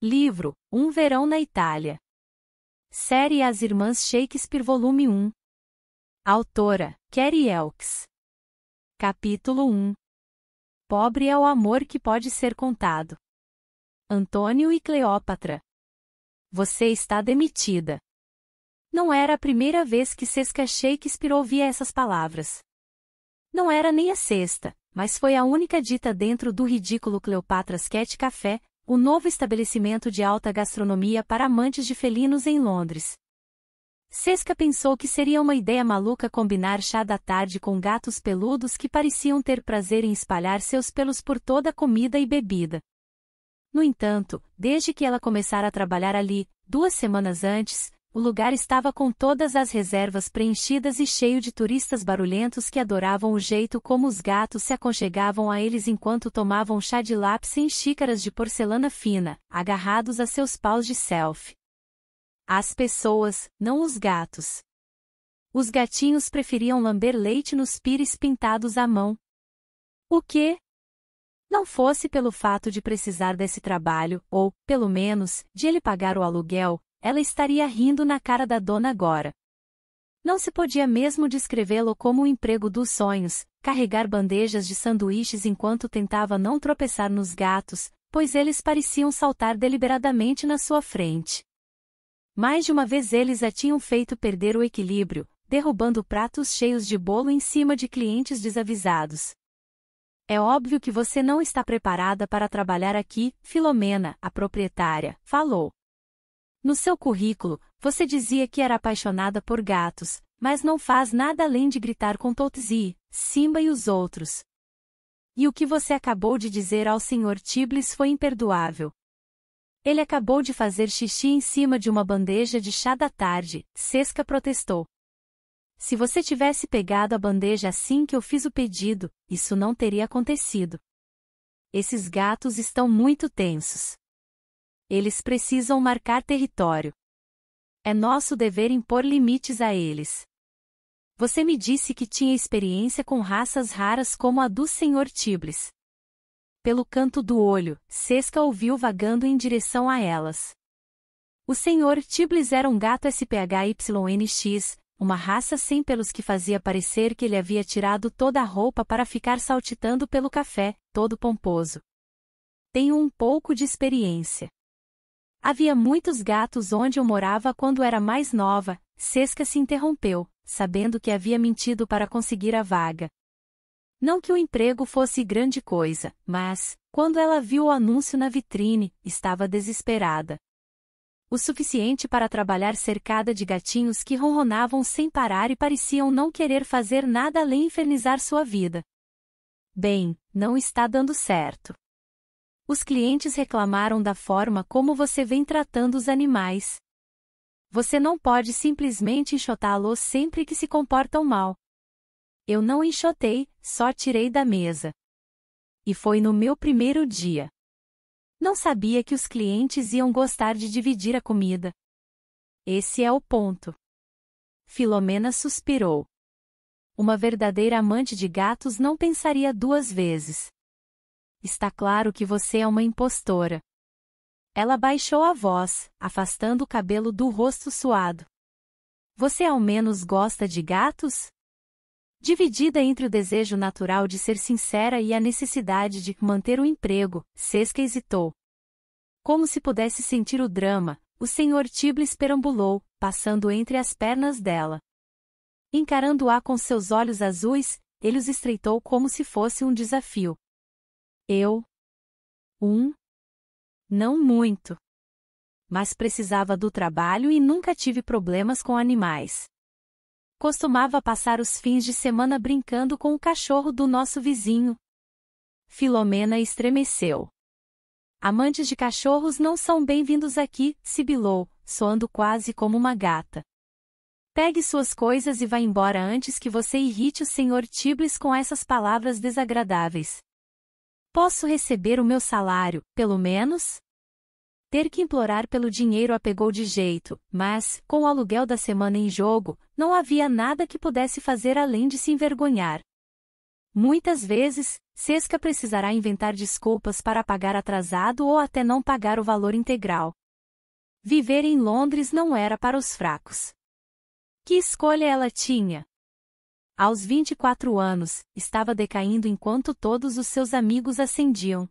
Livro: Um Verão na Itália. Série As Irmãs Shakespeare, Volume 1. Autora: Kerry Elks. Capítulo 1. Pobre é o amor que pode ser contado. Antônio e Cleópatra. Você está demitida. Não era a primeira vez que Sesca Shakespeare ouvia essas palavras. Não era nem a sexta, mas foi a única dita dentro do ridículo Cleopatra's Cat Café, o novo estabelecimento de alta gastronomia para amantes de felinos em Londres. Sesca pensou que seria uma ideia maluca combinar chá da tarde com gatos peludos que pareciam ter prazer em espalhar seus pelos por toda a comida e bebida. No entanto, desde que ela começara a trabalhar ali, duas semanas antes, o lugar estava com todas as reservas preenchidas e cheio de turistas barulhentos que adoravam o jeito como os gatos se aconchegavam a eles enquanto tomavam chá de lápis em xícaras de porcelana fina, agarrados a seus paus de selfie. As pessoas, não os gatos. Os gatinhos preferiam lamber leite nos pires pintados à mão. O que, não fosse pelo fato de precisar desse trabalho, ou, pelo menos, de ele pagar o aluguel, ela estaria rindo na cara da dona agora. Não se podia mesmo descrevê-lo como o emprego dos sonhos, carregar bandejas de sanduíches enquanto tentava não tropeçar nos gatos, pois eles pareciam saltar deliberadamente na sua frente. Mais de uma vez eles a tinham feito perder o equilíbrio, derrubando pratos cheios de bolo em cima de clientes desavisados. É óbvio que você não está preparada para trabalhar aqui, Filomena, a proprietária, falou. No seu currículo, você dizia que era apaixonada por gatos, mas não faz nada além de gritar com Totsi, Simba e os outros. E o que você acabou de dizer ao Sr. Tiblis foi imperdoável. Ele acabou de fazer xixi em cima de uma bandeja de chá da tarde, Sesca protestou. Se você tivesse pegado a bandeja assim que eu fiz o pedido, isso não teria acontecido. Esses gatos estão muito tensos. Eles precisam marcar território. É nosso dever impor limites a eles. Você me disse que tinha experiência com raças raras como a do Sr. Tiblis. Pelo canto do olho, Sesca ouviu vagando em direção a elas. O Sr. Tiblis era um gato SPHYNX, uma raça sem pelos que fazia parecer que ele havia tirado toda a roupa para ficar saltitando pelo café, todo pomposo. Tenho um pouco de experiência. Havia muitos gatos onde eu morava quando era mais nova, Sesca se interrompeu, sabendo que havia mentido para conseguir a vaga. Não que o emprego fosse grande coisa, mas, quando ela viu o anúncio na vitrine, estava desesperada. O suficiente para trabalhar cercada de gatinhos que ronronavam sem parar e pareciam não querer fazer nada além infernizar sua vida. Bem, não está dando certo. Os clientes reclamaram da forma como você vem tratando os animais. Você não pode simplesmente enxotá-los sempre que se comportam mal. Eu não enxotei, só tirei da mesa. E foi no meu primeiro dia. Não sabia que os clientes iam gostar de dividir a comida. Esse é o ponto. Filomena suspirou. Uma verdadeira amante de gatos não pensaria duas vezes. Está claro que você é uma impostora. Ela baixou a voz, afastando o cabelo do rosto suado. Você ao menos gosta de gatos? Dividida entre o desejo natural de ser sincera e a necessidade de manter o emprego, Sesca hesitou. Como se pudesse sentir o drama, o senhor Tiblis perambulou, passando entre as pernas dela. Encarando-a com seus olhos azuis, ele os estreitou como se fosse um desafio. Eu. Um. Não muito. Mas precisava do trabalho e nunca tive problemas com animais. Costumava passar os fins de semana brincando com o cachorro do nosso vizinho. Filomena estremeceu. Amantes de cachorros não são bem-vindos aqui, sibilou, soando quase como uma gata. Pegue suas coisas e vá embora antes que você irrite o Sr. Tiblis com essas palavras desagradáveis. Posso receber o meu salário, pelo menos? Ter que implorar pelo dinheiro a pegou de jeito, mas, com o aluguel da semana em jogo, não havia nada que pudesse fazer além de se envergonhar. Muitas vezes, Sesca precisará inventar desculpas para pagar atrasado ou até não pagar o valor integral. Viver em Londres não era para os fracos. Que escolha ela tinha? Aos 24 anos, estava decaindo enquanto todos os seus amigos ascendiam.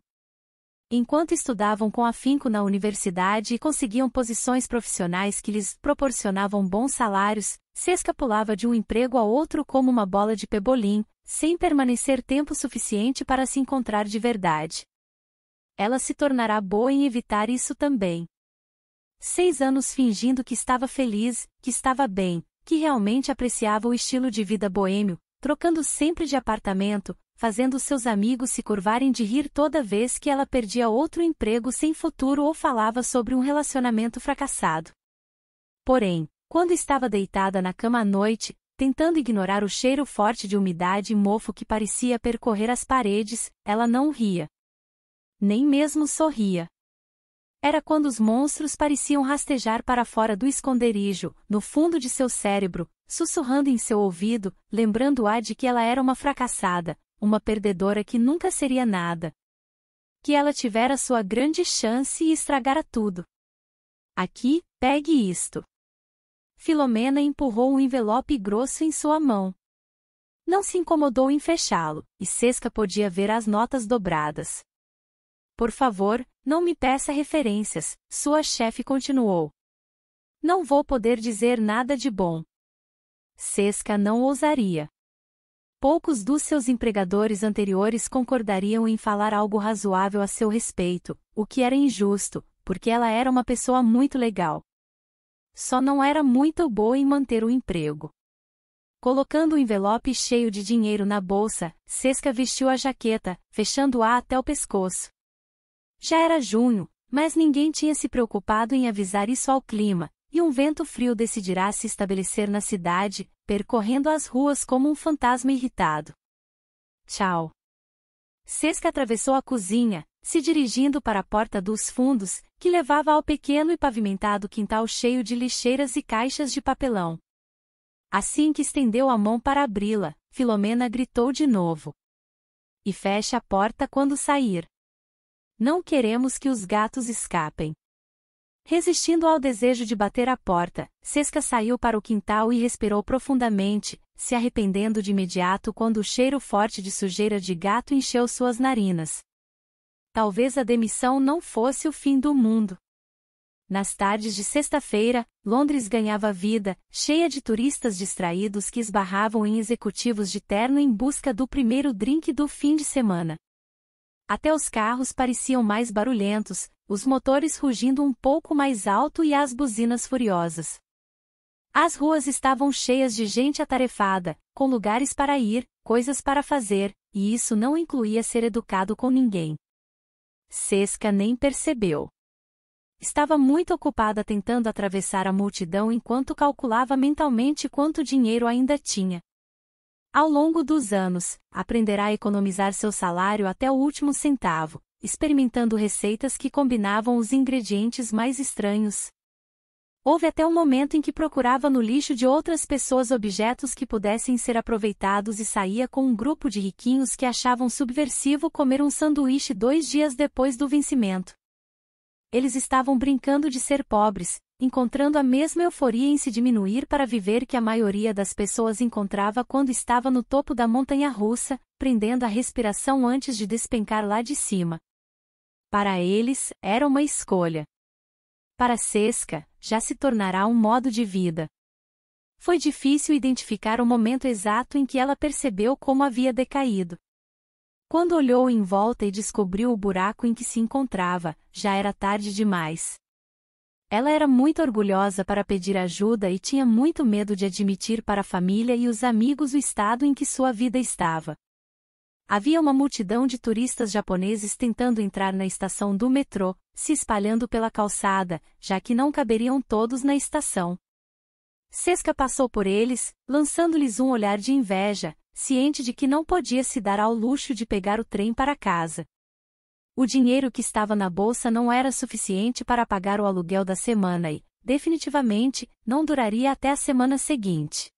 Enquanto estudavam com afinco na universidade e conseguiam posições profissionais que lhes proporcionavam bons salários, se escapulava de um emprego a outro como uma bola de pebolim, sem permanecer tempo suficiente para se encontrar de verdade. Ela se tornará boa em evitar isso também. Seis anos fingindo que estava feliz, que estava bem, que realmente apreciava o estilo de vida boêmio, trocando sempre de apartamento, fazendo seus amigos se curvarem de rir toda vez que ela perdia outro emprego sem futuro ou falava sobre um relacionamento fracassado. Porém, quando estava deitada na cama à noite, tentando ignorar o cheiro forte de umidade e mofo que parecia percorrer as paredes, ela não ria. Nem mesmo sorria. Era quando os monstros pareciam rastejar para fora do esconderijo, no fundo de seu cérebro, sussurrando em seu ouvido, lembrando-a de que ela era uma fracassada, uma perdedora que nunca seria nada. Que ela tivera sua grande chance e estragara tudo. Aqui, pegue isto. Filomena empurrou um envelope grosso em sua mão. Não se incomodou em fechá-lo, e Sesca podia ver as notas dobradas. Por favor, não me peça referências, sua chefe continuou. Não vou poder dizer nada de bom. Sesca não ousaria. Poucos dos seus empregadores anteriores concordariam em falar algo razoável a seu respeito, o que era injusto, porque ela era uma pessoa muito legal. Só não era muito boa em manter o emprego. Colocando o envelope cheio de dinheiro na bolsa, Sesca vestiu a jaqueta, fechando-a até o pescoço. Já era junho, mas ninguém tinha se preocupado em avisar isso ao clima, e um vento frio decidirá se estabelecer na cidade, percorrendo as ruas como um fantasma irritado. Tchau. Sesca atravessou a cozinha, se dirigindo para a porta dos fundos, que levava ao pequeno e pavimentado quintal cheio de lixeiras e caixas de papelão. Assim que estendeu a mão para abri-la, Filomena gritou de novo. E feche a porta quando sair. Não queremos que os gatos escapem. Resistindo ao desejo de bater à porta, Sesca saiu para o quintal e respirou profundamente, se arrependendo de imediato quando o cheiro forte de sujeira de gato encheu suas narinas. Talvez a demissão não fosse o fim do mundo. Nas tardes de sexta-feira, Londres ganhava vida, cheia de turistas distraídos que esbarravam em executivos de terno em busca do primeiro drink do fim de semana. Até os carros pareciam mais barulhentos, os motores rugindo um pouco mais alto e as buzinas furiosas. As ruas estavam cheias de gente atarefada, com lugares para ir, coisas para fazer, e isso não incluía ser educado com ninguém. Sesca nem percebeu. Estava muito ocupada tentando atravessar a multidão enquanto calculava mentalmente quanto dinheiro ainda tinha. Ao longo dos anos, aprenderá a economizar seu salário até o último centavo, experimentando receitas que combinavam os ingredientes mais estranhos. Houve até um momento em que procurava no lixo de outras pessoas objetos que pudessem ser aproveitados e saía com um grupo de riquinhos que achavam subversivo comer um sanduíche dois dias depois do vencimento. Eles estavam brincando de ser pobres, encontrando a mesma euforia em se diminuir para viver que a maioria das pessoas encontrava quando estava no topo da montanha russa, prendendo a respiração antes de despencar lá de cima. Para eles, era uma escolha. Para Sesca, já se tornará um modo de vida. Foi difícil identificar o momento exato em que ela percebeu como havia decaído. Quando olhou em volta e descobriu o buraco em que se encontrava, já era tarde demais. Ela era muito orgulhosa para pedir ajuda e tinha muito medo de admitir para a família e os amigos o estado em que sua vida estava. Havia uma multidão de turistas japoneses tentando entrar na estação do metrô, se espalhando pela calçada, já que não caberiam todos na estação. Sesca passou por eles, lançando-lhes um olhar de inveja, ciente de que não podia se dar ao luxo de pegar o trem para casa. O dinheiro que estava na bolsa não era suficiente para pagar o aluguel da semana e, definitivamente, não duraria até a semana seguinte.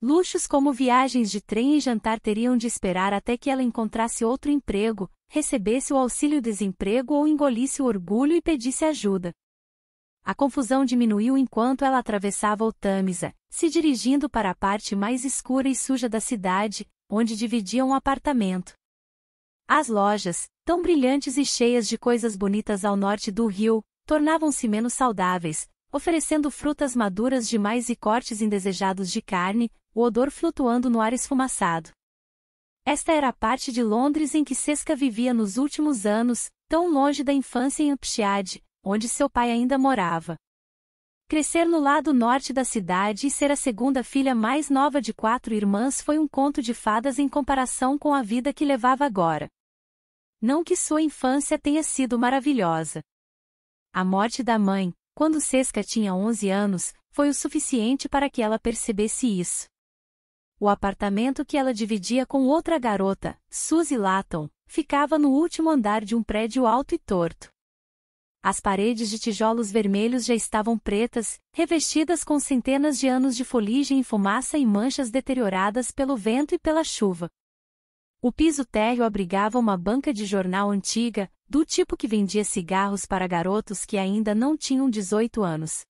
Luxos como viagens de trem e jantar teriam de esperar até que ela encontrasse outro emprego, recebesse o auxílio-desemprego ou engolisse o orgulho e pedisse ajuda. A confusão diminuiu enquanto ela atravessava o Tamisa, se dirigindo para a parte mais escura e suja da cidade, onde dividiam um apartamento. As lojas, tão brilhantes e cheias de coisas bonitas ao norte do rio, tornavam-se menos saudáveis, oferecendo frutas maduras demais e cortes indesejados de carne, o odor flutuando no ar esfumaçado. Esta era a parte de Londres em que Sesca vivia nos últimos anos, tão longe da infância em Upshad, onde seu pai ainda morava. Crescer no lado norte da cidade e ser a segunda filha mais nova de quatro irmãs foi um conto de fadas em comparação com a vida que levava agora. Não que sua infância tenha sido maravilhosa. A morte da mãe, quando Sesca tinha 11 anos, foi o suficiente para que ela percebesse isso. O apartamento que ela dividia com outra garota, Suzy Latton, ficava no último andar de um prédio alto e torto. As paredes de tijolos vermelhos já estavam pretas, revestidas com centenas de anos de foligem e fumaça e manchas deterioradas pelo vento e pela chuva. O piso térreo abrigava uma banca de jornal antiga, do tipo que vendia cigarros para garotos que ainda não tinham 18 anos.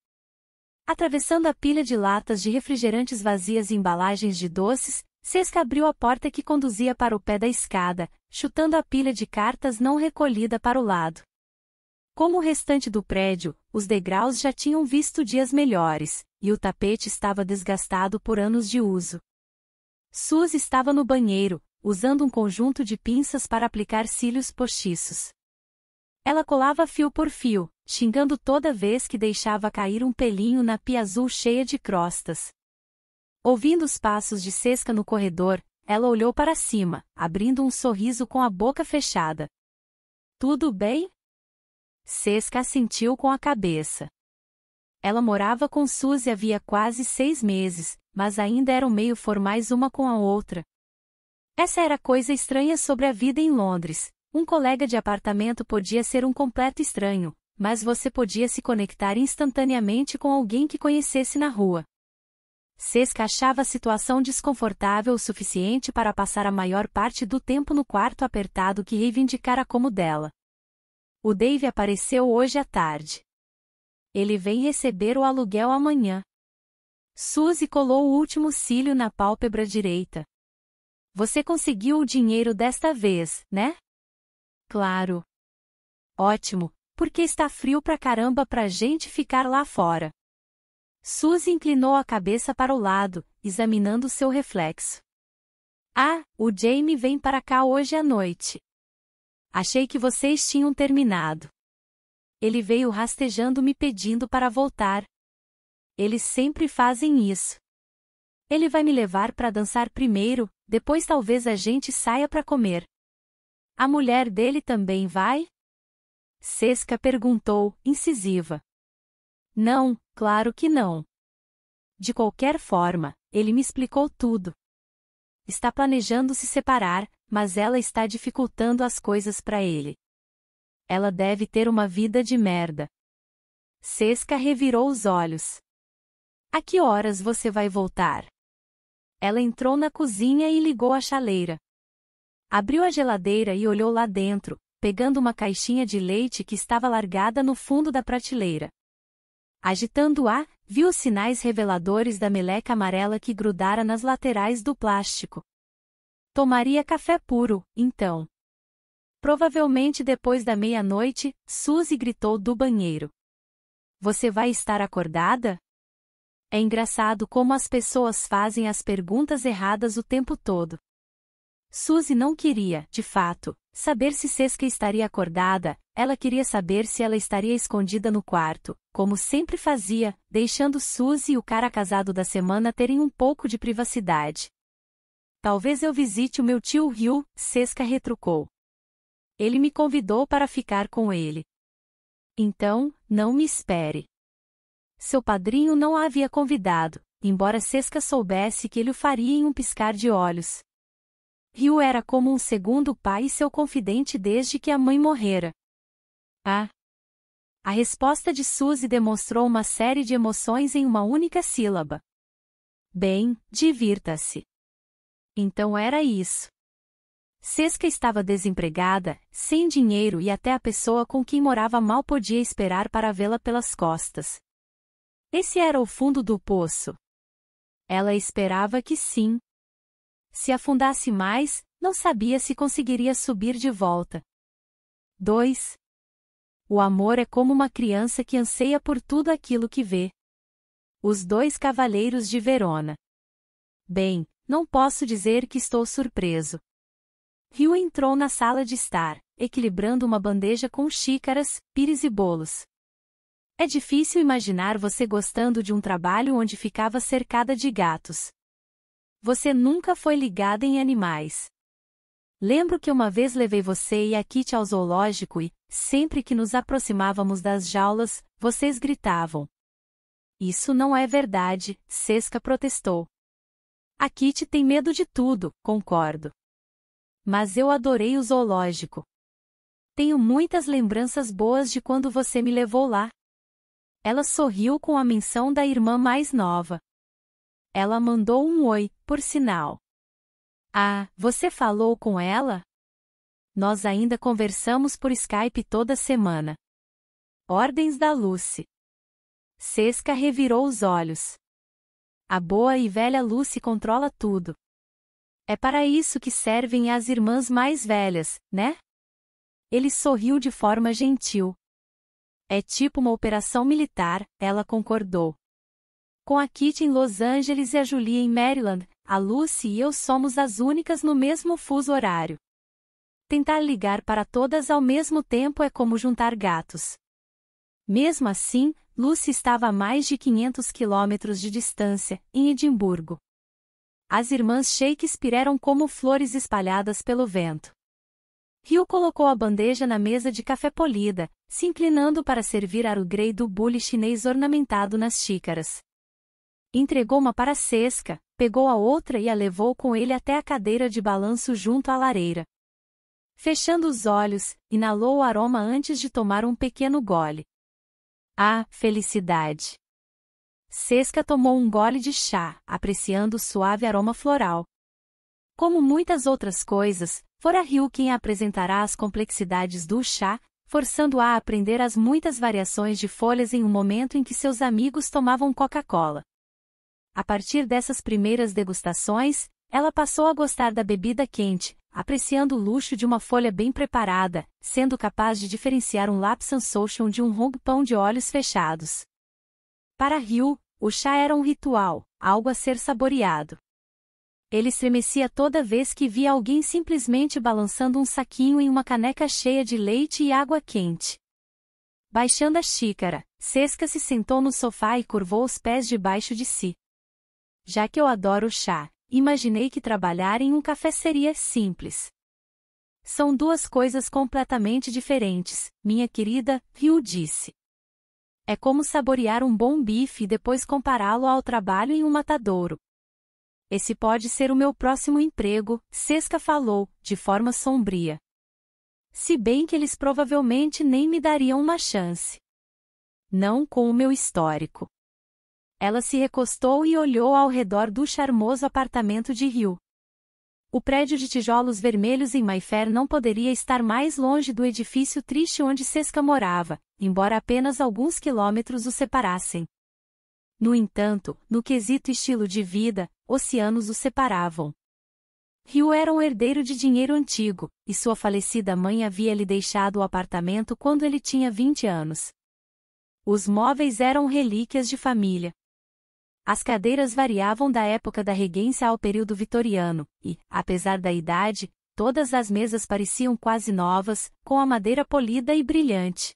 Atravessando a pilha de latas de refrigerantes vazias e embalagens de doces, Sesca abriu a porta que conduzia para o pé da escada, chutando a pilha de cartas não recolhida para o lado. Como o restante do prédio, os degraus já tinham visto dias melhores, e o tapete estava desgastado por anos de uso. Suzy estava no banheiro, usando um conjunto de pinças para aplicar cílios postiços. Ela colava fio por fio, xingando toda vez que deixava cair um pelinho na pia azul cheia de crostas. Ouvindo os passos de Cesca no corredor, ela olhou para cima, abrindo um sorriso com a boca fechada. Tudo bem? Cesca assentiu com a cabeça. Ela morava com Suzy havia quase seis meses, mas ainda eram meio formais uma com a outra, essa era coisa estranha sobre a vida em Londres. Um colega de apartamento podia ser um completo estranho, mas você podia se conectar instantaneamente com alguém que conhecesse na rua. Sesca achava a situação desconfortável o suficiente para passar a maior parte do tempo no quarto apertado que reivindicara como dela. O Dave apareceu hoje à tarde. Ele vem receber o aluguel amanhã. Suzy colou o último cílio na pálpebra direita, você conseguiu o dinheiro desta vez, né? Claro. Ótimo, porque está frio pra caramba pra gente ficar lá fora. Suzy inclinou a cabeça para o lado, examinando seu reflexo. Ah, o Jamie vem para cá hoje à noite. Achei que vocês tinham terminado. Ele veio rastejando me pedindo para voltar. Eles sempre fazem isso. Ele vai me levar para dançar primeiro, depois talvez a gente saia para comer. A mulher dele também vai? Sesca perguntou, incisiva. Não, claro que não. De qualquer forma, ele me explicou tudo. Está planejando se separar, mas ela está dificultando as coisas para ele. Ela deve ter uma vida de merda. Sesca revirou os olhos. A que horas você vai voltar? Ela entrou na cozinha e ligou a chaleira. Abriu a geladeira e olhou lá dentro, pegando uma caixinha de leite que estava largada no fundo da prateleira. Agitando-a, viu os sinais reveladores da meleca amarela que grudara nas laterais do plástico. Tomaria café puro, então. Provavelmente depois da meia-noite, Suzy gritou do banheiro. Você vai estar acordada? É engraçado como as pessoas fazem as perguntas erradas o tempo todo. Suzy não queria, de fato, saber se Sesca estaria acordada, ela queria saber se ela estaria escondida no quarto, como sempre fazia, deixando Suzy e o cara casado da semana terem um pouco de privacidade. Talvez eu visite o meu tio Ryu, Sesca retrucou. Ele me convidou para ficar com ele. Então, não me espere. Seu padrinho não a havia convidado, embora Sesca soubesse que ele o faria em um piscar de olhos. Rio era como um segundo pai e seu confidente desde que a mãe morrera. Ah! A resposta de Suzy demonstrou uma série de emoções em uma única sílaba. Bem, divirta-se. Então era isso. Sesca estava desempregada, sem dinheiro e até a pessoa com quem morava mal podia esperar para vê-la pelas costas. Esse era o fundo do poço. Ela esperava que sim. Se afundasse mais, não sabia se conseguiria subir de volta. 2. O amor é como uma criança que anseia por tudo aquilo que vê. Os dois cavaleiros de Verona. Bem, não posso dizer que estou surpreso. Rio entrou na sala de estar, equilibrando uma bandeja com xícaras, pires e bolos, é difícil imaginar você gostando de um trabalho onde ficava cercada de gatos. Você nunca foi ligada em animais. Lembro que uma vez levei você e a Kit ao zoológico e, sempre que nos aproximávamos das jaulas, vocês gritavam. Isso não é verdade, Sesca protestou. A Kit tem medo de tudo, concordo. Mas eu adorei o zoológico. Tenho muitas lembranças boas de quando você me levou lá. Ela sorriu com a menção da irmã mais nova. Ela mandou um oi, por sinal. Ah, você falou com ela? Nós ainda conversamos por Skype toda semana. Ordens da Lucy. Sesca revirou os olhos. A boa e velha Lucy controla tudo. É para isso que servem as irmãs mais velhas, né? Ele sorriu de forma gentil, é tipo uma operação militar, ela concordou. Com a Kitty em Los Angeles e a Julia em Maryland, a Lucy e eu somos as únicas no mesmo fuso horário. Tentar ligar para todas ao mesmo tempo é como juntar gatos. Mesmo assim, Lucy estava a mais de 500 quilômetros de distância, em Edimburgo. As irmãs Shakespeare eram como flores espalhadas pelo vento. Rio colocou a bandeja na mesa de café polida, se inclinando para servir a grey do bule chinês ornamentado nas xícaras. Entregou uma para Sesca, pegou a outra e a levou com ele até a cadeira de balanço junto à lareira. Fechando os olhos, inalou o aroma antes de tomar um pequeno gole. Ah, felicidade! Sesca tomou um gole de chá, apreciando o suave aroma floral. Como muitas outras coisas, fora Ryu quem apresentará as complexidades do chá, forçando-a a aprender as muitas variações de folhas em um momento em que seus amigos tomavam Coca-Cola. A partir dessas primeiras degustações, ela passou a gostar da bebida quente, apreciando o luxo de uma folha bem preparada, sendo capaz de diferenciar um lapsang social de um rogue-pão de olhos fechados. Para Ryu, o chá era um ritual, algo a ser saboreado. Ele estremecia toda vez que via alguém simplesmente balançando um saquinho em uma caneca cheia de leite e água quente. Baixando a xícara, Sesca se sentou no sofá e curvou os pés debaixo de si. Já que eu adoro chá, imaginei que trabalhar em um café seria simples. São duas coisas completamente diferentes, minha querida, Ryu disse. É como saborear um bom bife e depois compará-lo ao trabalho em um matadouro. Esse pode ser o meu próximo emprego, Sesca falou, de forma sombria. Se bem que eles provavelmente nem me dariam uma chance. Não com o meu histórico. Ela se recostou e olhou ao redor do charmoso apartamento de Rio. O prédio de tijolos vermelhos em Mayfair não poderia estar mais longe do edifício triste onde Sesca morava, embora apenas alguns quilômetros o separassem. No entanto, no quesito estilo de vida, oceanos o separavam. Rio era um herdeiro de dinheiro antigo, e sua falecida mãe havia lhe deixado o apartamento quando ele tinha 20 anos. Os móveis eram relíquias de família. As cadeiras variavam da época da regência ao período vitoriano, e, apesar da idade, todas as mesas pareciam quase novas, com a madeira polida e brilhante.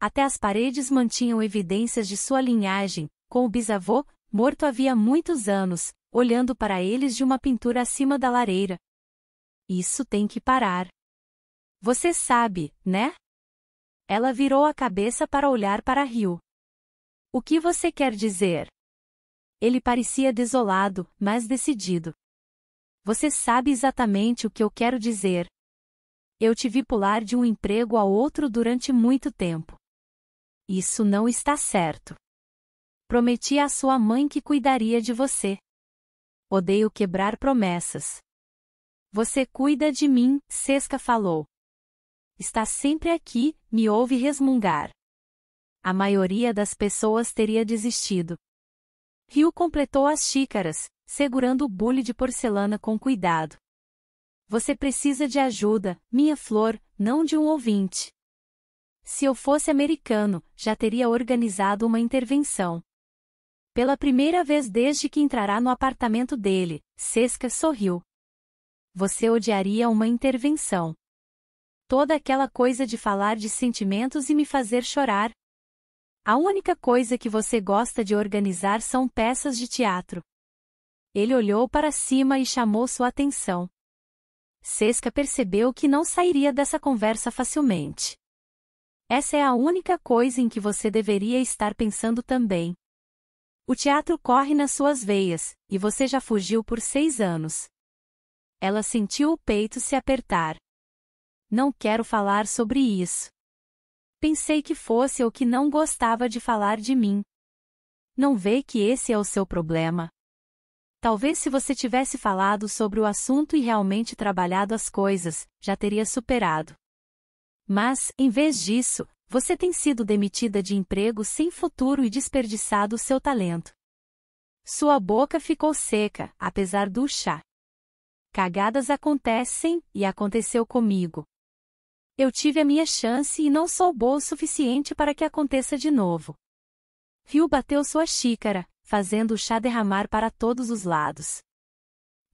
Até as paredes mantinham evidências de sua linhagem, com o bisavô, morto havia muitos anos, olhando para eles de uma pintura acima da lareira. Isso tem que parar. Você sabe, né? Ela virou a cabeça para olhar para Rio. O que você quer dizer? Ele parecia desolado, mas decidido. Você sabe exatamente o que eu quero dizer. Eu te vi pular de um emprego a outro durante muito tempo. Isso não está certo. Prometi à sua mãe que cuidaria de você. Odeio quebrar promessas. Você cuida de mim, Sesca falou. Está sempre aqui, me ouve resmungar. A maioria das pessoas teria desistido. Rio completou as xícaras, segurando o bule de porcelana com cuidado. Você precisa de ajuda, minha flor, não de um ouvinte. Se eu fosse americano, já teria organizado uma intervenção. Pela primeira vez desde que entrará no apartamento dele, Sesca sorriu. Você odiaria uma intervenção. Toda aquela coisa de falar de sentimentos e me fazer chorar. A única coisa que você gosta de organizar são peças de teatro. Ele olhou para cima e chamou sua atenção. Sesca percebeu que não sairia dessa conversa facilmente. Essa é a única coisa em que você deveria estar pensando também. O teatro corre nas suas veias, e você já fugiu por seis anos. Ela sentiu o peito se apertar. Não quero falar sobre isso. Pensei que fosse ou que não gostava de falar de mim. Não vê que esse é o seu problema? Talvez se você tivesse falado sobre o assunto e realmente trabalhado as coisas, já teria superado. Mas, em vez disso, você tem sido demitida de emprego sem futuro e desperdiçado seu talento. Sua boca ficou seca, apesar do chá. Cagadas acontecem, e aconteceu comigo. Eu tive a minha chance e não sou boa o suficiente para que aconteça de novo. Rio bateu sua xícara, fazendo o chá derramar para todos os lados.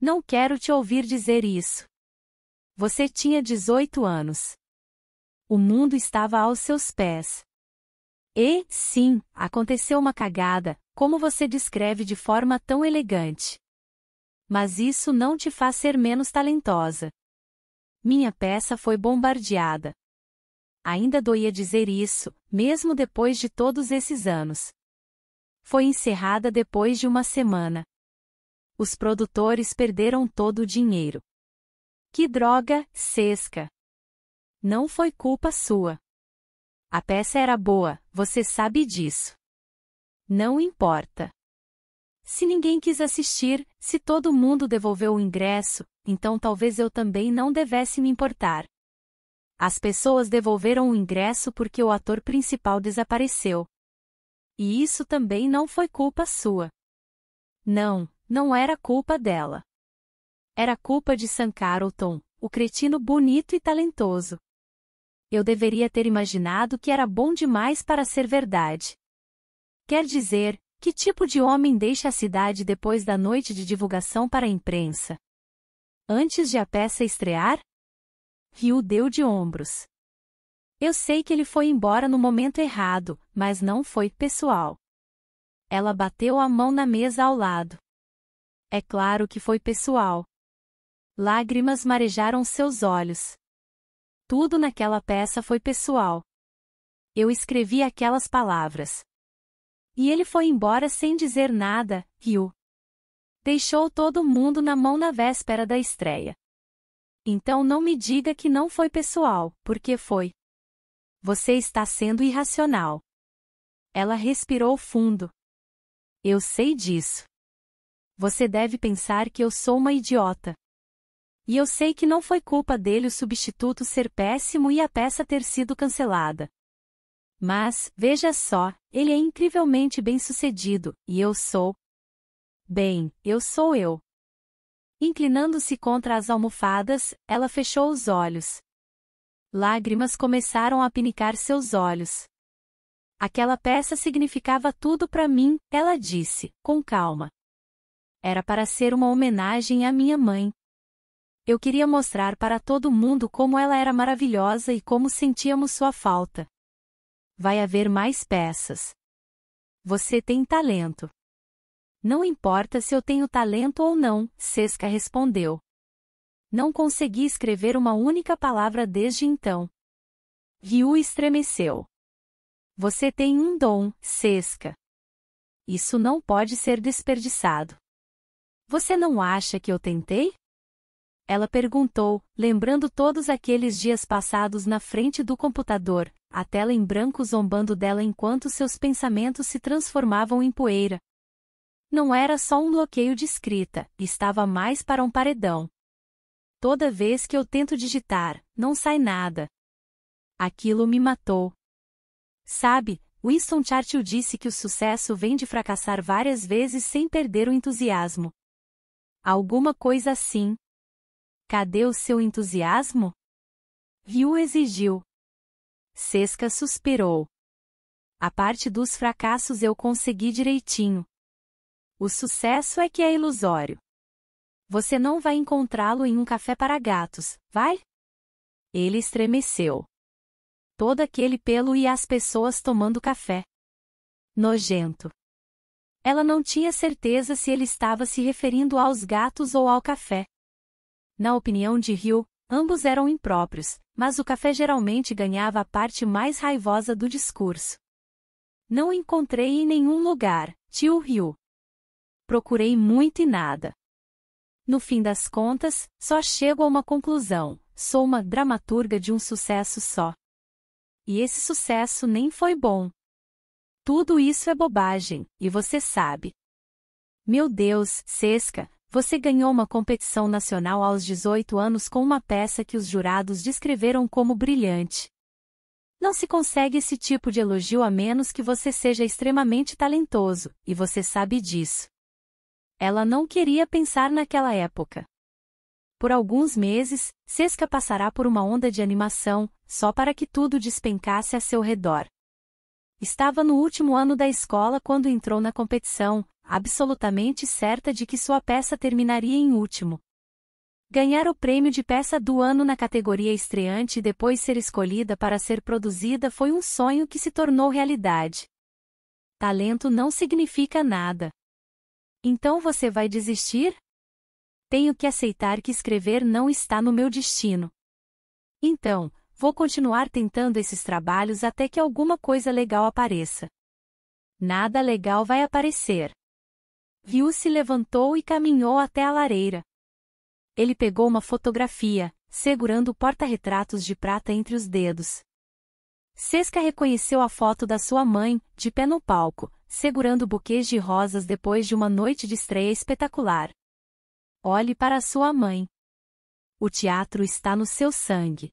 Não quero te ouvir dizer isso. Você tinha 18 anos. O mundo estava aos seus pés. E, sim, aconteceu uma cagada, como você descreve de forma tão elegante. Mas isso não te faz ser menos talentosa. Minha peça foi bombardeada. Ainda doía dizer isso, mesmo depois de todos esses anos. Foi encerrada depois de uma semana. Os produtores perderam todo o dinheiro. Que droga, sesca! Não foi culpa sua. A peça era boa, você sabe disso. Não importa. Se ninguém quis assistir, se todo mundo devolveu o ingresso, então talvez eu também não devesse me importar. As pessoas devolveram o ingresso porque o ator principal desapareceu. E isso também não foi culpa sua. Não, não era culpa dela. Era culpa de Carlton, o cretino bonito e talentoso eu deveria ter imaginado que era bom demais para ser verdade. Quer dizer, que tipo de homem deixa a cidade depois da noite de divulgação para a imprensa? Antes de a peça estrear? Ryu deu de ombros. Eu sei que ele foi embora no momento errado, mas não foi pessoal. Ela bateu a mão na mesa ao lado. É claro que foi pessoal. Lágrimas marejaram seus olhos. Tudo naquela peça foi pessoal. Eu escrevi aquelas palavras. E ele foi embora sem dizer nada, riu. Deixou todo mundo na mão na véspera da estreia. Então não me diga que não foi pessoal, porque foi. Você está sendo irracional. Ela respirou fundo. Eu sei disso. Você deve pensar que eu sou uma idiota. E eu sei que não foi culpa dele o substituto ser péssimo e a peça ter sido cancelada. Mas, veja só, ele é incrivelmente bem-sucedido, e eu sou. Bem, eu sou eu. Inclinando-se contra as almofadas, ela fechou os olhos. Lágrimas começaram a pinicar seus olhos. Aquela peça significava tudo para mim, ela disse, com calma. Era para ser uma homenagem à minha mãe. Eu queria mostrar para todo mundo como ela era maravilhosa e como sentíamos sua falta. Vai haver mais peças. Você tem talento. Não importa se eu tenho talento ou não, Sesca respondeu. Não consegui escrever uma única palavra desde então. Ryu estremeceu. Você tem um dom, Sesca. Isso não pode ser desperdiçado. Você não acha que eu tentei? Ela perguntou, lembrando todos aqueles dias passados na frente do computador, a tela em branco zombando dela enquanto seus pensamentos se transformavam em poeira. Não era só um bloqueio de escrita, estava mais para um paredão. Toda vez que eu tento digitar, não sai nada. Aquilo me matou. Sabe, Winston Churchill disse que o sucesso vem de fracassar várias vezes sem perder o entusiasmo. Alguma coisa assim, Cadê o seu entusiasmo? Ryu exigiu. Sesca suspirou. A parte dos fracassos eu consegui direitinho. O sucesso é que é ilusório. Você não vai encontrá-lo em um café para gatos, vai? Ele estremeceu. Todo aquele pelo e as pessoas tomando café. Nojento. Ela não tinha certeza se ele estava se referindo aos gatos ou ao café. Na opinião de Hill, ambos eram impróprios, mas o café geralmente ganhava a parte mais raivosa do discurso. Não encontrei em nenhum lugar, tio Hill. Procurei muito e nada. No fim das contas, só chego a uma conclusão: sou uma dramaturga de um sucesso só. E esse sucesso nem foi bom. Tudo isso é bobagem, e você sabe. Meu Deus, Sesca, você ganhou uma competição nacional aos 18 anos com uma peça que os jurados descreveram como brilhante. Não se consegue esse tipo de elogio a menos que você seja extremamente talentoso, e você sabe disso. Ela não queria pensar naquela época. Por alguns meses, Sesca passará por uma onda de animação, só para que tudo despencasse a seu redor. Estava no último ano da escola quando entrou na competição, absolutamente certa de que sua peça terminaria em último. Ganhar o prêmio de peça do ano na categoria estreante e depois ser escolhida para ser produzida foi um sonho que se tornou realidade. Talento não significa nada. Então você vai desistir? Tenho que aceitar que escrever não está no meu destino. Então, vou continuar tentando esses trabalhos até que alguma coisa legal apareça. Nada legal vai aparecer. Viu se levantou e caminhou até a lareira. Ele pegou uma fotografia, segurando o porta-retratos de prata entre os dedos. Sesca reconheceu a foto da sua mãe, de pé no palco, segurando buquês de rosas depois de uma noite de estreia espetacular. Olhe para sua mãe. O teatro está no seu sangue.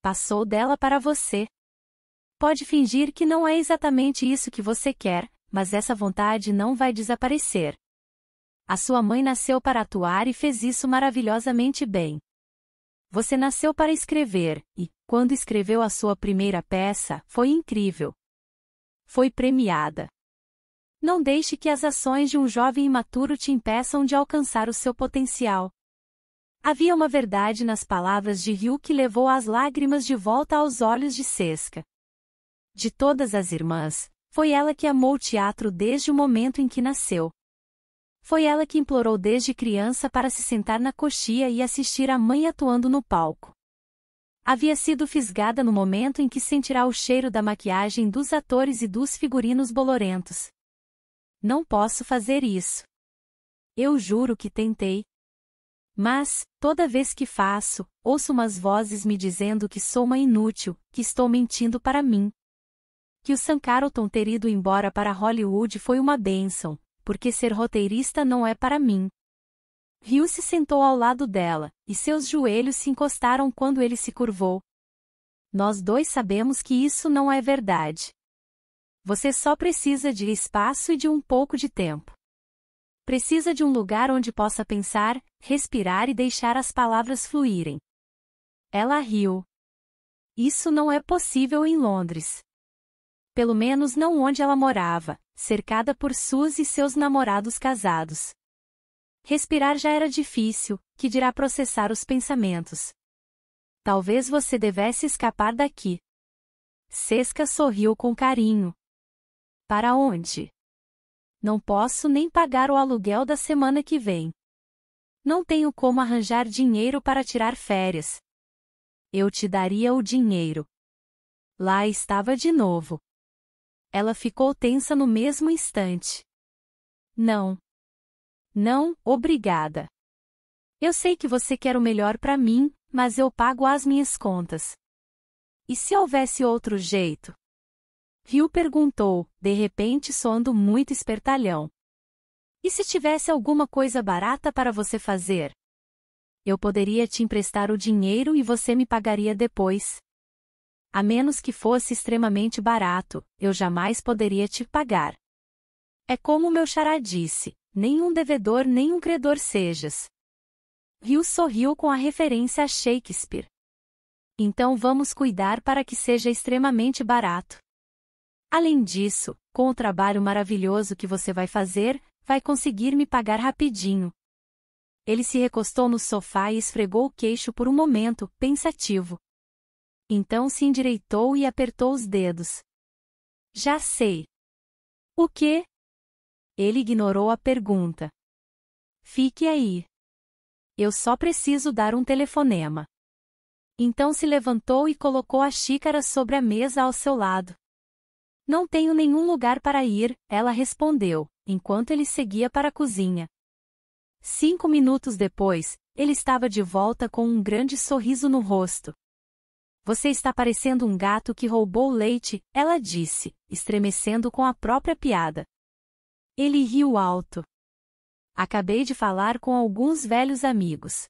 Passou dela para você. Pode fingir que não é exatamente isso que você quer, mas essa vontade não vai desaparecer. A sua mãe nasceu para atuar e fez isso maravilhosamente bem. Você nasceu para escrever, e, quando escreveu a sua primeira peça, foi incrível. Foi premiada. Não deixe que as ações de um jovem imaturo te impeçam de alcançar o seu potencial. Havia uma verdade nas palavras de Ryu que levou as lágrimas de volta aos olhos de Sesca. De todas as irmãs, foi ela que amou o teatro desde o momento em que nasceu. Foi ela que implorou desde criança para se sentar na coxia e assistir a mãe atuando no palco. Havia sido fisgada no momento em que sentirá o cheiro da maquiagem dos atores e dos figurinos bolorentos. Não posso fazer isso. Eu juro que tentei. Mas, toda vez que faço, ouço umas vozes me dizendo que sou uma inútil, que estou mentindo para mim, que o Sam Carlton ter ido embora para Hollywood foi uma bênção, porque ser roteirista não é para mim. Rio se sentou ao lado dela, e seus joelhos se encostaram quando ele se curvou. Nós dois sabemos que isso não é verdade. Você só precisa de espaço e de um pouco de tempo. Precisa de um lugar onde possa pensar, respirar e deixar as palavras fluírem. Ela riu. Isso não é possível em Londres. Pelo menos não onde ela morava, cercada por Sus e seus namorados casados. Respirar já era difícil, que dirá processar os pensamentos. Talvez você devesse escapar daqui. Sesca sorriu com carinho. Para onde? Não posso nem pagar o aluguel da semana que vem. Não tenho como arranjar dinheiro para tirar férias. Eu te daria o dinheiro. Lá estava de novo. Ela ficou tensa no mesmo instante. Não. Não, obrigada. Eu sei que você quer o melhor para mim, mas eu pago as minhas contas. E se houvesse outro jeito? Ryu perguntou, de repente soando muito espertalhão. E se tivesse alguma coisa barata para você fazer? Eu poderia te emprestar o dinheiro e você me pagaria depois. A menos que fosse extremamente barato, eu jamais poderia te pagar. É como meu xará disse, nenhum devedor nem um credor sejas. Rio sorriu com a referência a Shakespeare. Então vamos cuidar para que seja extremamente barato. Além disso, com o trabalho maravilhoso que você vai fazer, vai conseguir me pagar rapidinho. Ele se recostou no sofá e esfregou o queixo por um momento, pensativo. Então se endireitou e apertou os dedos. Já sei. O quê? Ele ignorou a pergunta. Fique aí. Eu só preciso dar um telefonema. Então se levantou e colocou a xícara sobre a mesa ao seu lado. Não tenho nenhum lugar para ir, ela respondeu, enquanto ele seguia para a cozinha. Cinco minutos depois, ele estava de volta com um grande sorriso no rosto. Você está parecendo um gato que roubou leite, ela disse, estremecendo com a própria piada. Ele riu alto. Acabei de falar com alguns velhos amigos.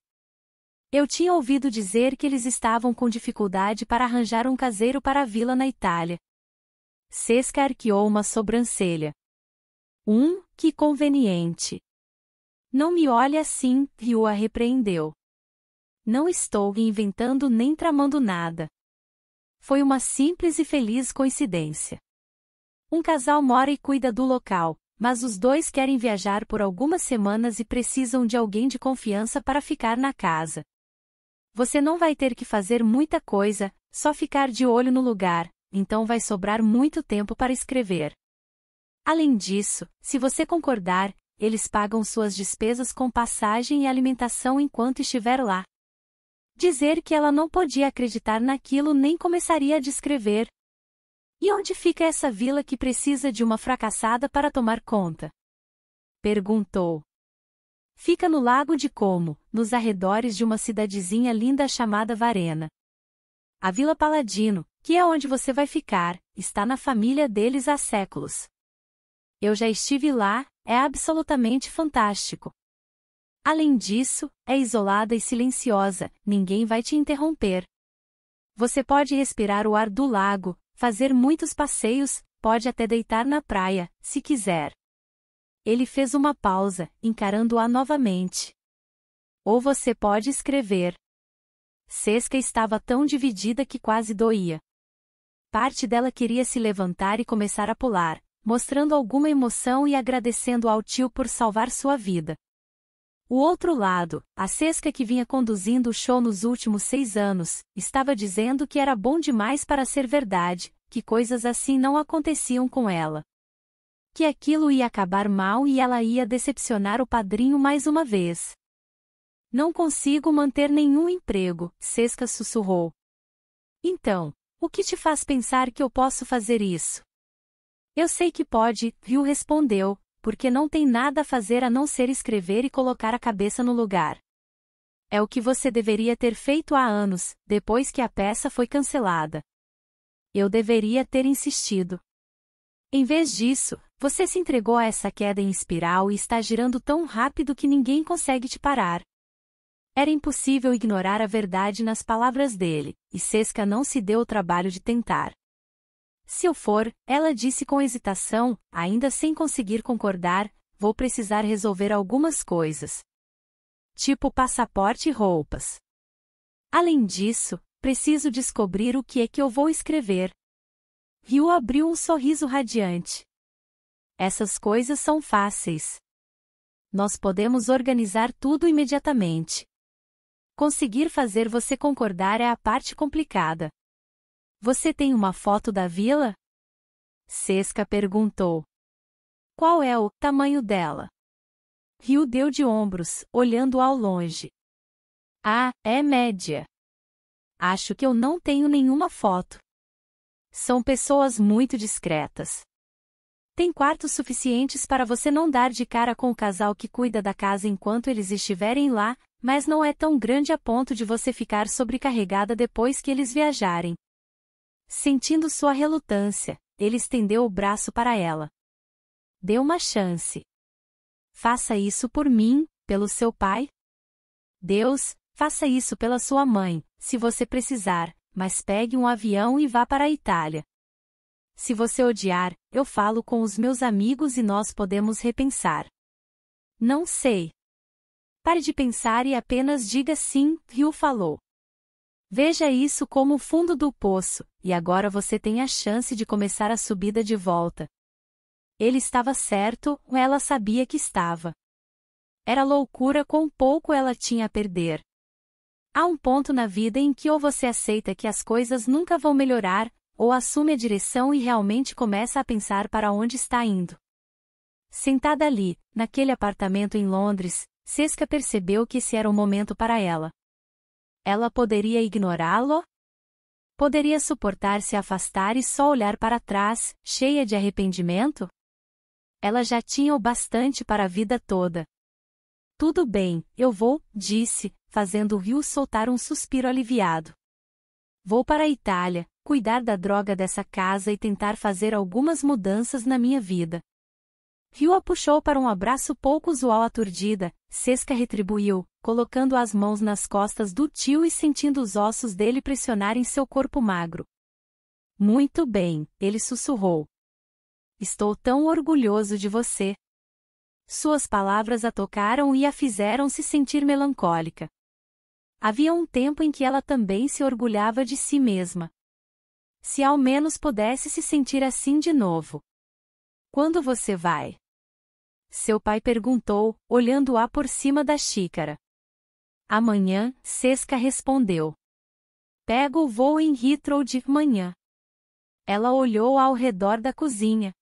Eu tinha ouvido dizer que eles estavam com dificuldade para arranjar um caseiro para a vila na Itália. Sesca arqueou uma sobrancelha. Um, que conveniente. Não me olhe assim, a repreendeu. Não estou inventando nem tramando nada. Foi uma simples e feliz coincidência. Um casal mora e cuida do local, mas os dois querem viajar por algumas semanas e precisam de alguém de confiança para ficar na casa. Você não vai ter que fazer muita coisa, só ficar de olho no lugar, então vai sobrar muito tempo para escrever. Além disso, se você concordar, eles pagam suas despesas com passagem e alimentação enquanto estiver lá dizer que ela não podia acreditar naquilo nem começaria a descrever. E onde fica essa vila que precisa de uma fracassada para tomar conta? Perguntou. Fica no Lago de Como, nos arredores de uma cidadezinha linda chamada Varena. A Vila Paladino, que é onde você vai ficar, está na família deles há séculos. Eu já estive lá, é absolutamente fantástico. Além disso, é isolada e silenciosa, ninguém vai te interromper. Você pode respirar o ar do lago, fazer muitos passeios, pode até deitar na praia, se quiser. Ele fez uma pausa, encarando-a novamente. Ou você pode escrever. Sesca estava tão dividida que quase doía. Parte dela queria se levantar e começar a pular, mostrando alguma emoção e agradecendo ao tio por salvar sua vida. O outro lado, a Sesca que vinha conduzindo o show nos últimos seis anos, estava dizendo que era bom demais para ser verdade, que coisas assim não aconteciam com ela. Que aquilo ia acabar mal e ela ia decepcionar o padrinho mais uma vez. Não consigo manter nenhum emprego, Sesca sussurrou. Então, o que te faz pensar que eu posso fazer isso? Eu sei que pode, Viu respondeu, porque não tem nada a fazer a não ser escrever e colocar a cabeça no lugar. É o que você deveria ter feito há anos, depois que a peça foi cancelada. Eu deveria ter insistido. Em vez disso, você se entregou a essa queda em espiral e está girando tão rápido que ninguém consegue te parar. Era impossível ignorar a verdade nas palavras dele, e Sesca não se deu o trabalho de tentar. Se eu for, ela disse com hesitação, ainda sem conseguir concordar, vou precisar resolver algumas coisas. Tipo passaporte e roupas. Além disso, preciso descobrir o que é que eu vou escrever. Ryu abriu um sorriso radiante. Essas coisas são fáceis. Nós podemos organizar tudo imediatamente. Conseguir fazer você concordar é a parte complicada. Você tem uma foto da vila? Sesca perguntou. Qual é o tamanho dela? Rio deu de ombros, olhando ao longe. Ah, é média. Acho que eu não tenho nenhuma foto. São pessoas muito discretas. Tem quartos suficientes para você não dar de cara com o casal que cuida da casa enquanto eles estiverem lá, mas não é tão grande a ponto de você ficar sobrecarregada depois que eles viajarem. Sentindo sua relutância, ele estendeu o braço para ela. Dê uma chance. Faça isso por mim, pelo seu pai. Deus, faça isso pela sua mãe, se você precisar, mas pegue um avião e vá para a Itália. Se você odiar, eu falo com os meus amigos e nós podemos repensar. Não sei. Pare de pensar e apenas diga sim, Ryu falou. Veja isso como o fundo do poço, e agora você tem a chance de começar a subida de volta. Ele estava certo, ela sabia que estava. Era loucura quão pouco ela tinha a perder. Há um ponto na vida em que ou você aceita que as coisas nunca vão melhorar, ou assume a direção e realmente começa a pensar para onde está indo. Sentada ali, naquele apartamento em Londres, Sesca percebeu que esse era o momento para ela. Ela poderia ignorá-lo, Poderia suportar se afastar e só olhar para trás, cheia de arrependimento? Ela já tinha o bastante para a vida toda. Tudo bem, eu vou, disse, fazendo o Rio soltar um suspiro aliviado. Vou para a Itália, cuidar da droga dessa casa e tentar fazer algumas mudanças na minha vida. Rio a puxou para um abraço pouco usual aturdida, Sesca retribuiu, colocando as mãos nas costas do tio e sentindo os ossos dele pressionarem seu corpo magro. Muito bem, ele sussurrou. Estou tão orgulhoso de você. Suas palavras a tocaram e a fizeram se sentir melancólica. Havia um tempo em que ela também se orgulhava de si mesma. Se ao menos pudesse se sentir assim de novo. Quando você vai? Seu pai perguntou, olhando-a por cima da xícara. Amanhã, Sesca respondeu. Pego o voo em Heathrow de manhã. Ela olhou ao redor da cozinha.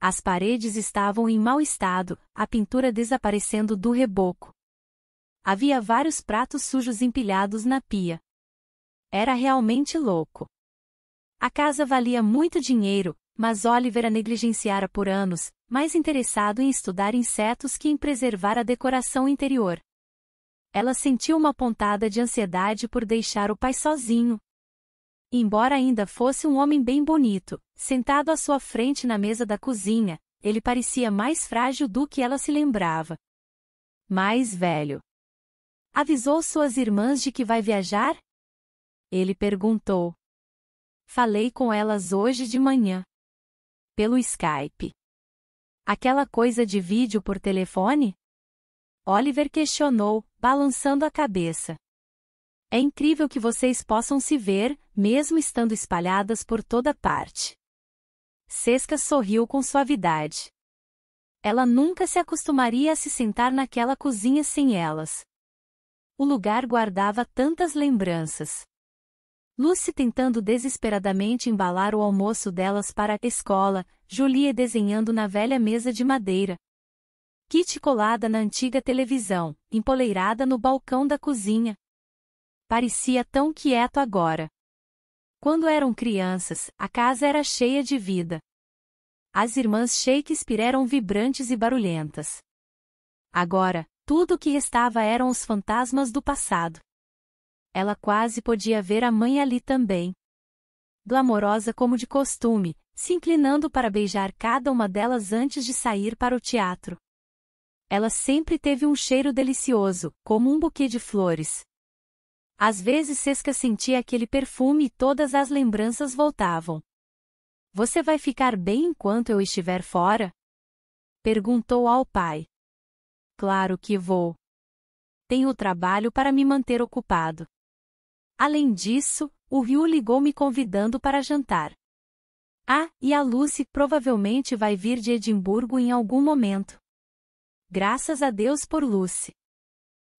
As paredes estavam em mau estado, a pintura desaparecendo do reboco. Havia vários pratos sujos empilhados na pia. Era realmente louco. A casa valia muito dinheiro, mas Oliver a negligenciara por anos, mais interessado em estudar insetos que em preservar a decoração interior. Ela sentiu uma pontada de ansiedade por deixar o pai sozinho. Embora ainda fosse um homem bem bonito, sentado à sua frente na mesa da cozinha, ele parecia mais frágil do que ela se lembrava. Mais velho. Avisou suas irmãs de que vai viajar? Ele perguntou. Falei com elas hoje de manhã. Pelo Skype. Aquela coisa de vídeo por telefone? Oliver questionou, balançando a cabeça. É incrível que vocês possam se ver, mesmo estando espalhadas por toda parte. Sesca sorriu com suavidade. Ela nunca se acostumaria a se sentar naquela cozinha sem elas. O lugar guardava tantas lembranças. Lucy tentando desesperadamente embalar o almoço delas para a escola, Julie desenhando na velha mesa de madeira, Kit colada na antiga televisão, empoleirada no balcão da cozinha. Parecia tão quieto agora. Quando eram crianças, a casa era cheia de vida. As irmãs Shakespeare eram vibrantes e barulhentas. Agora, tudo o que restava eram os fantasmas do passado. Ela quase podia ver a mãe ali também. Glamorosa como de costume, se inclinando para beijar cada uma delas antes de sair para o teatro. Ela sempre teve um cheiro delicioso, como um buquê de flores. Às vezes Sesca sentia aquele perfume e todas as lembranças voltavam. Você vai ficar bem enquanto eu estiver fora? Perguntou ao pai. Claro que vou. Tenho trabalho para me manter ocupado. Além disso, o Ryu ligou me convidando para jantar. Ah, e a Lucy provavelmente vai vir de Edimburgo em algum momento. Graças a Deus por Lucy.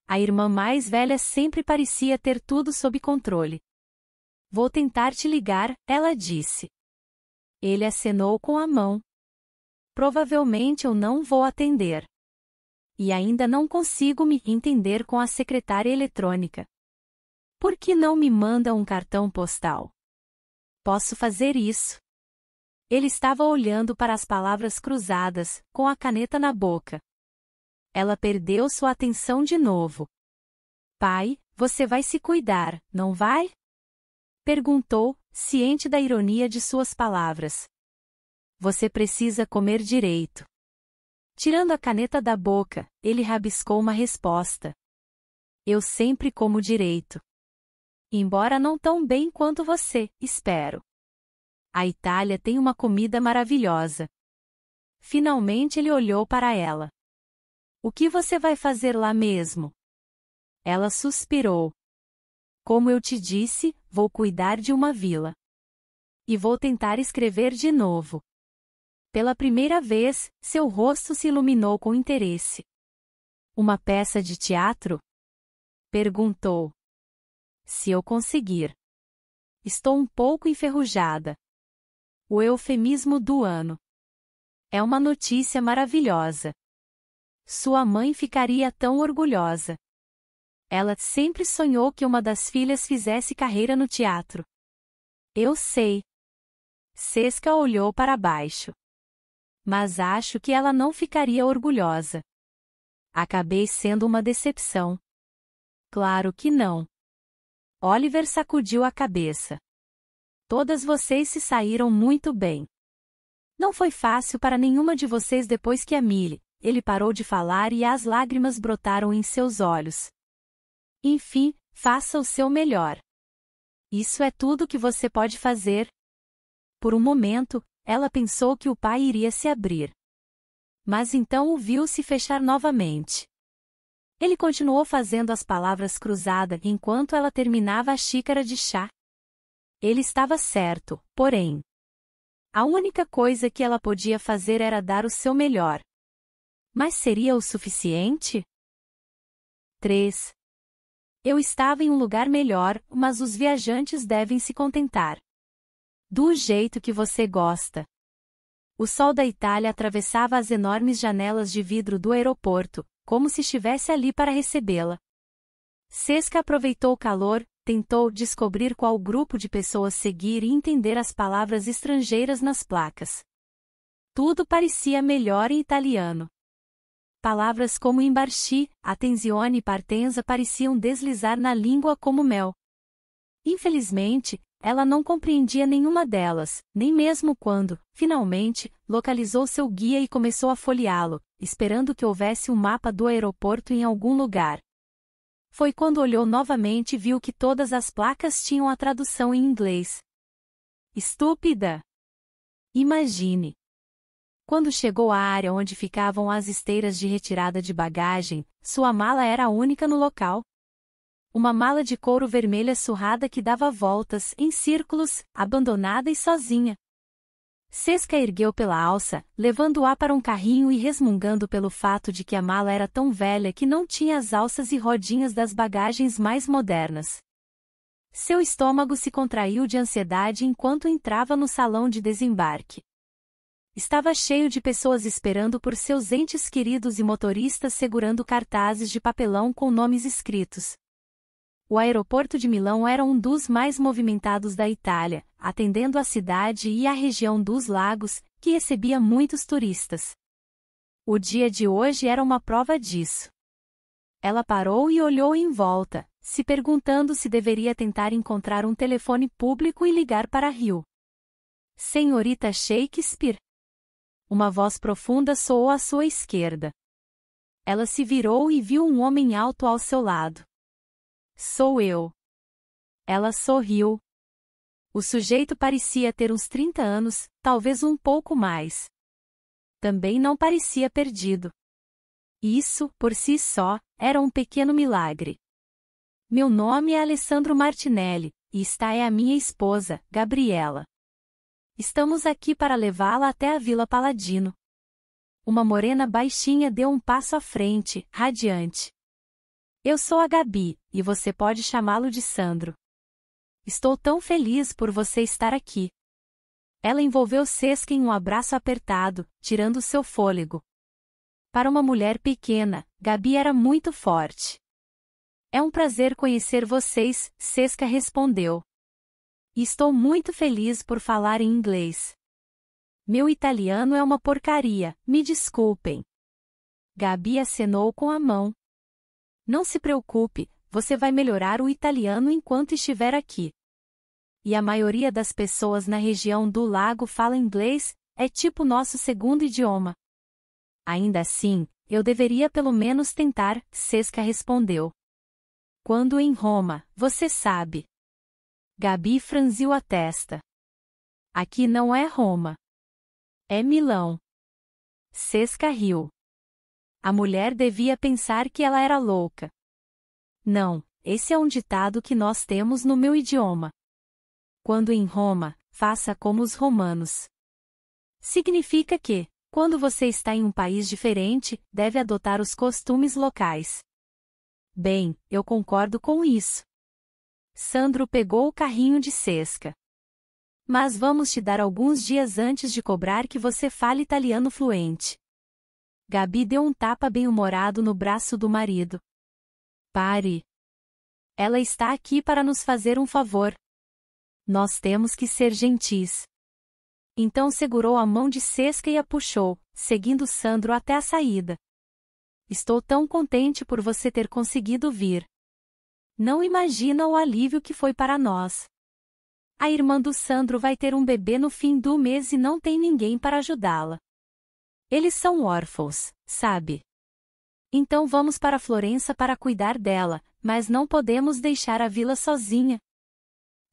A irmã mais velha sempre parecia ter tudo sob controle. Vou tentar te ligar, ela disse. Ele acenou com a mão. Provavelmente eu não vou atender. E ainda não consigo me entender com a secretária eletrônica. Por que não me manda um cartão postal? Posso fazer isso. Ele estava olhando para as palavras cruzadas, com a caneta na boca. Ela perdeu sua atenção de novo. Pai, você vai se cuidar, não vai? Perguntou, ciente da ironia de suas palavras. Você precisa comer direito. Tirando a caneta da boca, ele rabiscou uma resposta. Eu sempre como direito. Embora não tão bem quanto você, espero. A Itália tem uma comida maravilhosa. Finalmente ele olhou para ela. O que você vai fazer lá mesmo? Ela suspirou. Como eu te disse, vou cuidar de uma vila. E vou tentar escrever de novo. Pela primeira vez, seu rosto se iluminou com interesse. Uma peça de teatro? Perguntou. Se eu conseguir. Estou um pouco enferrujada. O eufemismo do ano. É uma notícia maravilhosa. Sua mãe ficaria tão orgulhosa. Ela sempre sonhou que uma das filhas fizesse carreira no teatro. Eu sei. Sesca olhou para baixo. Mas acho que ela não ficaria orgulhosa. Acabei sendo uma decepção. Claro que não. Oliver sacudiu a cabeça. Todas vocês se saíram muito bem. Não foi fácil para nenhuma de vocês depois que a Millie, ele parou de falar e as lágrimas brotaram em seus olhos. Enfim, faça o seu melhor. Isso é tudo que você pode fazer. Por um momento, ela pensou que o pai iria se abrir. Mas então o viu se fechar novamente. Ele continuou fazendo as palavras cruzadas enquanto ela terminava a xícara de chá. Ele estava certo, porém. A única coisa que ela podia fazer era dar o seu melhor. Mas seria o suficiente? 3. Eu estava em um lugar melhor, mas os viajantes devem se contentar. Do jeito que você gosta. O sol da Itália atravessava as enormes janelas de vidro do aeroporto, como se estivesse ali para recebê-la. Sesca aproveitou o calor, tentou descobrir qual grupo de pessoas seguir e entender as palavras estrangeiras nas placas. Tudo parecia melhor em italiano. Palavras como embarchi, atenzione e partenza pareciam deslizar na língua como mel. Infelizmente, ela não compreendia nenhuma delas, nem mesmo quando, finalmente, localizou seu guia e começou a folheá-lo, esperando que houvesse um mapa do aeroporto em algum lugar. Foi quando olhou novamente e viu que todas as placas tinham a tradução em inglês. Estúpida! Imagine, quando chegou à área onde ficavam as esteiras de retirada de bagagem, sua mala era a única no local. Uma mala de couro vermelha surrada que dava voltas, em círculos, abandonada e sozinha. Sesca ergueu pela alça, levando-a para um carrinho e resmungando pelo fato de que a mala era tão velha que não tinha as alças e rodinhas das bagagens mais modernas. Seu estômago se contraiu de ansiedade enquanto entrava no salão de desembarque. Estava cheio de pessoas esperando por seus entes queridos e motoristas segurando cartazes de papelão com nomes escritos. O aeroporto de Milão era um dos mais movimentados da Itália, atendendo a cidade e a região dos lagos, que recebia muitos turistas. O dia de hoje era uma prova disso. Ela parou e olhou em volta, se perguntando se deveria tentar encontrar um telefone público e ligar para Rio. Senhorita Shakespeare, uma voz profunda soou à sua esquerda. Ela se virou e viu um homem alto ao seu lado. Sou eu. Ela sorriu. O sujeito parecia ter uns 30 anos, talvez um pouco mais. Também não parecia perdido. Isso, por si só, era um pequeno milagre. Meu nome é Alessandro Martinelli, e está é a minha esposa, Gabriela. Estamos aqui para levá-la até a Vila Paladino. Uma morena baixinha deu um passo à frente, radiante. Eu sou a Gabi, e você pode chamá-lo de Sandro. Estou tão feliz por você estar aqui. Ela envolveu Sesca em um abraço apertado, tirando seu fôlego. Para uma mulher pequena, Gabi era muito forte. É um prazer conhecer vocês, Sesca respondeu. E estou muito feliz por falar em inglês. Meu italiano é uma porcaria, me desculpem. Gabi acenou com a mão. Não se preocupe, você vai melhorar o italiano enquanto estiver aqui. E a maioria das pessoas na região do lago fala inglês, é tipo nosso segundo idioma. Ainda assim, eu deveria pelo menos tentar, Sesca respondeu. Quando em Roma, você sabe. Gabi franziu a testa. Aqui não é Roma. É Milão. Sesca riu. A mulher devia pensar que ela era louca. Não, esse é um ditado que nós temos no meu idioma. Quando em Roma, faça como os romanos. Significa que, quando você está em um país diferente, deve adotar os costumes locais. Bem, eu concordo com isso. Sandro pegou o carrinho de Sesca. Mas vamos te dar alguns dias antes de cobrar que você fale italiano fluente. Gabi deu um tapa bem-humorado no braço do marido. Pare. Ela está aqui para nos fazer um favor. Nós temos que ser gentis. Então segurou a mão de Sesca e a puxou, seguindo Sandro até a saída. Estou tão contente por você ter conseguido vir. Não imagina o alívio que foi para nós. A irmã do Sandro vai ter um bebê no fim do mês e não tem ninguém para ajudá-la. Eles são órfãos, sabe? Então vamos para Florença para cuidar dela, mas não podemos deixar a vila sozinha.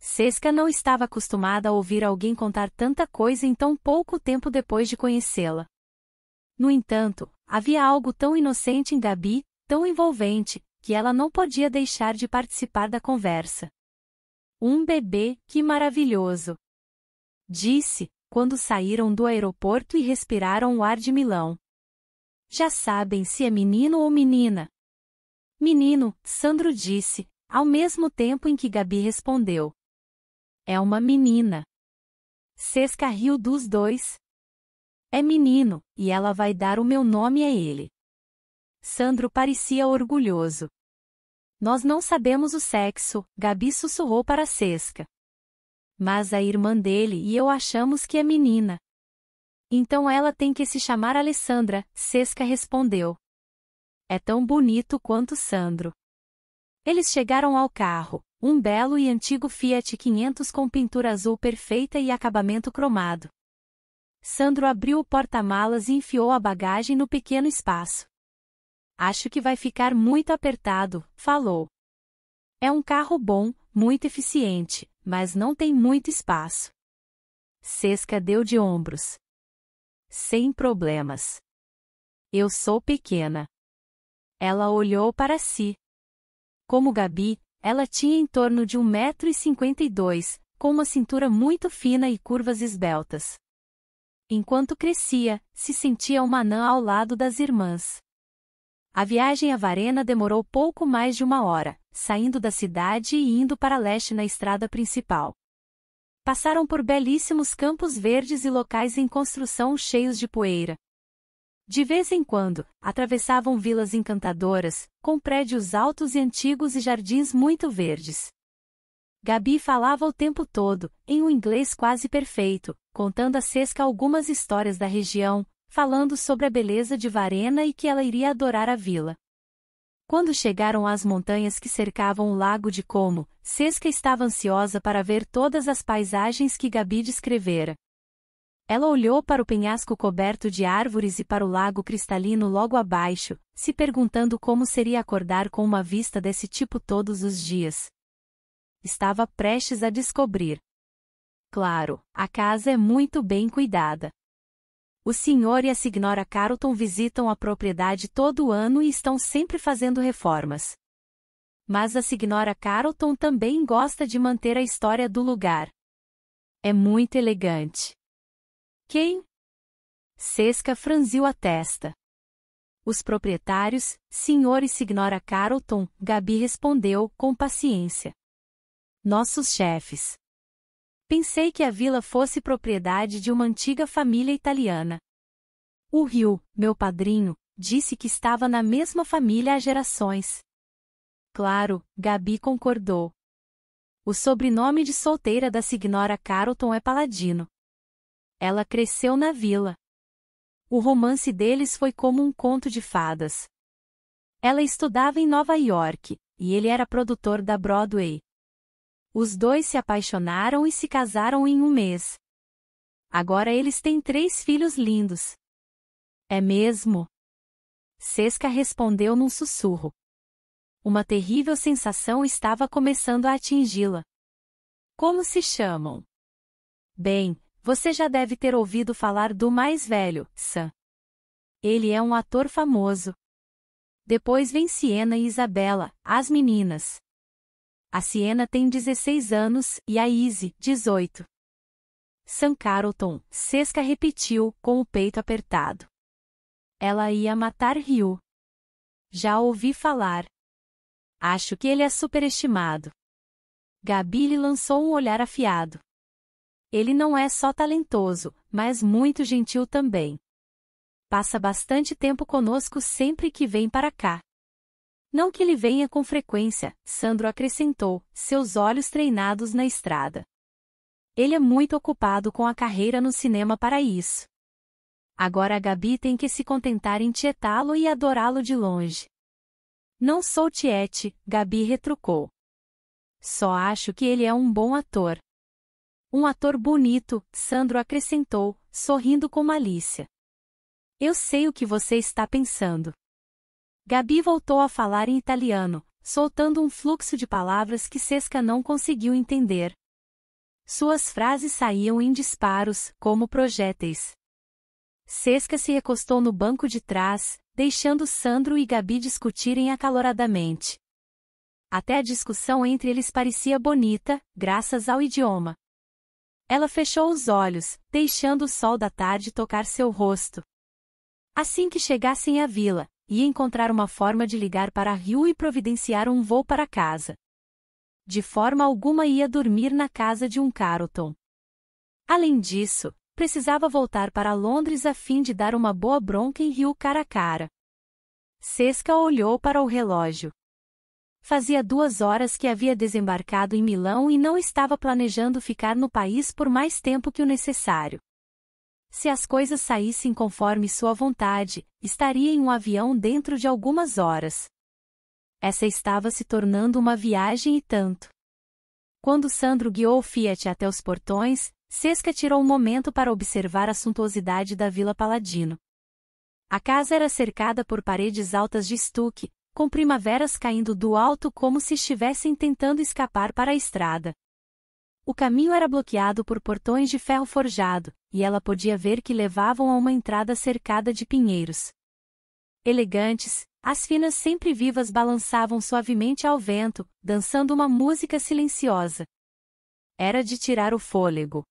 Sesca não estava acostumada a ouvir alguém contar tanta coisa em tão pouco tempo depois de conhecê-la. No entanto, havia algo tão inocente em Gabi, tão envolvente, que ela não podia deixar de participar da conversa. Um bebê, que maravilhoso! Disse, quando saíram do aeroporto e respiraram o ar de Milão. Já sabem se é menino ou menina. Menino, Sandro disse, ao mesmo tempo em que Gabi respondeu. É uma menina. Sesca riu dos dois. É menino, e ela vai dar o meu nome a ele. Sandro parecia orgulhoso. Nós não sabemos o sexo, Gabi sussurrou para Sesca. Mas a irmã dele e eu achamos que é menina. Então ela tem que se chamar Alessandra, Sesca respondeu. É tão bonito quanto Sandro. Eles chegaram ao carro, um belo e antigo Fiat 500 com pintura azul perfeita e acabamento cromado. Sandro abriu o porta-malas e enfiou a bagagem no pequeno espaço. Acho que vai ficar muito apertado, falou. É um carro bom, muito eficiente, mas não tem muito espaço. Sesca deu de ombros. Sem problemas. Eu sou pequena. Ela olhou para si. Como Gabi, ela tinha em torno de 1,52m, com uma cintura muito fina e curvas esbeltas. Enquanto crescia, se sentia uma anã ao lado das irmãs. A viagem a Varena demorou pouco mais de uma hora, saindo da cidade e indo para leste na estrada principal. Passaram por belíssimos campos verdes e locais em construção cheios de poeira. De vez em quando, atravessavam vilas encantadoras, com prédios altos e antigos e jardins muito verdes. Gabi falava o tempo todo, em um inglês quase perfeito, contando a Sesca algumas histórias da região, falando sobre a beleza de Varena e que ela iria adorar a vila. Quando chegaram às montanhas que cercavam o lago de Como, Sesca estava ansiosa para ver todas as paisagens que Gabi descrevera. Ela olhou para o penhasco coberto de árvores e para o lago cristalino logo abaixo, se perguntando como seria acordar com uma vista desse tipo todos os dias. Estava prestes a descobrir. Claro, a casa é muito bem cuidada. O senhor e a senhora Carlton visitam a propriedade todo ano e estão sempre fazendo reformas. Mas a senhora Carlton também gosta de manter a história do lugar. É muito elegante. Quem? Sesca franziu a testa. Os proprietários, senhor e senhora Carlton, Gabi respondeu, com paciência. Nossos chefes. Pensei que a vila fosse propriedade de uma antiga família italiana. O Rio, meu padrinho, disse que estava na mesma família há gerações. Claro, Gabi concordou. O sobrenome de solteira da signora Carlton é Paladino. Ela cresceu na vila. O romance deles foi como um conto de fadas. Ela estudava em Nova York, e ele era produtor da Broadway, os dois se apaixonaram e se casaram em um mês. Agora eles têm três filhos lindos. É mesmo? Sesca respondeu num sussurro. Uma terrível sensação estava começando a atingi-la. Como se chamam? Bem, você já deve ter ouvido falar do mais velho, Sam. Ele é um ator famoso. Depois vem Siena e Isabela, as meninas. A Siena tem 16 anos e a Izzy, 18. Sam Carlton, Sesca repetiu, com o peito apertado. Ela ia matar Ryu. Já ouvi falar. Acho que ele é superestimado. Gabi lhe lançou um olhar afiado. Ele não é só talentoso, mas muito gentil também. Passa bastante tempo conosco sempre que vem para cá. Não que ele venha com frequência, Sandro acrescentou, seus olhos treinados na estrada. Ele é muito ocupado com a carreira no cinema para isso. Agora a Gabi tem que se contentar em tietá-lo e adorá-lo de longe. Não sou tiete, Gabi retrucou. Só acho que ele é um bom ator. Um ator bonito, Sandro acrescentou, sorrindo com malícia. Eu sei o que você está pensando. Gabi voltou a falar em italiano, soltando um fluxo de palavras que Sesca não conseguiu entender. Suas frases saíam em disparos, como projéteis. Sesca se recostou no banco de trás, deixando Sandro e Gabi discutirem acaloradamente. Até a discussão entre eles parecia bonita, graças ao idioma. Ela fechou os olhos, deixando o sol da tarde tocar seu rosto. Assim que chegassem à vila, e encontrar uma forma de ligar para Rio e providenciar um voo para casa. De forma alguma ia dormir na casa de um Carlton. Além disso, precisava voltar para Londres a fim de dar uma boa bronca em Rio cara a cara. Sesca olhou para o relógio. Fazia duas horas que havia desembarcado em Milão e não estava planejando ficar no país por mais tempo que o necessário. Se as coisas saíssem conforme sua vontade, estaria em um avião dentro de algumas horas. Essa estava se tornando uma viagem e tanto. Quando Sandro guiou o Fiat até os portões, Sesca tirou um momento para observar a suntuosidade da Vila Paladino. A casa era cercada por paredes altas de estuque, com primaveras caindo do alto como se estivessem tentando escapar para a estrada. O caminho era bloqueado por portões de ferro forjado, e ela podia ver que levavam a uma entrada cercada de pinheiros. Elegantes, as finas sempre vivas balançavam suavemente ao vento, dançando uma música silenciosa. Era de tirar o fôlego.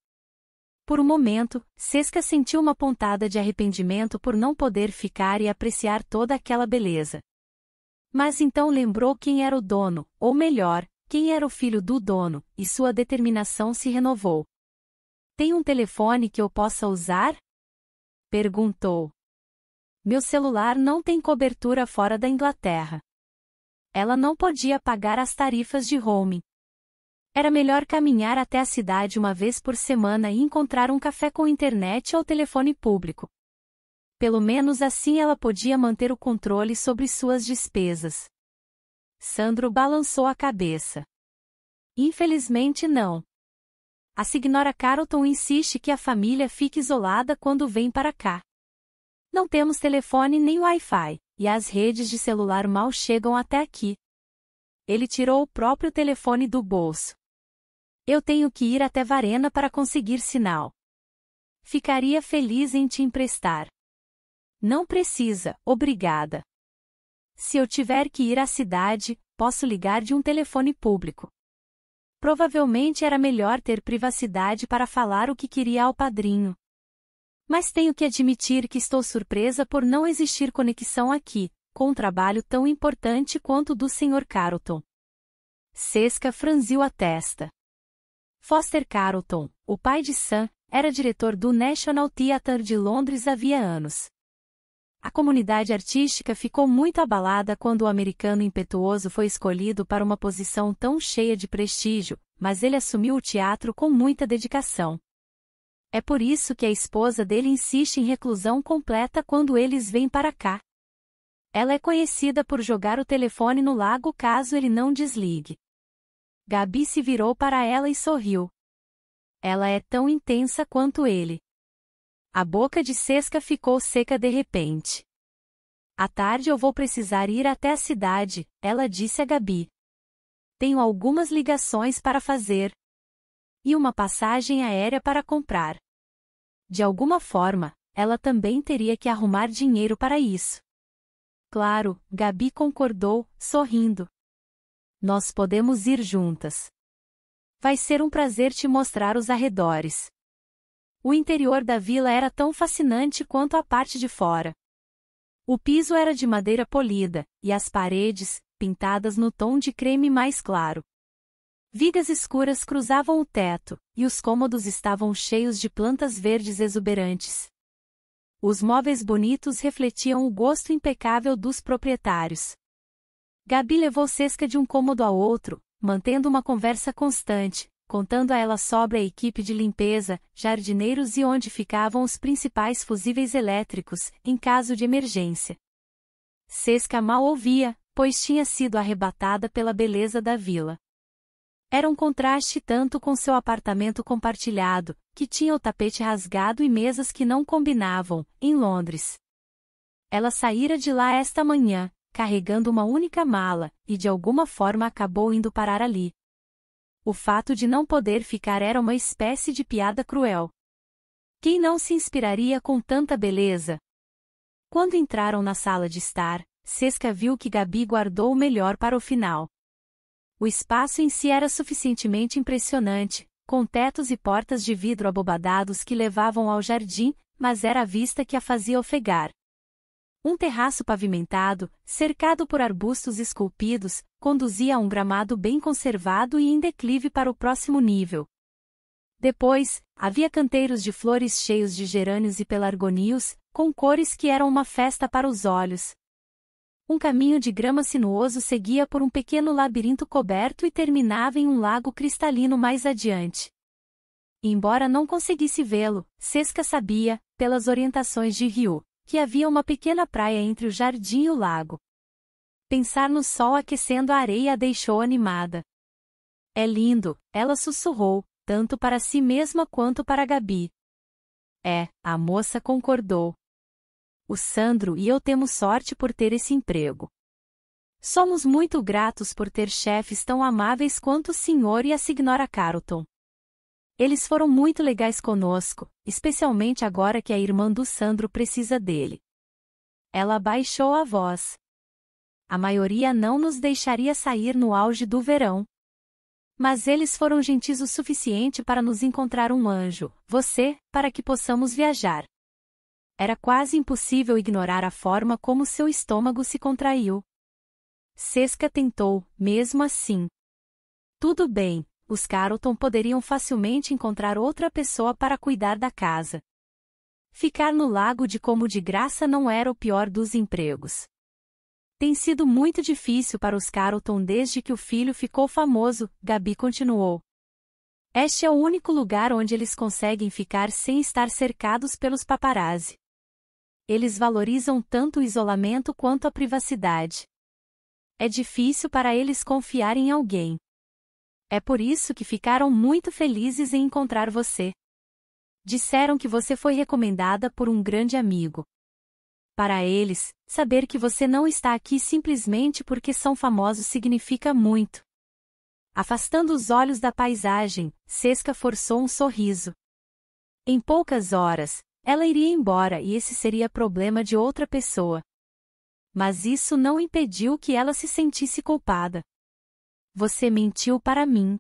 Por um momento, Sesca sentiu uma pontada de arrependimento por não poder ficar e apreciar toda aquela beleza. Mas então lembrou quem era o dono, ou melhor, quem era o filho do dono, e sua determinação se renovou. Tem um telefone que eu possa usar? Perguntou. Meu celular não tem cobertura fora da Inglaterra. Ela não podia pagar as tarifas de roaming. Era melhor caminhar até a cidade uma vez por semana e encontrar um café com internet ou telefone público. Pelo menos assim ela podia manter o controle sobre suas despesas. Sandro balançou a cabeça. Infelizmente não. A signora Carlton insiste que a família fique isolada quando vem para cá. Não temos telefone nem Wi-Fi, e as redes de celular mal chegam até aqui. Ele tirou o próprio telefone do bolso. Eu tenho que ir até Varena para conseguir sinal. Ficaria feliz em te emprestar. Não precisa, obrigada. Se eu tiver que ir à cidade, posso ligar de um telefone público. Provavelmente era melhor ter privacidade para falar o que queria ao padrinho. Mas tenho que admitir que estou surpresa por não existir conexão aqui, com um trabalho tão importante quanto o do Sr. Carleton. Sesca franziu a testa. Foster Carleton, o pai de Sam, era diretor do National Theatre de Londres havia anos. A comunidade artística ficou muito abalada quando o americano impetuoso foi escolhido para uma posição tão cheia de prestígio, mas ele assumiu o teatro com muita dedicação. É por isso que a esposa dele insiste em reclusão completa quando eles vêm para cá. Ela é conhecida por jogar o telefone no lago caso ele não desligue. Gabi se virou para ela e sorriu. Ela é tão intensa quanto ele. A boca de Sesca ficou seca de repente. À tarde eu vou precisar ir até a cidade, ela disse a Gabi. Tenho algumas ligações para fazer. E uma passagem aérea para comprar. De alguma forma, ela também teria que arrumar dinheiro para isso. Claro, Gabi concordou, sorrindo. Nós podemos ir juntas. Vai ser um prazer te mostrar os arredores. O interior da vila era tão fascinante quanto a parte de fora. O piso era de madeira polida, e as paredes, pintadas no tom de creme mais claro. Vigas escuras cruzavam o teto, e os cômodos estavam cheios de plantas verdes exuberantes. Os móveis bonitos refletiam o gosto impecável dos proprietários. Gabi levou Sesca de um cômodo a outro, mantendo uma conversa constante, contando a ela sobre a equipe de limpeza, jardineiros e onde ficavam os principais fusíveis elétricos, em caso de emergência. Sesca mal ouvia, pois tinha sido arrebatada pela beleza da vila. Era um contraste tanto com seu apartamento compartilhado, que tinha o tapete rasgado e mesas que não combinavam, em Londres. Ela saíra de lá esta manhã, carregando uma única mala, e de alguma forma acabou indo parar ali, o fato de não poder ficar era uma espécie de piada cruel. Quem não se inspiraria com tanta beleza? Quando entraram na sala de estar, Sesca viu que Gabi guardou o melhor para o final. O espaço em si era suficientemente impressionante, com tetos e portas de vidro abobadados que levavam ao jardim, mas era a vista que a fazia ofegar. Um terraço pavimentado, cercado por arbustos esculpidos, conduzia a um gramado bem conservado e em declive para o próximo nível. Depois, havia canteiros de flores cheios de gerânios e pelargonios, com cores que eram uma festa para os olhos. Um caminho de grama sinuoso seguia por um pequeno labirinto coberto e terminava em um lago cristalino mais adiante. Embora não conseguisse vê-lo, Sesca sabia, pelas orientações de Ryu, que havia uma pequena praia entre o jardim e o lago. Pensar no sol aquecendo a areia a deixou animada. É lindo, ela sussurrou, tanto para si mesma quanto para Gabi. É, a moça concordou. O Sandro e eu temos sorte por ter esse emprego. Somos muito gratos por ter chefes tão amáveis quanto o senhor e a senhora Carlton. Eles foram muito legais conosco, especialmente agora que a irmã do Sandro precisa dele. Ela baixou a voz. A maioria não nos deixaria sair no auge do verão. Mas eles foram gentis o suficiente para nos encontrar um anjo, você, para que possamos viajar. Era quase impossível ignorar a forma como seu estômago se contraiu. Sesca tentou, mesmo assim. Tudo bem, os Carlton poderiam facilmente encontrar outra pessoa para cuidar da casa. Ficar no lago de como de graça não era o pior dos empregos. Tem sido muito difícil para os Carlton desde que o filho ficou famoso, Gabi continuou. Este é o único lugar onde eles conseguem ficar sem estar cercados pelos paparazzi. Eles valorizam tanto o isolamento quanto a privacidade. É difícil para eles confiar em alguém. É por isso que ficaram muito felizes em encontrar você. Disseram que você foi recomendada por um grande amigo. Para eles, saber que você não está aqui simplesmente porque são famosos significa muito. Afastando os olhos da paisagem, Sesca forçou um sorriso. Em poucas horas, ela iria embora e esse seria problema de outra pessoa. Mas isso não impediu que ela se sentisse culpada. Você mentiu para mim.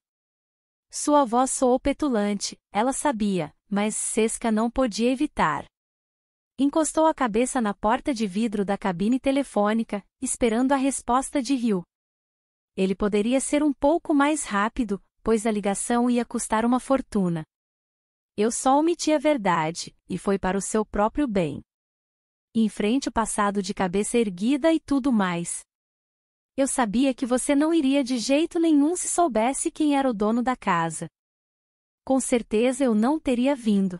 Sua voz soou petulante, ela sabia, mas Sesca não podia evitar. Encostou a cabeça na porta de vidro da cabine telefônica, esperando a resposta de Rio. Ele poderia ser um pouco mais rápido, pois a ligação ia custar uma fortuna. Eu só omiti a verdade, e foi para o seu próprio bem. Enfrente o passado de cabeça erguida e tudo mais, eu sabia que você não iria de jeito nenhum se soubesse quem era o dono da casa. Com certeza eu não teria vindo.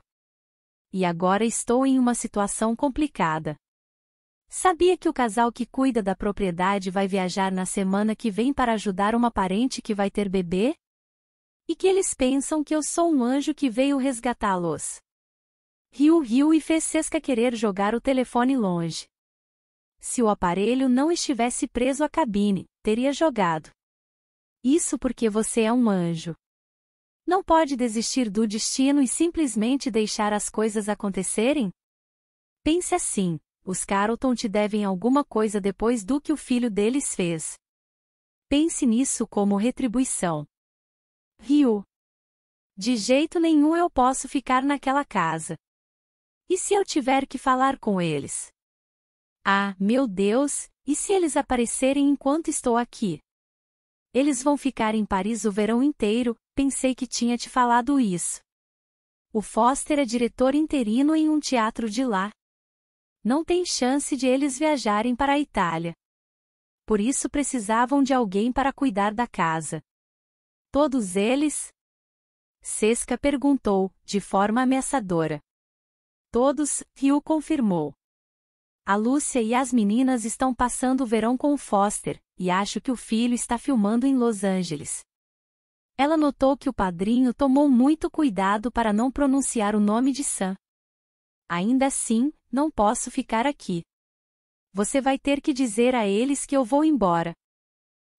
E agora estou em uma situação complicada. Sabia que o casal que cuida da propriedade vai viajar na semana que vem para ajudar uma parente que vai ter bebê? E que eles pensam que eu sou um anjo que veio resgatá-los. Riu riu e fez Sesca querer jogar o telefone longe. Se o aparelho não estivesse preso à cabine, teria jogado. Isso porque você é um anjo. Não pode desistir do destino e simplesmente deixar as coisas acontecerem? Pense assim: os Carlton te devem alguma coisa depois do que o filho deles fez. Pense nisso como retribuição. Rio. De jeito nenhum eu posso ficar naquela casa. E se eu tiver que falar com eles? Ah, meu Deus, e se eles aparecerem enquanto estou aqui? Eles vão ficar em Paris o verão inteiro, pensei que tinha te falado isso. O Foster é diretor interino em um teatro de lá. Não tem chance de eles viajarem para a Itália. Por isso precisavam de alguém para cuidar da casa. Todos eles? Sesca perguntou, de forma ameaçadora. Todos, Rio confirmou. A Lúcia e as meninas estão passando o verão com o Foster, e acho que o filho está filmando em Los Angeles. Ela notou que o padrinho tomou muito cuidado para não pronunciar o nome de Sam. Ainda assim, não posso ficar aqui. Você vai ter que dizer a eles que eu vou embora.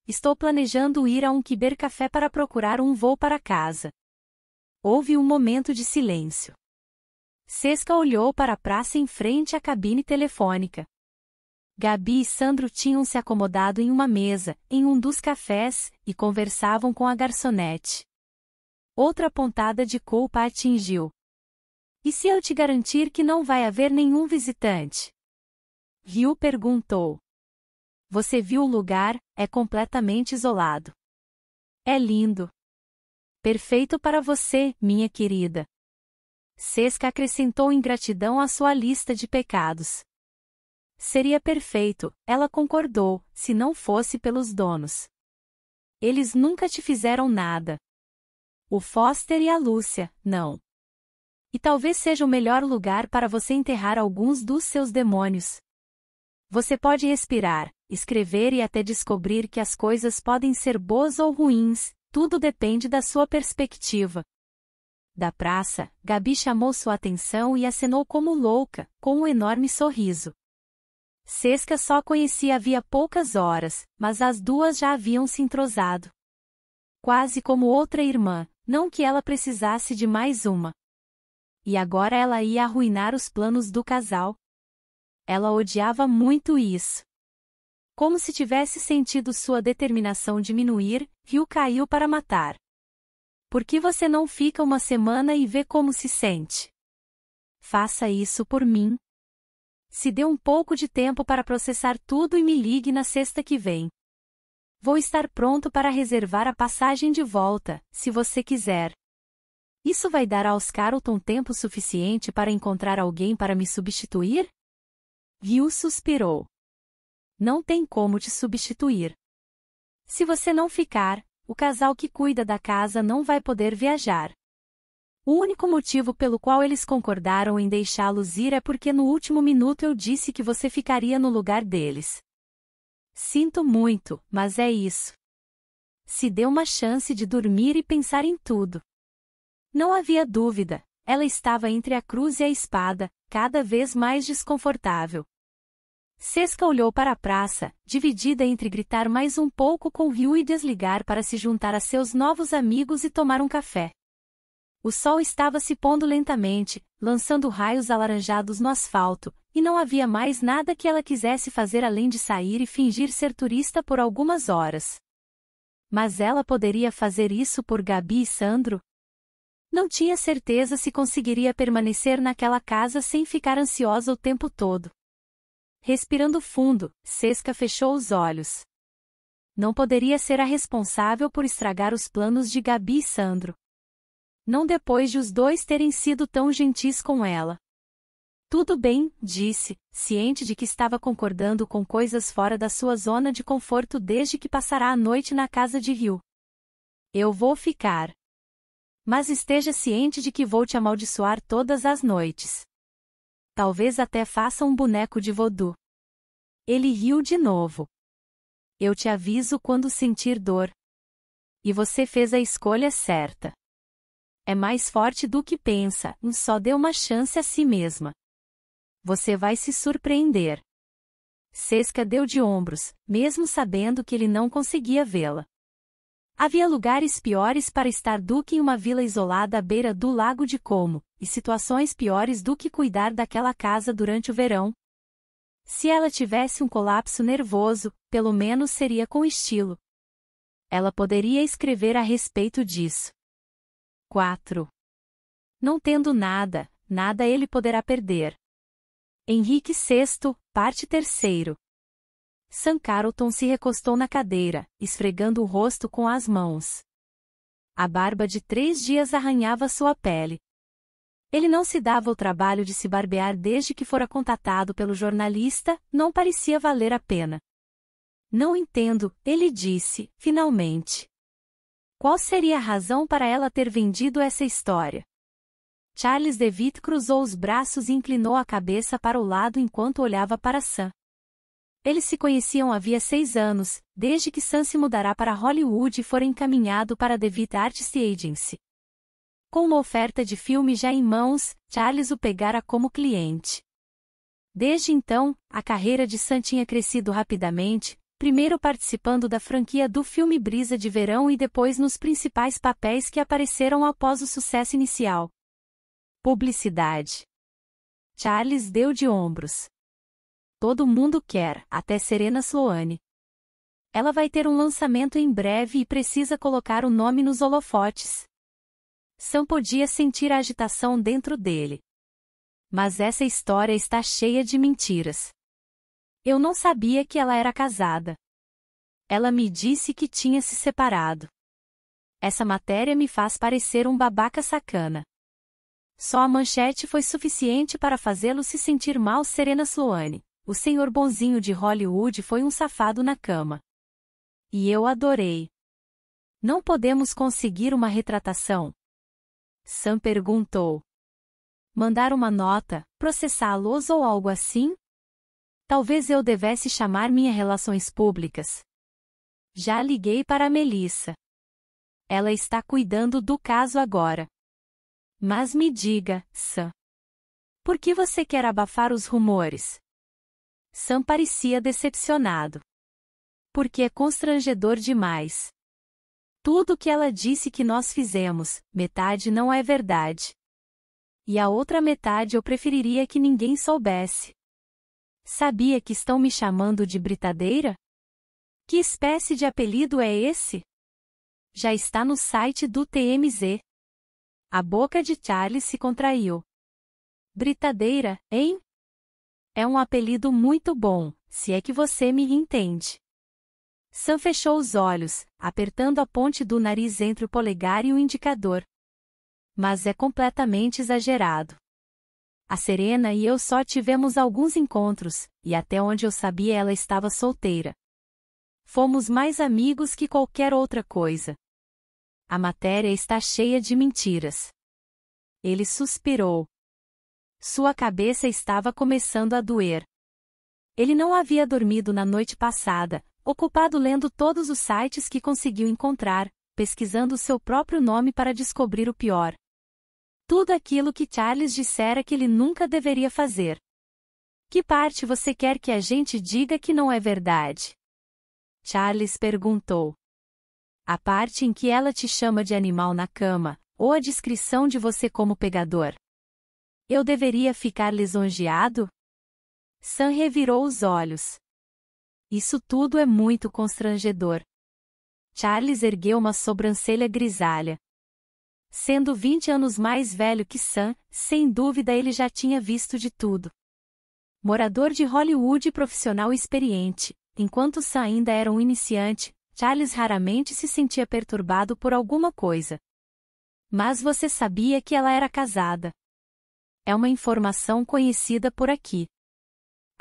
Estou planejando ir a um kibercafé para procurar um voo para casa. Houve um momento de silêncio. Sesca olhou para a praça em frente à cabine telefônica. Gabi e Sandro tinham se acomodado em uma mesa, em um dos cafés, e conversavam com a garçonete. Outra pontada de culpa atingiu. E se eu te garantir que não vai haver nenhum visitante? Rio perguntou. Você viu o lugar, é completamente isolado. É lindo. Perfeito para você, minha querida. Sesca acrescentou ingratidão à sua lista de pecados. Seria perfeito, ela concordou, se não fosse pelos donos. Eles nunca te fizeram nada. O Foster e a Lúcia, não. E talvez seja o melhor lugar para você enterrar alguns dos seus demônios. Você pode respirar, escrever e até descobrir que as coisas podem ser boas ou ruins, tudo depende da sua perspectiva. Da praça, Gabi chamou sua atenção e acenou como louca, com um enorme sorriso. Sesca só conhecia havia poucas horas, mas as duas já haviam se entrosado. Quase como outra irmã, não que ela precisasse de mais uma. E agora ela ia arruinar os planos do casal. Ela odiava muito isso. Como se tivesse sentido sua determinação diminuir, Rio caiu para matar. Por que você não fica uma semana e vê como se sente? Faça isso por mim. Se dê um pouco de tempo para processar tudo e me ligue na sexta que vem. Vou estar pronto para reservar a passagem de volta, se você quiser. Isso vai dar a Oscarlton tempo suficiente para encontrar alguém para me substituir? Viu suspirou. Não tem como te substituir. Se você não ficar, o casal que cuida da casa não vai poder viajar. O único motivo pelo qual eles concordaram em deixá-los ir é porque no último minuto eu disse que você ficaria no lugar deles. Sinto muito, mas é isso. Se deu uma chance de dormir e pensar em tudo. Não havia dúvida, ela estava entre a cruz e a espada, cada vez mais desconfortável. Sesca olhou para a praça, dividida entre gritar mais um pouco com Ryu e desligar para se juntar a seus novos amigos e tomar um café. O sol estava se pondo lentamente, lançando raios alaranjados no asfalto, e não havia mais nada que ela quisesse fazer além de sair e fingir ser turista por algumas horas. Mas ela poderia fazer isso por Gabi e Sandro? Não tinha certeza se conseguiria permanecer naquela casa sem ficar ansiosa o tempo todo. Respirando fundo, Sesca fechou os olhos. Não poderia ser a responsável por estragar os planos de Gabi e Sandro. Não depois de os dois terem sido tão gentis com ela. Tudo bem, disse, ciente de que estava concordando com coisas fora da sua zona de conforto desde que passará a noite na casa de Ryu. Eu vou ficar. Mas esteja ciente de que vou te amaldiçoar todas as noites. Talvez até faça um boneco de vodu. Ele riu de novo. Eu te aviso quando sentir dor. E você fez a escolha certa. É mais forte do que pensa, um só dê uma chance a si mesma. Você vai se surpreender. Sesca deu de ombros, mesmo sabendo que ele não conseguia vê-la. Havia lugares piores para estar do que em uma vila isolada à beira do lago de Como, e situações piores do que cuidar daquela casa durante o verão. Se ela tivesse um colapso nervoso, pelo menos seria com estilo. Ela poderia escrever a respeito disso. 4. Não tendo nada, nada ele poderá perder. Henrique VI, parte 3. Sam Carlton se recostou na cadeira, esfregando o rosto com as mãos. A barba de três dias arranhava sua pele, ele não se dava o trabalho de se barbear desde que fora contatado pelo jornalista, não parecia valer a pena. Não entendo, ele disse, finalmente. Qual seria a razão para ela ter vendido essa história? Charles Devitt cruzou os braços e inclinou a cabeça para o lado enquanto olhava para Sam. Eles se conheciam havia seis anos, desde que Sam se mudará para Hollywood e for encaminhado para Devitt Artist Agency. Com uma oferta de filme já em mãos, Charles o pegara como cliente. Desde então, a carreira de Sam tinha crescido rapidamente, primeiro participando da franquia do filme Brisa de Verão e depois nos principais papéis que apareceram após o sucesso inicial. Publicidade. Charles deu de ombros. Todo mundo quer, até Serena Sloane. Ela vai ter um lançamento em breve e precisa colocar o nome nos holofotes. Sam podia sentir a agitação dentro dele. Mas essa história está cheia de mentiras. Eu não sabia que ela era casada. Ela me disse que tinha se separado. Essa matéria me faz parecer um babaca sacana. Só a manchete foi suficiente para fazê-lo se sentir mal Serena Sloane. O senhor bonzinho de Hollywood foi um safado na cama. E eu adorei. Não podemos conseguir uma retratação, Sam perguntou. Mandar uma nota, processá-los ou algo assim? Talvez eu devesse chamar minha relações públicas. Já liguei para a Melissa. Ela está cuidando do caso agora. Mas me diga, Sam. Por que você quer abafar os rumores? Sam parecia decepcionado. Porque é constrangedor demais. Tudo que ela disse que nós fizemos, metade não é verdade. E a outra metade eu preferiria que ninguém soubesse. Sabia que estão me chamando de britadeira? Que espécie de apelido é esse? Já está no site do TMZ. A boca de Charles se contraiu. Britadeira, hein? É um apelido muito bom, se é que você me entende. Sam fechou os olhos, apertando a ponte do nariz entre o polegar e o indicador. Mas é completamente exagerado. A Serena e eu só tivemos alguns encontros, e até onde eu sabia ela estava solteira. Fomos mais amigos que qualquer outra coisa. A matéria está cheia de mentiras. Ele suspirou. Sua cabeça estava começando a doer. Ele não havia dormido na noite passada, Ocupado lendo todos os sites que conseguiu encontrar, pesquisando seu próprio nome para descobrir o pior. Tudo aquilo que Charles dissera que ele nunca deveria fazer. Que parte você quer que a gente diga que não é verdade? Charles perguntou. A parte em que ela te chama de animal na cama, ou a descrição de você como pegador. Eu deveria ficar lisonjeado? Sam revirou os olhos. Isso tudo é muito constrangedor. Charles ergueu uma sobrancelha grisalha. Sendo 20 anos mais velho que Sam, sem dúvida ele já tinha visto de tudo. Morador de Hollywood e profissional experiente, enquanto Sam ainda era um iniciante, Charles raramente se sentia perturbado por alguma coisa. Mas você sabia que ela era casada. É uma informação conhecida por aqui.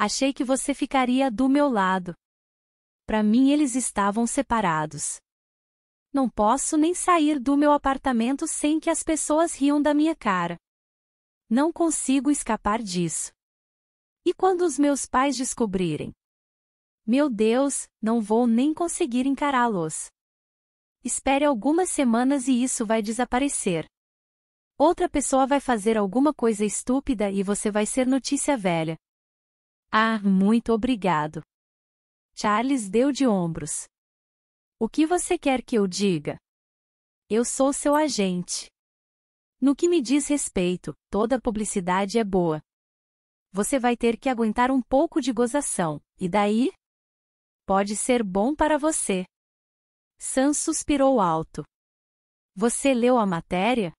Achei que você ficaria do meu lado. Para mim eles estavam separados. Não posso nem sair do meu apartamento sem que as pessoas riam da minha cara. Não consigo escapar disso. E quando os meus pais descobrirem? Meu Deus, não vou nem conseguir encará-los. Espere algumas semanas e isso vai desaparecer. Outra pessoa vai fazer alguma coisa estúpida e você vai ser notícia velha. Ah, muito obrigado. Charles deu de ombros. O que você quer que eu diga? Eu sou seu agente. No que me diz respeito, toda publicidade é boa. Você vai ter que aguentar um pouco de gozação, e daí? Pode ser bom para você. Sam suspirou alto. Você leu a matéria?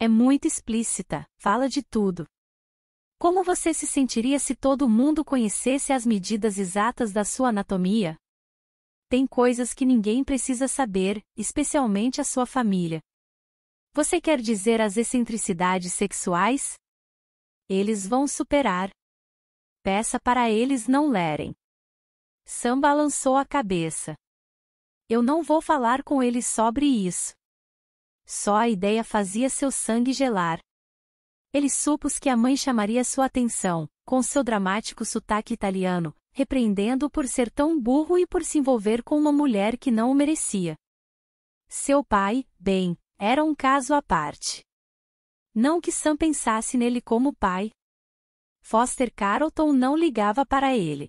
É muito explícita, fala de tudo. Como você se sentiria se todo mundo conhecesse as medidas exatas da sua anatomia? Tem coisas que ninguém precisa saber, especialmente a sua família. Você quer dizer as excentricidades sexuais? Eles vão superar. Peça para eles não lerem. Sam balançou a cabeça. Eu não vou falar com eles sobre isso. Só a ideia fazia seu sangue gelar. Ele supus que a mãe chamaria sua atenção, com seu dramático sotaque italiano, repreendendo-o por ser tão burro e por se envolver com uma mulher que não o merecia. Seu pai, bem, era um caso à parte. Não que Sam pensasse nele como pai. Foster Carrollton não ligava para ele.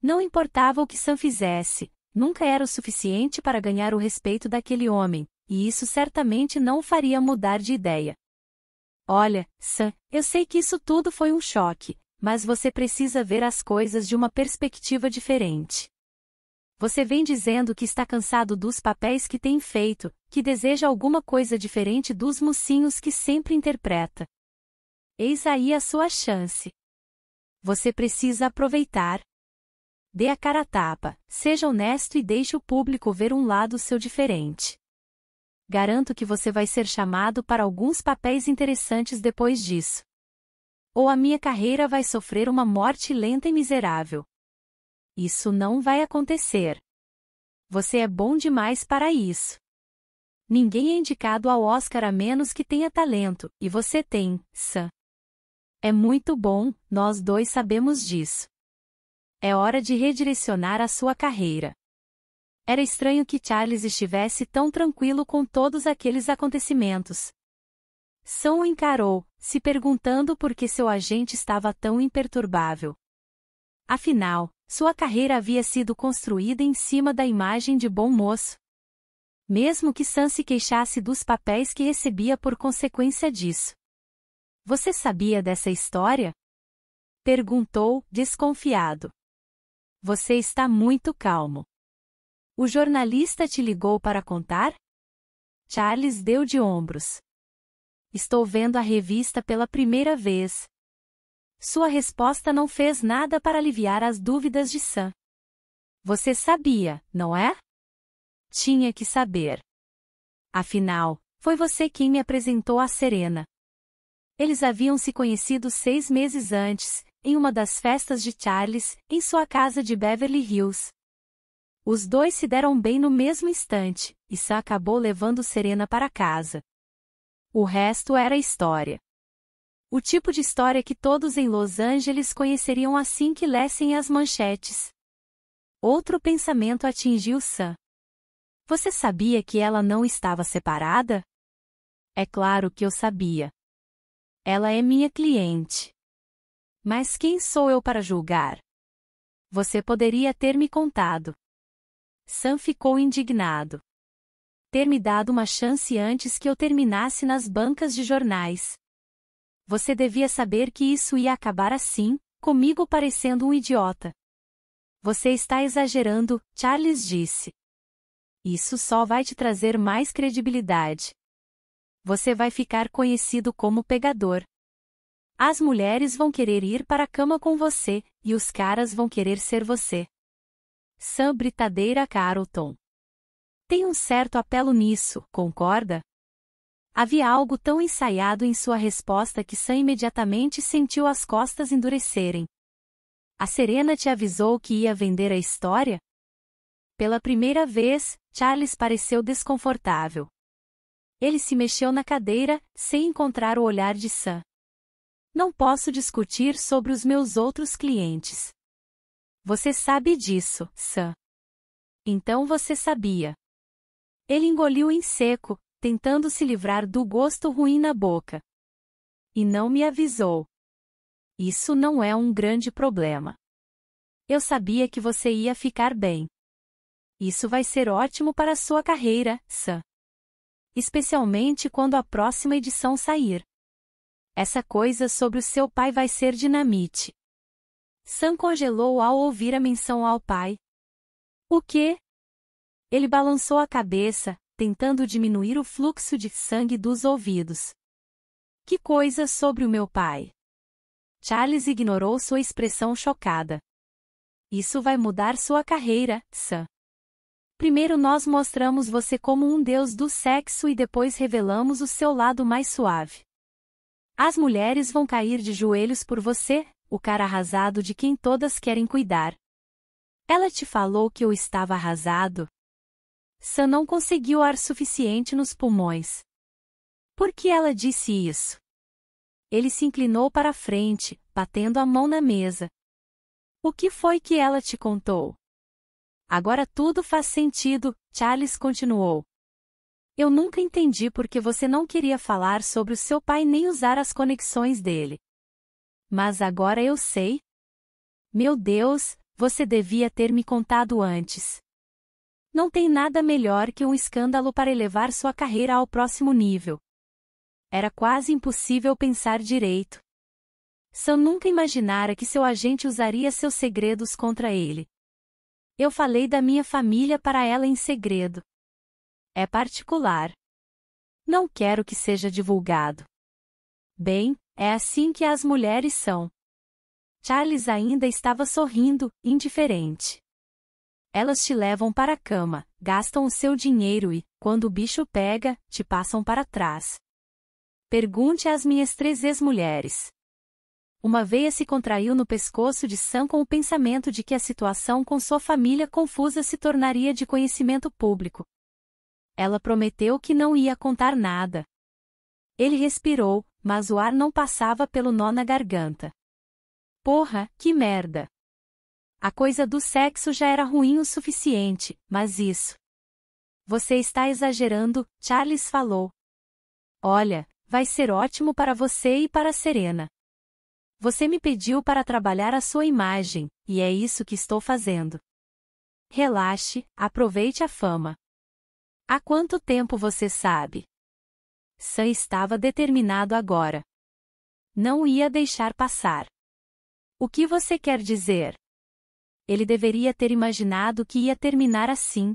Não importava o que Sam fizesse, nunca era o suficiente para ganhar o respeito daquele homem, e isso certamente não o faria mudar de ideia. Olha, Sam, eu sei que isso tudo foi um choque, mas você precisa ver as coisas de uma perspectiva diferente. Você vem dizendo que está cansado dos papéis que tem feito, que deseja alguma coisa diferente dos mocinhos que sempre interpreta. Eis aí a sua chance. Você precisa aproveitar. Dê a cara a tapa, seja honesto e deixe o público ver um lado seu diferente garanto que você vai ser chamado para alguns papéis interessantes depois disso. Ou a minha carreira vai sofrer uma morte lenta e miserável. Isso não vai acontecer. Você é bom demais para isso. Ninguém é indicado ao Oscar a menos que tenha talento, e você tem, Sam. É muito bom, nós dois sabemos disso. É hora de redirecionar a sua carreira. Era estranho que Charles estivesse tão tranquilo com todos aqueles acontecimentos. Sam o encarou, se perguntando por que seu agente estava tão imperturbável. Afinal, sua carreira havia sido construída em cima da imagem de bom moço. Mesmo que Sam se queixasse dos papéis que recebia por consequência disso. Você sabia dessa história? Perguntou, desconfiado. Você está muito calmo. O jornalista te ligou para contar? Charles deu de ombros. Estou vendo a revista pela primeira vez. Sua resposta não fez nada para aliviar as dúvidas de Sam. Você sabia, não é? Tinha que saber. Afinal, foi você quem me apresentou a Serena. Eles haviam se conhecido seis meses antes, em uma das festas de Charles, em sua casa de Beverly Hills. Os dois se deram bem no mesmo instante, e Sa acabou levando Serena para casa. O resto era história. O tipo de história que todos em Los Angeles conheceriam assim que lessem as manchetes. Outro pensamento atingiu Sam. Você sabia que ela não estava separada? É claro que eu sabia. Ela é minha cliente. Mas quem sou eu para julgar? Você poderia ter me contado. Sam ficou indignado. Ter me dado uma chance antes que eu terminasse nas bancas de jornais. Você devia saber que isso ia acabar assim, comigo parecendo um idiota. Você está exagerando, Charles disse. Isso só vai te trazer mais credibilidade. Você vai ficar conhecido como pegador. As mulheres vão querer ir para a cama com você, e os caras vão querer ser você. Sam britadeira Carlton. Tem um certo apelo nisso, concorda? Havia algo tão ensaiado em sua resposta que Sam imediatamente sentiu as costas endurecerem. A Serena te avisou que ia vender a história? Pela primeira vez, Charles pareceu desconfortável. Ele se mexeu na cadeira, sem encontrar o olhar de Sam. Não posso discutir sobre os meus outros clientes. Você sabe disso, Sam. Então você sabia. Ele engoliu em seco, tentando se livrar do gosto ruim na boca. E não me avisou. Isso não é um grande problema. Eu sabia que você ia ficar bem. Isso vai ser ótimo para sua carreira, Sam. Especialmente quando a próxima edição sair. Essa coisa sobre o seu pai vai ser dinamite. Sam congelou ao ouvir a menção ao pai. O quê? Ele balançou a cabeça, tentando diminuir o fluxo de sangue dos ouvidos. Que coisa sobre o meu pai? Charles ignorou sua expressão chocada. Isso vai mudar sua carreira, Sam. Primeiro nós mostramos você como um deus do sexo e depois revelamos o seu lado mais suave. As mulheres vão cair de joelhos por você, o cara arrasado de quem todas querem cuidar. Ela te falou que eu estava arrasado? Sam não conseguiu ar suficiente nos pulmões. Por que ela disse isso? Ele se inclinou para a frente, batendo a mão na mesa. O que foi que ela te contou? Agora tudo faz sentido, Charles continuou. Eu nunca entendi por que você não queria falar sobre o seu pai nem usar as conexões dele. Mas agora eu sei. Meu Deus, você devia ter me contado antes. Não tem nada melhor que um escândalo para elevar sua carreira ao próximo nível. Era quase impossível pensar direito. Sam nunca imaginara que seu agente usaria seus segredos contra ele. Eu falei da minha família para ela em segredo. É particular. Não quero que seja divulgado. Bem, é assim que as mulheres são. Charles ainda estava sorrindo, indiferente. Elas te levam para a cama, gastam o seu dinheiro e, quando o bicho pega, te passam para trás. Pergunte às minhas três ex-mulheres. Uma veia se contraiu no pescoço de Sam com o pensamento de que a situação com sua família confusa se tornaria de conhecimento público. Ela prometeu que não ia contar nada. Ele respirou, mas o ar não passava pelo nó na garganta. Porra, que merda! A coisa do sexo já era ruim o suficiente, mas isso. Você está exagerando, Charles falou. Olha, vai ser ótimo para você e para Serena. Você me pediu para trabalhar a sua imagem, e é isso que estou fazendo. Relaxe, aproveite a fama. Há quanto tempo você sabe? Sam estava determinado agora. Não ia deixar passar. O que você quer dizer? Ele deveria ter imaginado que ia terminar assim.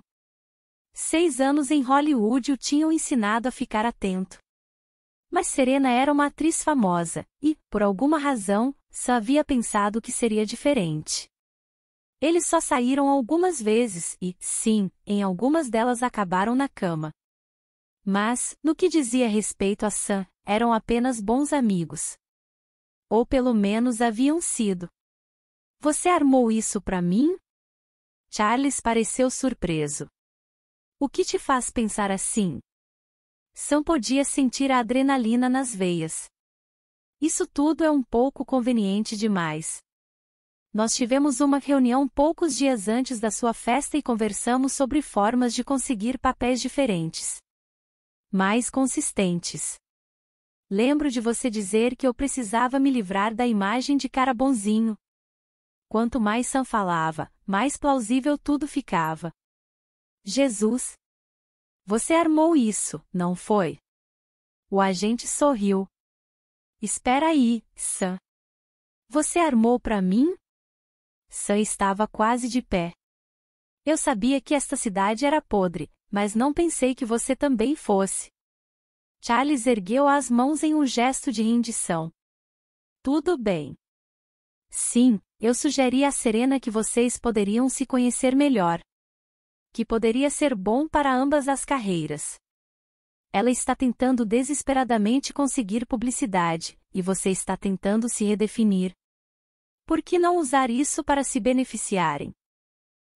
Seis anos em Hollywood o tinham ensinado a ficar atento. Mas Serena era uma atriz famosa, e, por alguma razão, Sam havia pensado que seria diferente. Eles só saíram algumas vezes e, sim, em algumas delas acabaram na cama. Mas, no que dizia respeito a Sam, eram apenas bons amigos. Ou pelo menos haviam sido. Você armou isso para mim? Charles pareceu surpreso. O que te faz pensar assim? Sam podia sentir a adrenalina nas veias. Isso tudo é um pouco conveniente demais. Nós tivemos uma reunião poucos dias antes da sua festa e conversamos sobre formas de conseguir papéis diferentes mais consistentes. Lembro de você dizer que eu precisava me livrar da imagem de cara bonzinho. Quanto mais Sam falava, mais plausível tudo ficava. Jesus! Você armou isso, não foi? O agente sorriu. Espera aí, Sam. Você armou para mim? Sam estava quase de pé. Eu sabia que esta cidade era podre, mas não pensei que você também fosse. Charles ergueu as mãos em um gesto de rendição. Tudo bem. Sim, eu sugeri a Serena que vocês poderiam se conhecer melhor. Que poderia ser bom para ambas as carreiras. Ela está tentando desesperadamente conseguir publicidade, e você está tentando se redefinir. Por que não usar isso para se beneficiarem?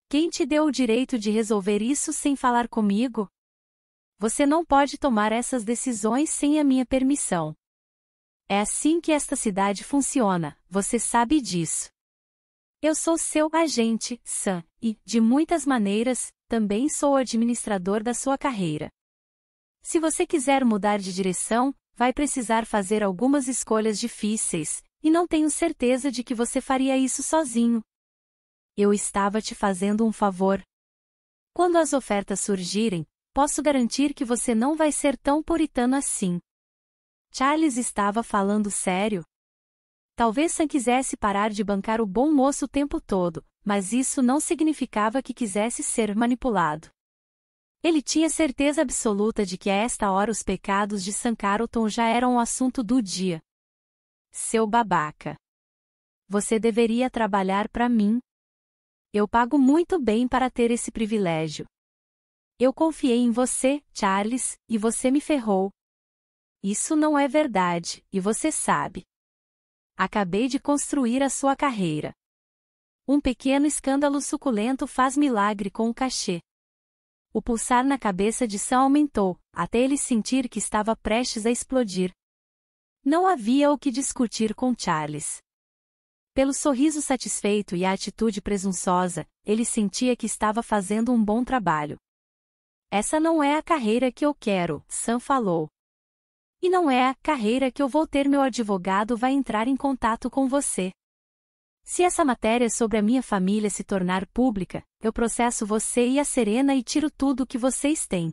Quem te deu o direito de resolver isso sem falar comigo? Você não pode tomar essas decisões sem a minha permissão. É assim que esta cidade funciona, você sabe disso. Eu sou seu agente, Sam, e, de muitas maneiras, também sou administrador da sua carreira. Se você quiser mudar de direção, vai precisar fazer algumas escolhas difíceis, e não tenho certeza de que você faria isso sozinho, eu estava te fazendo um favor. Quando as ofertas surgirem, posso garantir que você não vai ser tão puritano assim. Charles estava falando sério. Talvez Sam quisesse parar de bancar o bom moço o tempo todo, mas isso não significava que quisesse ser manipulado. Ele tinha certeza absoluta de que a esta hora os pecados de Sam Carlton já eram o assunto do dia. Seu babaca. Você deveria trabalhar para mim, eu pago muito bem para ter esse privilégio. Eu confiei em você, Charles, e você me ferrou. Isso não é verdade, e você sabe. Acabei de construir a sua carreira. Um pequeno escândalo suculento faz milagre com o cachê. O pulsar na cabeça de Sam aumentou, até ele sentir que estava prestes a explodir. Não havia o que discutir com Charles. Pelo sorriso satisfeito e a atitude presunçosa, ele sentia que estava fazendo um bom trabalho. Essa não é a carreira que eu quero, Sam falou. E não é a carreira que eu vou ter meu advogado vai entrar em contato com você. Se essa matéria sobre a minha família se tornar pública, eu processo você e a Serena e tiro tudo o que vocês têm.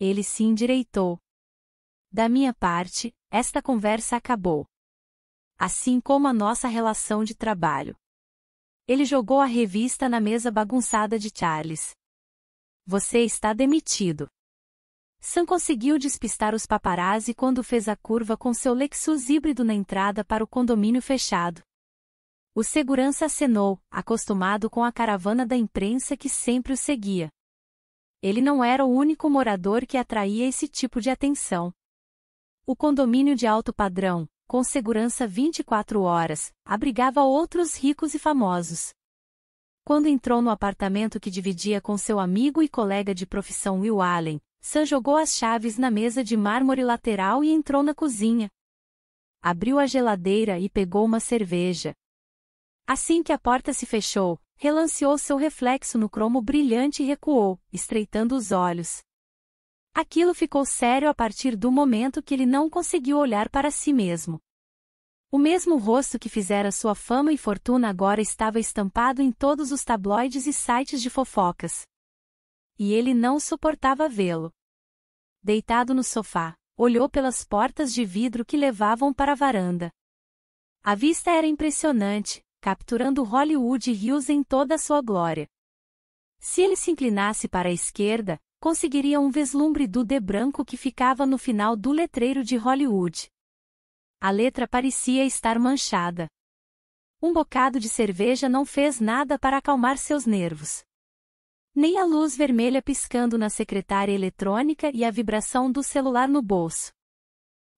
Ele se endireitou. Da minha parte, esta conversa acabou assim como a nossa relação de trabalho. Ele jogou a revista na mesa bagunçada de Charles. Você está demitido. Sam conseguiu despistar os paparazzi quando fez a curva com seu Lexus híbrido na entrada para o condomínio fechado. O segurança acenou, acostumado com a caravana da imprensa que sempre o seguia. Ele não era o único morador que atraía esse tipo de atenção. O condomínio de alto padrão, com segurança 24 horas, abrigava outros ricos e famosos. Quando entrou no apartamento que dividia com seu amigo e colega de profissão Will Allen, Sam jogou as chaves na mesa de mármore lateral e entrou na cozinha. Abriu a geladeira e pegou uma cerveja. Assim que a porta se fechou, relanceou seu reflexo no cromo brilhante e recuou, estreitando os olhos. Aquilo ficou sério a partir do momento que ele não conseguiu olhar para si mesmo. O mesmo rosto que fizera sua fama e fortuna agora estava estampado em todos os tabloides e sites de fofocas. E ele não suportava vê-lo. Deitado no sofá, olhou pelas portas de vidro que levavam para a varanda. A vista era impressionante, capturando Hollywood Hills em toda a sua glória. Se ele se inclinasse para a esquerda, conseguiria um vislumbre do de branco que ficava no final do letreiro de Hollywood. A letra parecia estar manchada. Um bocado de cerveja não fez nada para acalmar seus nervos. Nem a luz vermelha piscando na secretária eletrônica e a vibração do celular no bolso.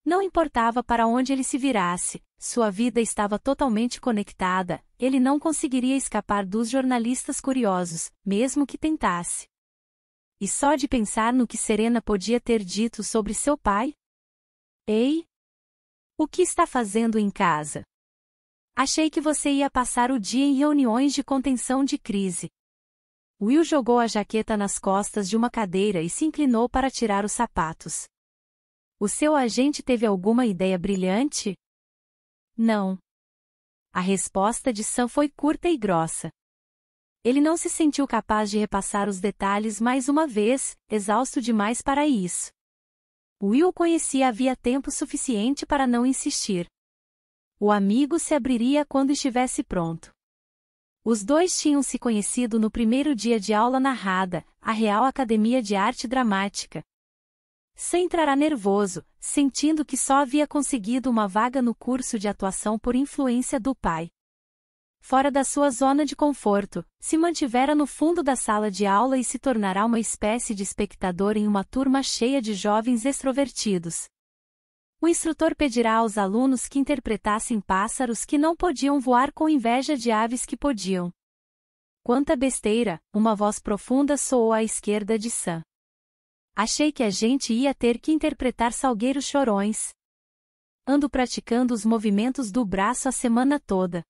Não importava para onde ele se virasse, sua vida estava totalmente conectada, ele não conseguiria escapar dos jornalistas curiosos, mesmo que tentasse. E só de pensar no que Serena podia ter dito sobre seu pai? Ei? O que está fazendo em casa? Achei que você ia passar o dia em reuniões de contenção de crise. Will jogou a jaqueta nas costas de uma cadeira e se inclinou para tirar os sapatos. O seu agente teve alguma ideia brilhante? Não. A resposta de Sam foi curta e grossa. Ele não se sentiu capaz de repassar os detalhes mais uma vez, exausto demais para isso. Will conhecia havia tempo suficiente para não insistir. O amigo se abriria quando estivesse pronto. Os dois tinham se conhecido no primeiro dia de aula narrada, a Real Academia de Arte Dramática. Sem entrará nervoso, sentindo que só havia conseguido uma vaga no curso de atuação por influência do pai fora da sua zona de conforto, se mantivera no fundo da sala de aula e se tornará uma espécie de espectador em uma turma cheia de jovens extrovertidos. O instrutor pedirá aos alunos que interpretassem pássaros que não podiam voar com inveja de aves que podiam. Quanta besteira! Uma voz profunda soou à esquerda de Sam. Achei que a gente ia ter que interpretar salgueiros chorões. Ando praticando os movimentos do braço a semana toda.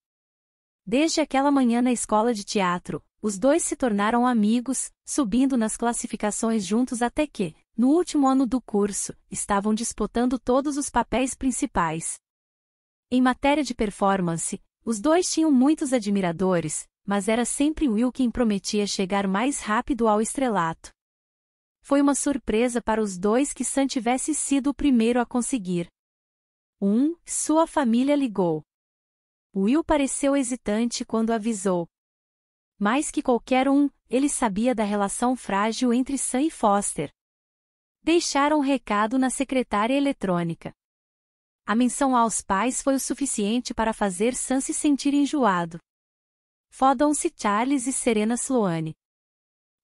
Desde aquela manhã na escola de teatro, os dois se tornaram amigos, subindo nas classificações juntos até que, no último ano do curso, estavam disputando todos os papéis principais. Em matéria de performance, os dois tinham muitos admiradores, mas era sempre Will quem prometia chegar mais rápido ao estrelato. Foi uma surpresa para os dois que Sam tivesse sido o primeiro a conseguir. 1. Um, sua família ligou. Will pareceu hesitante quando avisou. Mais que qualquer um, ele sabia da relação frágil entre Sam e Foster. Deixaram um recado na secretária eletrônica. A menção aos pais foi o suficiente para fazer Sam se sentir enjoado. Fodam-se Charles e Serena Sloane.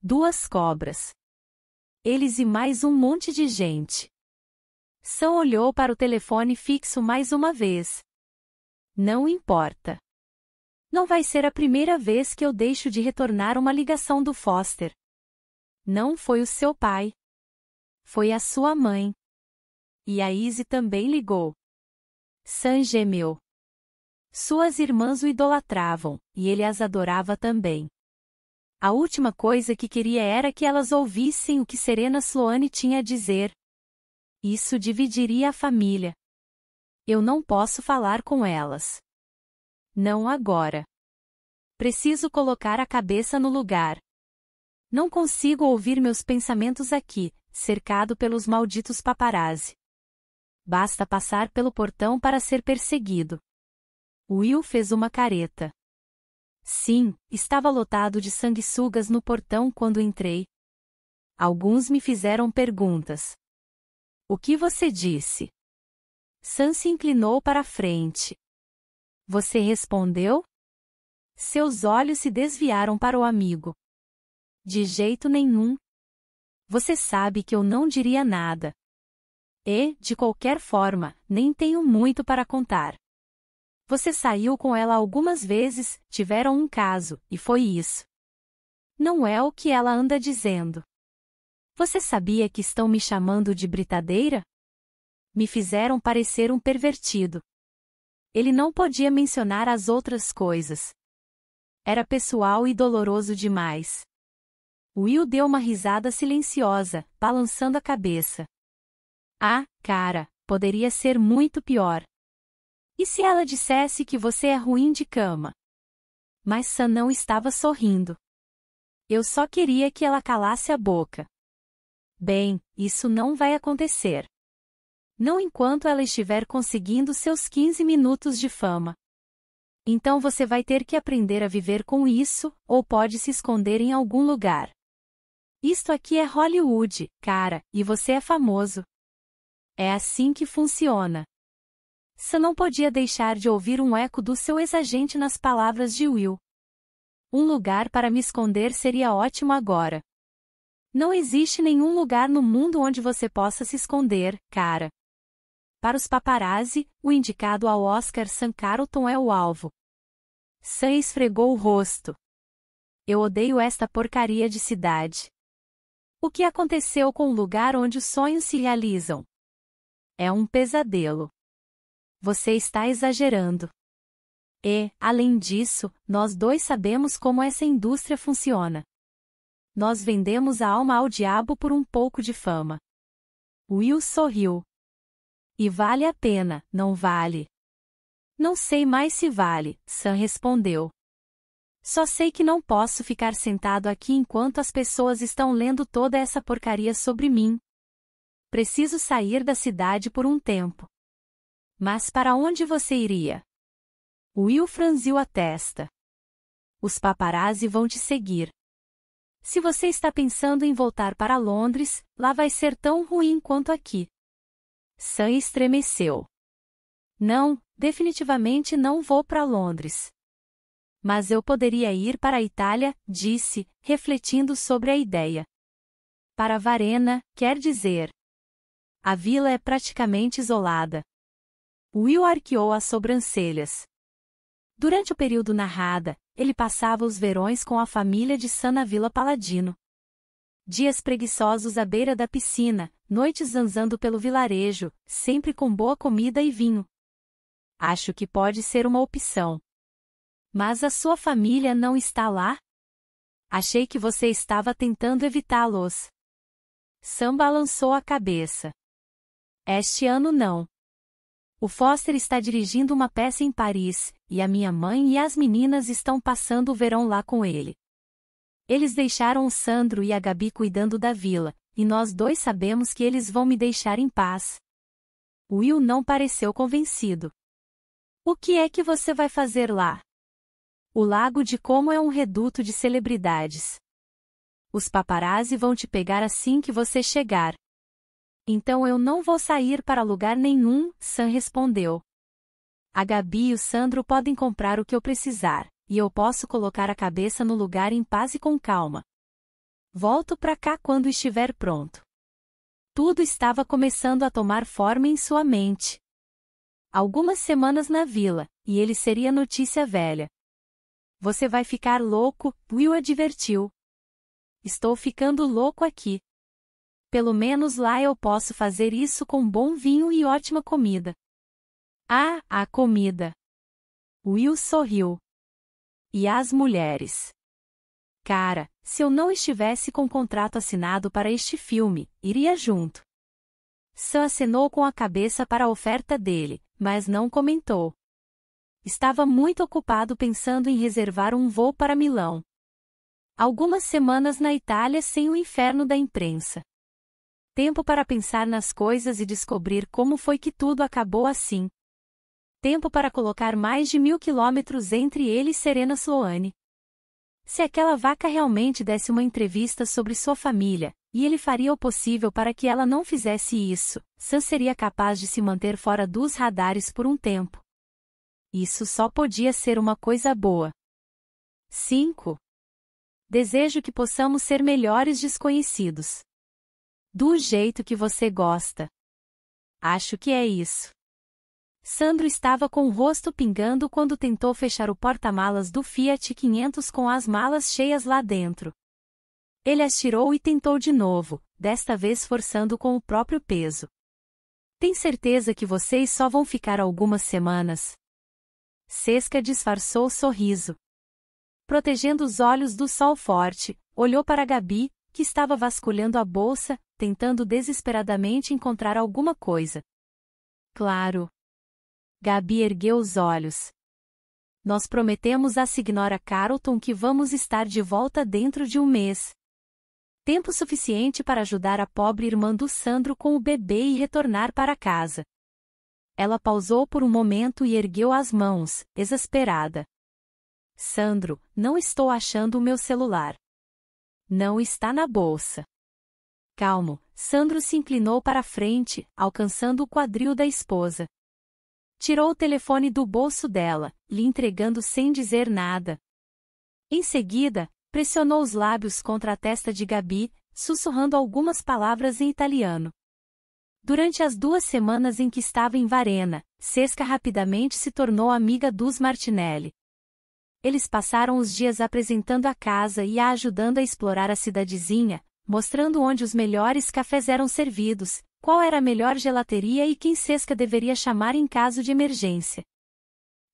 Duas cobras. Eles e mais um monte de gente. Sam olhou para o telefone fixo mais uma vez. Não importa. Não vai ser a primeira vez que eu deixo de retornar uma ligação do Foster. Não foi o seu pai. Foi a sua mãe. E a Izzy também ligou. San gemeu. Suas irmãs o idolatravam, e ele as adorava também. A última coisa que queria era que elas ouvissem o que Serena Sloane tinha a dizer. Isso dividiria a família. Eu não posso falar com elas. Não agora. Preciso colocar a cabeça no lugar. Não consigo ouvir meus pensamentos aqui, cercado pelos malditos paparazzi. Basta passar pelo portão para ser perseguido. Will fez uma careta. Sim, estava lotado de sanguessugas no portão quando entrei. Alguns me fizeram perguntas. O que você disse? Sam se inclinou para a frente. Você respondeu? Seus olhos se desviaram para o amigo. De jeito nenhum. Você sabe que eu não diria nada. E, de qualquer forma, nem tenho muito para contar. Você saiu com ela algumas vezes, tiveram um caso, e foi isso. Não é o que ela anda dizendo. Você sabia que estão me chamando de britadeira? me fizeram parecer um pervertido. Ele não podia mencionar as outras coisas. Era pessoal e doloroso demais. Will deu uma risada silenciosa, balançando a cabeça. Ah, cara, poderia ser muito pior. E se ela dissesse que você é ruim de cama? Mas Sam não estava sorrindo. Eu só queria que ela calasse a boca. Bem, isso não vai acontecer não enquanto ela estiver conseguindo seus 15 minutos de fama. Então você vai ter que aprender a viver com isso, ou pode se esconder em algum lugar. Isto aqui é Hollywood, cara, e você é famoso. É assim que funciona. Sam não podia deixar de ouvir um eco do seu exagente nas palavras de Will. Um lugar para me esconder seria ótimo agora. Não existe nenhum lugar no mundo onde você possa se esconder, cara. Para os paparazzi, o indicado ao Oscar Sam Carlton é o alvo. Sam esfregou o rosto. Eu odeio esta porcaria de cidade. O que aconteceu com o lugar onde os sonhos se realizam? É um pesadelo. Você está exagerando. E, além disso, nós dois sabemos como essa indústria funciona. Nós vendemos a alma ao diabo por um pouco de fama. Will sorriu. E vale a pena, não vale? Não sei mais se vale, Sam respondeu. Só sei que não posso ficar sentado aqui enquanto as pessoas estão lendo toda essa porcaria sobre mim. Preciso sair da cidade por um tempo. Mas para onde você iria? Will franziu a testa. Os paparazzi vão te seguir. Se você está pensando em voltar para Londres, lá vai ser tão ruim quanto aqui. Sam estremeceu. Não, definitivamente não vou para Londres. Mas eu poderia ir para a Itália, disse, refletindo sobre a ideia. Para Varena, quer dizer. A vila é praticamente isolada. Will arqueou as sobrancelhas. Durante o período narrada, ele passava os verões com a família de San na Vila Paladino, Dias preguiçosos à beira da piscina, noites zanzando pelo vilarejo, sempre com boa comida e vinho. Acho que pode ser uma opção. Mas a sua família não está lá? Achei que você estava tentando evitá-los. Sam balançou a cabeça. Este ano não. O Foster está dirigindo uma peça em Paris, e a minha mãe e as meninas estão passando o verão lá com ele. Eles deixaram o Sandro e a Gabi cuidando da vila, e nós dois sabemos que eles vão me deixar em paz. Will não pareceu convencido. O que é que você vai fazer lá? O Lago de Como é um reduto de celebridades. Os paparazzi vão te pegar assim que você chegar. Então eu não vou sair para lugar nenhum, Sam respondeu. A Gabi e o Sandro podem comprar o que eu precisar e eu posso colocar a cabeça no lugar em paz e com calma. Volto para cá quando estiver pronto. Tudo estava começando a tomar forma em sua mente. Algumas semanas na vila, e ele seria notícia velha. Você vai ficar louco, Will advertiu. Estou ficando louco aqui. Pelo menos lá eu posso fazer isso com bom vinho e ótima comida. Ah, a comida! Will sorriu. E às mulheres. Cara, se eu não estivesse com contrato assinado para este filme, iria junto. Sam acenou com a cabeça para a oferta dele, mas não comentou. Estava muito ocupado pensando em reservar um voo para Milão. Algumas semanas na Itália sem o inferno da imprensa. Tempo para pensar nas coisas e descobrir como foi que tudo acabou assim, Tempo para colocar mais de mil quilômetros entre ele e Serena Sloane. Se aquela vaca realmente desse uma entrevista sobre sua família, e ele faria o possível para que ela não fizesse isso, Sam seria capaz de se manter fora dos radares por um tempo. Isso só podia ser uma coisa boa. 5. Desejo que possamos ser melhores desconhecidos. Do jeito que você gosta. Acho que é isso. Sandro estava com o rosto pingando quando tentou fechar o porta-malas do Fiat 500 com as malas cheias lá dentro. Ele as tirou e tentou de novo, desta vez forçando com o próprio peso. Tem certeza que vocês só vão ficar algumas semanas? Sesca disfarçou o sorriso. Protegendo os olhos do sol forte, olhou para Gabi, que estava vasculhando a bolsa, tentando desesperadamente encontrar alguma coisa. Claro, Gabi ergueu os olhos. Nós prometemos à Signora Carlton que vamos estar de volta dentro de um mês. Tempo suficiente para ajudar a pobre irmã do Sandro com o bebê e retornar para casa. Ela pausou por um momento e ergueu as mãos, exasperada. Sandro, não estou achando o meu celular. Não está na bolsa. Calmo, Sandro se inclinou para frente, alcançando o quadril da esposa. Tirou o telefone do bolso dela, lhe entregando sem dizer nada. Em seguida, pressionou os lábios contra a testa de Gabi, sussurrando algumas palavras em italiano. Durante as duas semanas em que estava em Varena, Sesca rapidamente se tornou amiga dos Martinelli. Eles passaram os dias apresentando a casa e a ajudando a explorar a cidadezinha, mostrando onde os melhores cafés eram servidos, qual era a melhor gelateria e quem Cesca deveria chamar em caso de emergência.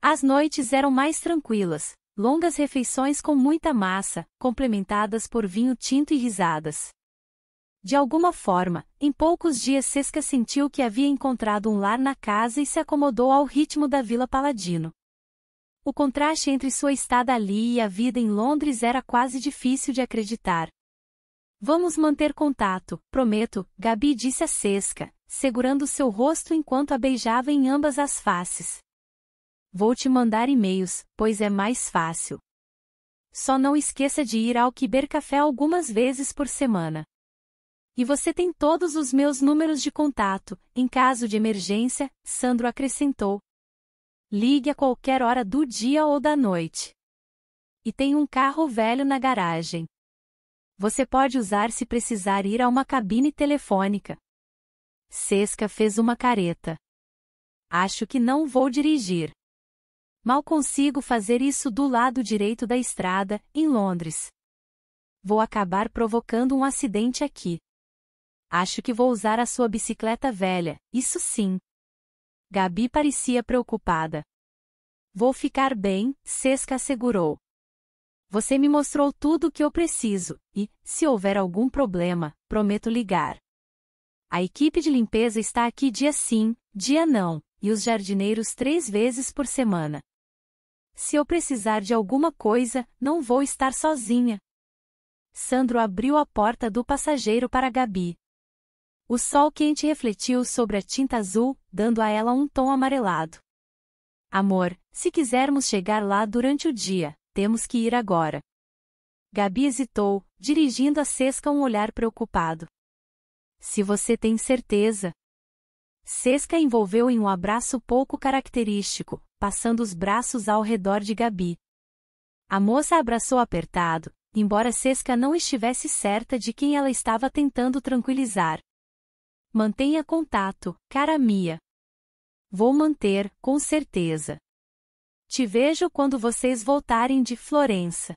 As noites eram mais tranquilas, longas refeições com muita massa, complementadas por vinho tinto e risadas. De alguma forma, em poucos dias Cesca sentiu que havia encontrado um lar na casa e se acomodou ao ritmo da Vila Paladino. O contraste entre sua estada ali e a vida em Londres era quase difícil de acreditar, Vamos manter contato, prometo, Gabi disse a Sesca, segurando seu rosto enquanto a beijava em ambas as faces. Vou te mandar e-mails, pois é mais fácil. Só não esqueça de ir ao Café algumas vezes por semana. E você tem todos os meus números de contato, em caso de emergência, Sandro acrescentou. Ligue a qualquer hora do dia ou da noite. E tem um carro velho na garagem. Você pode usar se precisar ir a uma cabine telefônica. Sesca fez uma careta. Acho que não vou dirigir. Mal consigo fazer isso do lado direito da estrada, em Londres. Vou acabar provocando um acidente aqui. Acho que vou usar a sua bicicleta velha, isso sim. Gabi parecia preocupada. Vou ficar bem, Sesca assegurou. Você me mostrou tudo o que eu preciso, e, se houver algum problema, prometo ligar. A equipe de limpeza está aqui dia sim, dia não, e os jardineiros três vezes por semana. Se eu precisar de alguma coisa, não vou estar sozinha. Sandro abriu a porta do passageiro para Gabi. O sol quente refletiu sobre a tinta azul, dando a ela um tom amarelado. Amor, se quisermos chegar lá durante o dia, temos que ir agora. Gabi hesitou, dirigindo a Sesca um olhar preocupado. Se você tem certeza. Sesca envolveu em um abraço pouco característico, passando os braços ao redor de Gabi. A moça abraçou apertado, embora Sesca não estivesse certa de quem ela estava tentando tranquilizar. Mantenha contato, cara minha. Vou manter, com certeza. Te vejo quando vocês voltarem de Florença.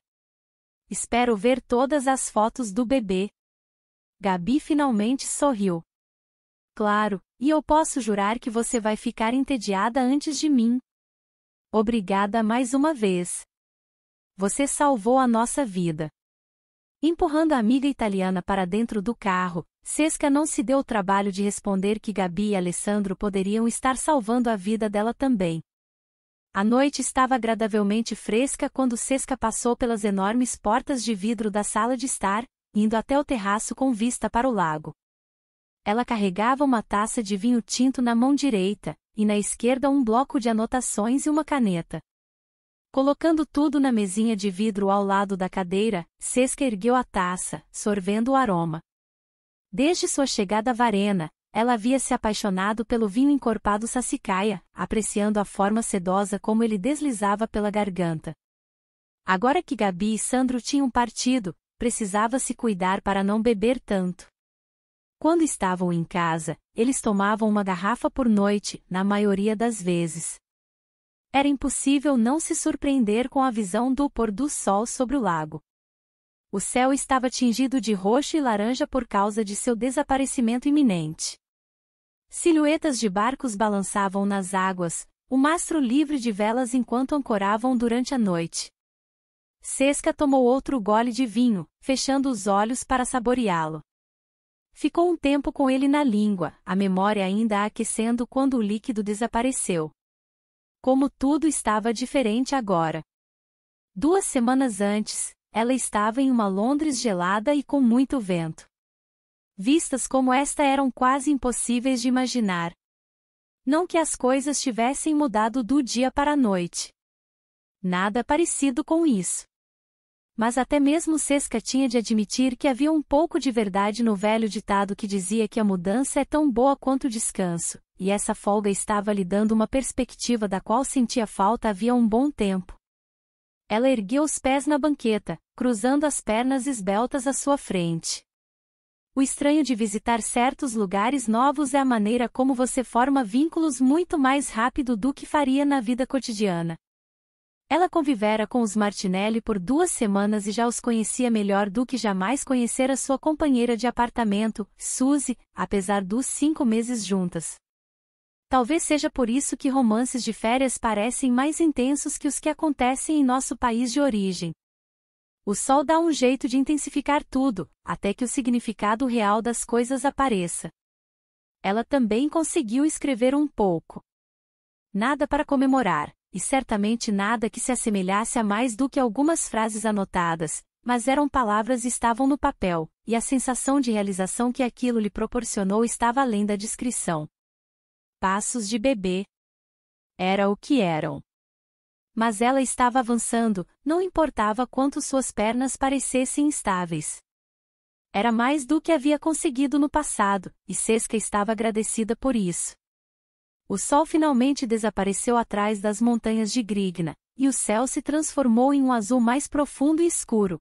Espero ver todas as fotos do bebê. Gabi finalmente sorriu. Claro, e eu posso jurar que você vai ficar entediada antes de mim. Obrigada mais uma vez. Você salvou a nossa vida. Empurrando a amiga italiana para dentro do carro, Sesca não se deu o trabalho de responder que Gabi e Alessandro poderiam estar salvando a vida dela também. A noite estava agradavelmente fresca quando Sesca passou pelas enormes portas de vidro da sala de estar, indo até o terraço com vista para o lago. Ela carregava uma taça de vinho tinto na mão direita, e na esquerda um bloco de anotações e uma caneta. Colocando tudo na mesinha de vidro ao lado da cadeira, Sesca ergueu a taça, sorvendo o aroma. Desde sua chegada a Varena, ela havia se apaixonado pelo vinho encorpado sassicaia, apreciando a forma sedosa como ele deslizava pela garganta. Agora que Gabi e Sandro tinham partido, precisava se cuidar para não beber tanto. Quando estavam em casa, eles tomavam uma garrafa por noite, na maioria das vezes. Era impossível não se surpreender com a visão do pôr do sol sobre o lago. O céu estava tingido de roxo e laranja por causa de seu desaparecimento iminente. Silhuetas de barcos balançavam nas águas, o mastro livre de velas enquanto ancoravam durante a noite. Sesca tomou outro gole de vinho, fechando os olhos para saboreá-lo. Ficou um tempo com ele na língua, a memória ainda aquecendo quando o líquido desapareceu. Como tudo estava diferente agora. Duas semanas antes, ela estava em uma Londres gelada e com muito vento vistas como esta eram quase impossíveis de imaginar. Não que as coisas tivessem mudado do dia para a noite. Nada parecido com isso. Mas até mesmo Sesca tinha de admitir que havia um pouco de verdade no velho ditado que dizia que a mudança é tão boa quanto o descanso, e essa folga estava lhe dando uma perspectiva da qual sentia falta havia um bom tempo. Ela ergueu os pés na banqueta, cruzando as pernas esbeltas à sua frente. O estranho de visitar certos lugares novos é a maneira como você forma vínculos muito mais rápido do que faria na vida cotidiana. Ela convivera com os Martinelli por duas semanas e já os conhecia melhor do que jamais conhecera sua companheira de apartamento, Suzy, apesar dos cinco meses juntas. Talvez seja por isso que romances de férias parecem mais intensos que os que acontecem em nosso país de origem. O sol dá um jeito de intensificar tudo, até que o significado real das coisas apareça. Ela também conseguiu escrever um pouco. Nada para comemorar, e certamente nada que se assemelhasse a mais do que algumas frases anotadas, mas eram palavras e estavam no papel, e a sensação de realização que aquilo lhe proporcionou estava além da descrição. Passos de bebê. Era o que eram. Mas ela estava avançando, não importava quanto suas pernas parecessem instáveis. Era mais do que havia conseguido no passado, e Sesca estava agradecida por isso. O sol finalmente desapareceu atrás das montanhas de Grigna, e o céu se transformou em um azul mais profundo e escuro.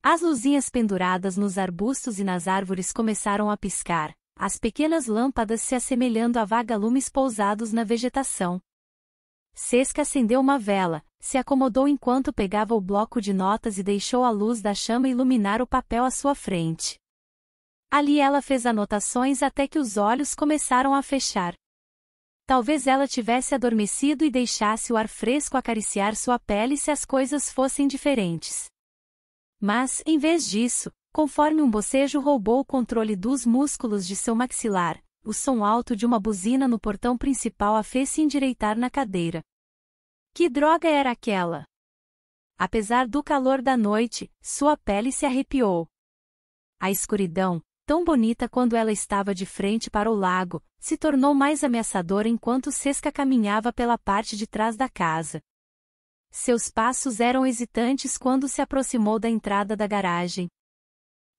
As luzinhas penduradas nos arbustos e nas árvores começaram a piscar, as pequenas lâmpadas se assemelhando a vagalumes pousados na vegetação. Sesca acendeu uma vela, se acomodou enquanto pegava o bloco de notas e deixou a luz da chama iluminar o papel à sua frente. Ali ela fez anotações até que os olhos começaram a fechar. Talvez ela tivesse adormecido e deixasse o ar fresco acariciar sua pele se as coisas fossem diferentes. Mas, em vez disso, conforme um bocejo roubou o controle dos músculos de seu maxilar, o som alto de uma buzina no portão principal a fez se endireitar na cadeira. Que droga era aquela? Apesar do calor da noite, sua pele se arrepiou. A escuridão, tão bonita quando ela estava de frente para o lago, se tornou mais ameaçadora enquanto Sesca caminhava pela parte de trás da casa. Seus passos eram hesitantes quando se aproximou da entrada da garagem.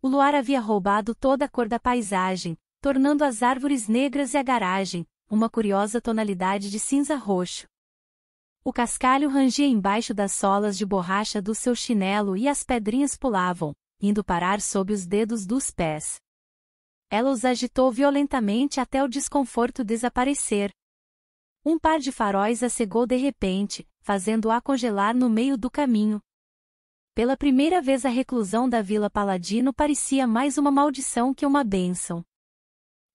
O luar havia roubado toda a cor da paisagem, tornando as árvores negras e a garagem, uma curiosa tonalidade de cinza roxo. O cascalho rangia embaixo das solas de borracha do seu chinelo e as pedrinhas pulavam, indo parar sob os dedos dos pés. Ela os agitou violentamente até o desconforto desaparecer. Um par de faróis a cegou de repente, fazendo-a congelar no meio do caminho. Pela primeira vez a reclusão da Vila Paladino parecia mais uma maldição que uma bênção.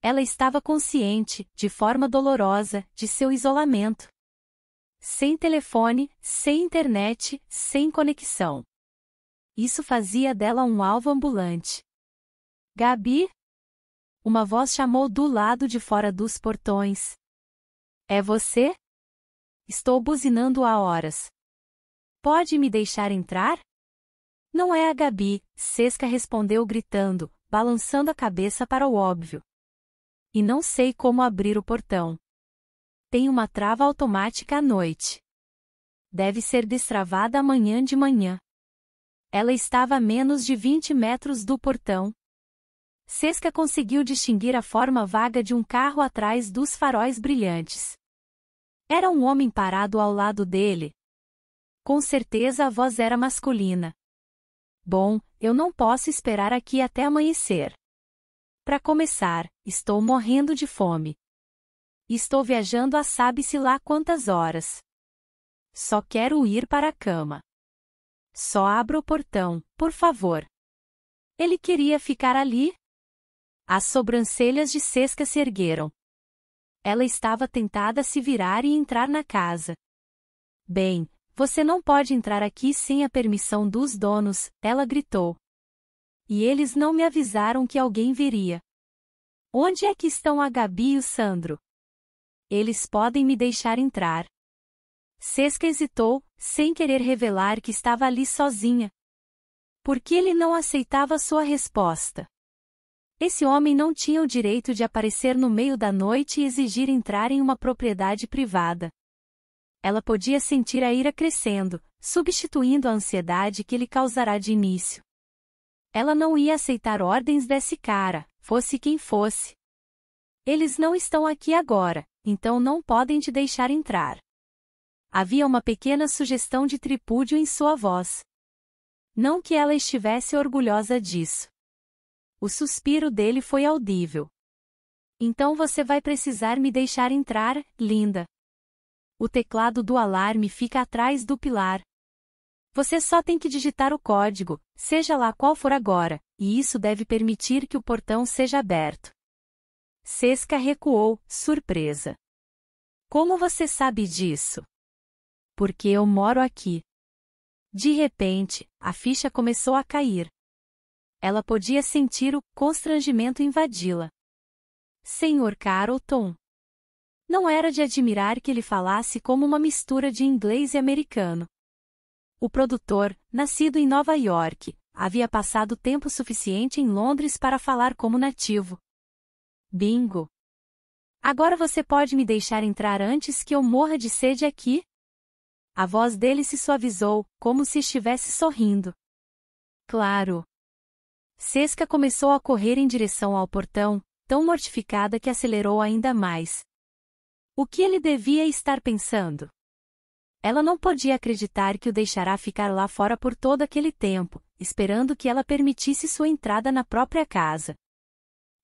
Ela estava consciente, de forma dolorosa, de seu isolamento sem telefone, sem internet, sem conexão. Isso fazia dela um alvo ambulante. Gabi? Uma voz chamou do lado de fora dos portões. É você? Estou buzinando há horas. Pode me deixar entrar? Não é a Gabi, Sesca respondeu gritando, balançando a cabeça para o óbvio. E não sei como abrir o portão. Tem uma trava automática à noite. Deve ser destravada amanhã de manhã. Ela estava a menos de 20 metros do portão. Sesca conseguiu distinguir a forma vaga de um carro atrás dos faróis brilhantes. Era um homem parado ao lado dele. Com certeza a voz era masculina. Bom, eu não posso esperar aqui até amanhecer. Para começar, estou morrendo de fome. Estou viajando a sabe-se lá quantas horas. Só quero ir para a cama. Só abra o portão, por favor. Ele queria ficar ali? As sobrancelhas de Sesca se ergueram. Ela estava tentada a se virar e entrar na casa. Bem, você não pode entrar aqui sem a permissão dos donos, ela gritou. E eles não me avisaram que alguém viria. Onde é que estão a Gabi e o Sandro? Eles podem me deixar entrar. Sesca hesitou, sem querer revelar que estava ali sozinha. Porque ele não aceitava sua resposta. Esse homem não tinha o direito de aparecer no meio da noite e exigir entrar em uma propriedade privada. Ela podia sentir a ira crescendo, substituindo a ansiedade que lhe causará de início. Ela não ia aceitar ordens desse cara, fosse quem fosse. Eles não estão aqui agora, então não podem te deixar entrar. Havia uma pequena sugestão de tripúdio em sua voz. Não que ela estivesse orgulhosa disso. O suspiro dele foi audível. Então você vai precisar me deixar entrar, linda. O teclado do alarme fica atrás do pilar. Você só tem que digitar o código, seja lá qual for agora, e isso deve permitir que o portão seja aberto. Sesca recuou, surpresa. Como você sabe disso? Porque eu moro aqui. De repente, a ficha começou a cair. Ela podia sentir o constrangimento invadi-la. Senhor Carleton. Não era de admirar que ele falasse como uma mistura de inglês e americano. O produtor, nascido em Nova York, havia passado tempo suficiente em Londres para falar como nativo, Bingo! Agora você pode me deixar entrar antes que eu morra de sede aqui? A voz dele se suavizou, como se estivesse sorrindo. Claro! Sesca começou a correr em direção ao portão, tão mortificada que acelerou ainda mais. O que ele devia estar pensando? Ela não podia acreditar que o deixará ficar lá fora por todo aquele tempo, esperando que ela permitisse sua entrada na própria casa.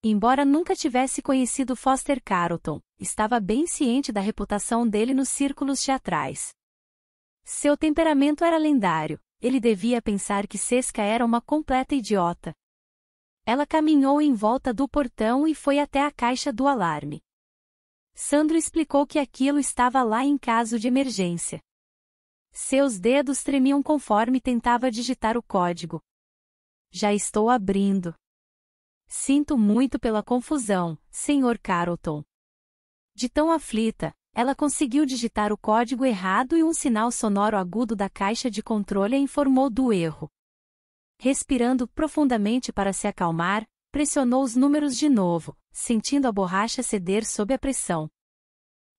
Embora nunca tivesse conhecido Foster Carlton, estava bem ciente da reputação dele nos círculos teatrais. Seu temperamento era lendário, ele devia pensar que Sesca era uma completa idiota. Ela caminhou em volta do portão e foi até a caixa do alarme. Sandro explicou que aquilo estava lá em caso de emergência. Seus dedos tremiam conforme tentava digitar o código. Já estou abrindo. Sinto muito pela confusão, Sr. Carleton. De tão aflita, ela conseguiu digitar o código errado e um sinal sonoro agudo da caixa de controle a informou do erro. Respirando profundamente para se acalmar, pressionou os números de novo, sentindo a borracha ceder sob a pressão.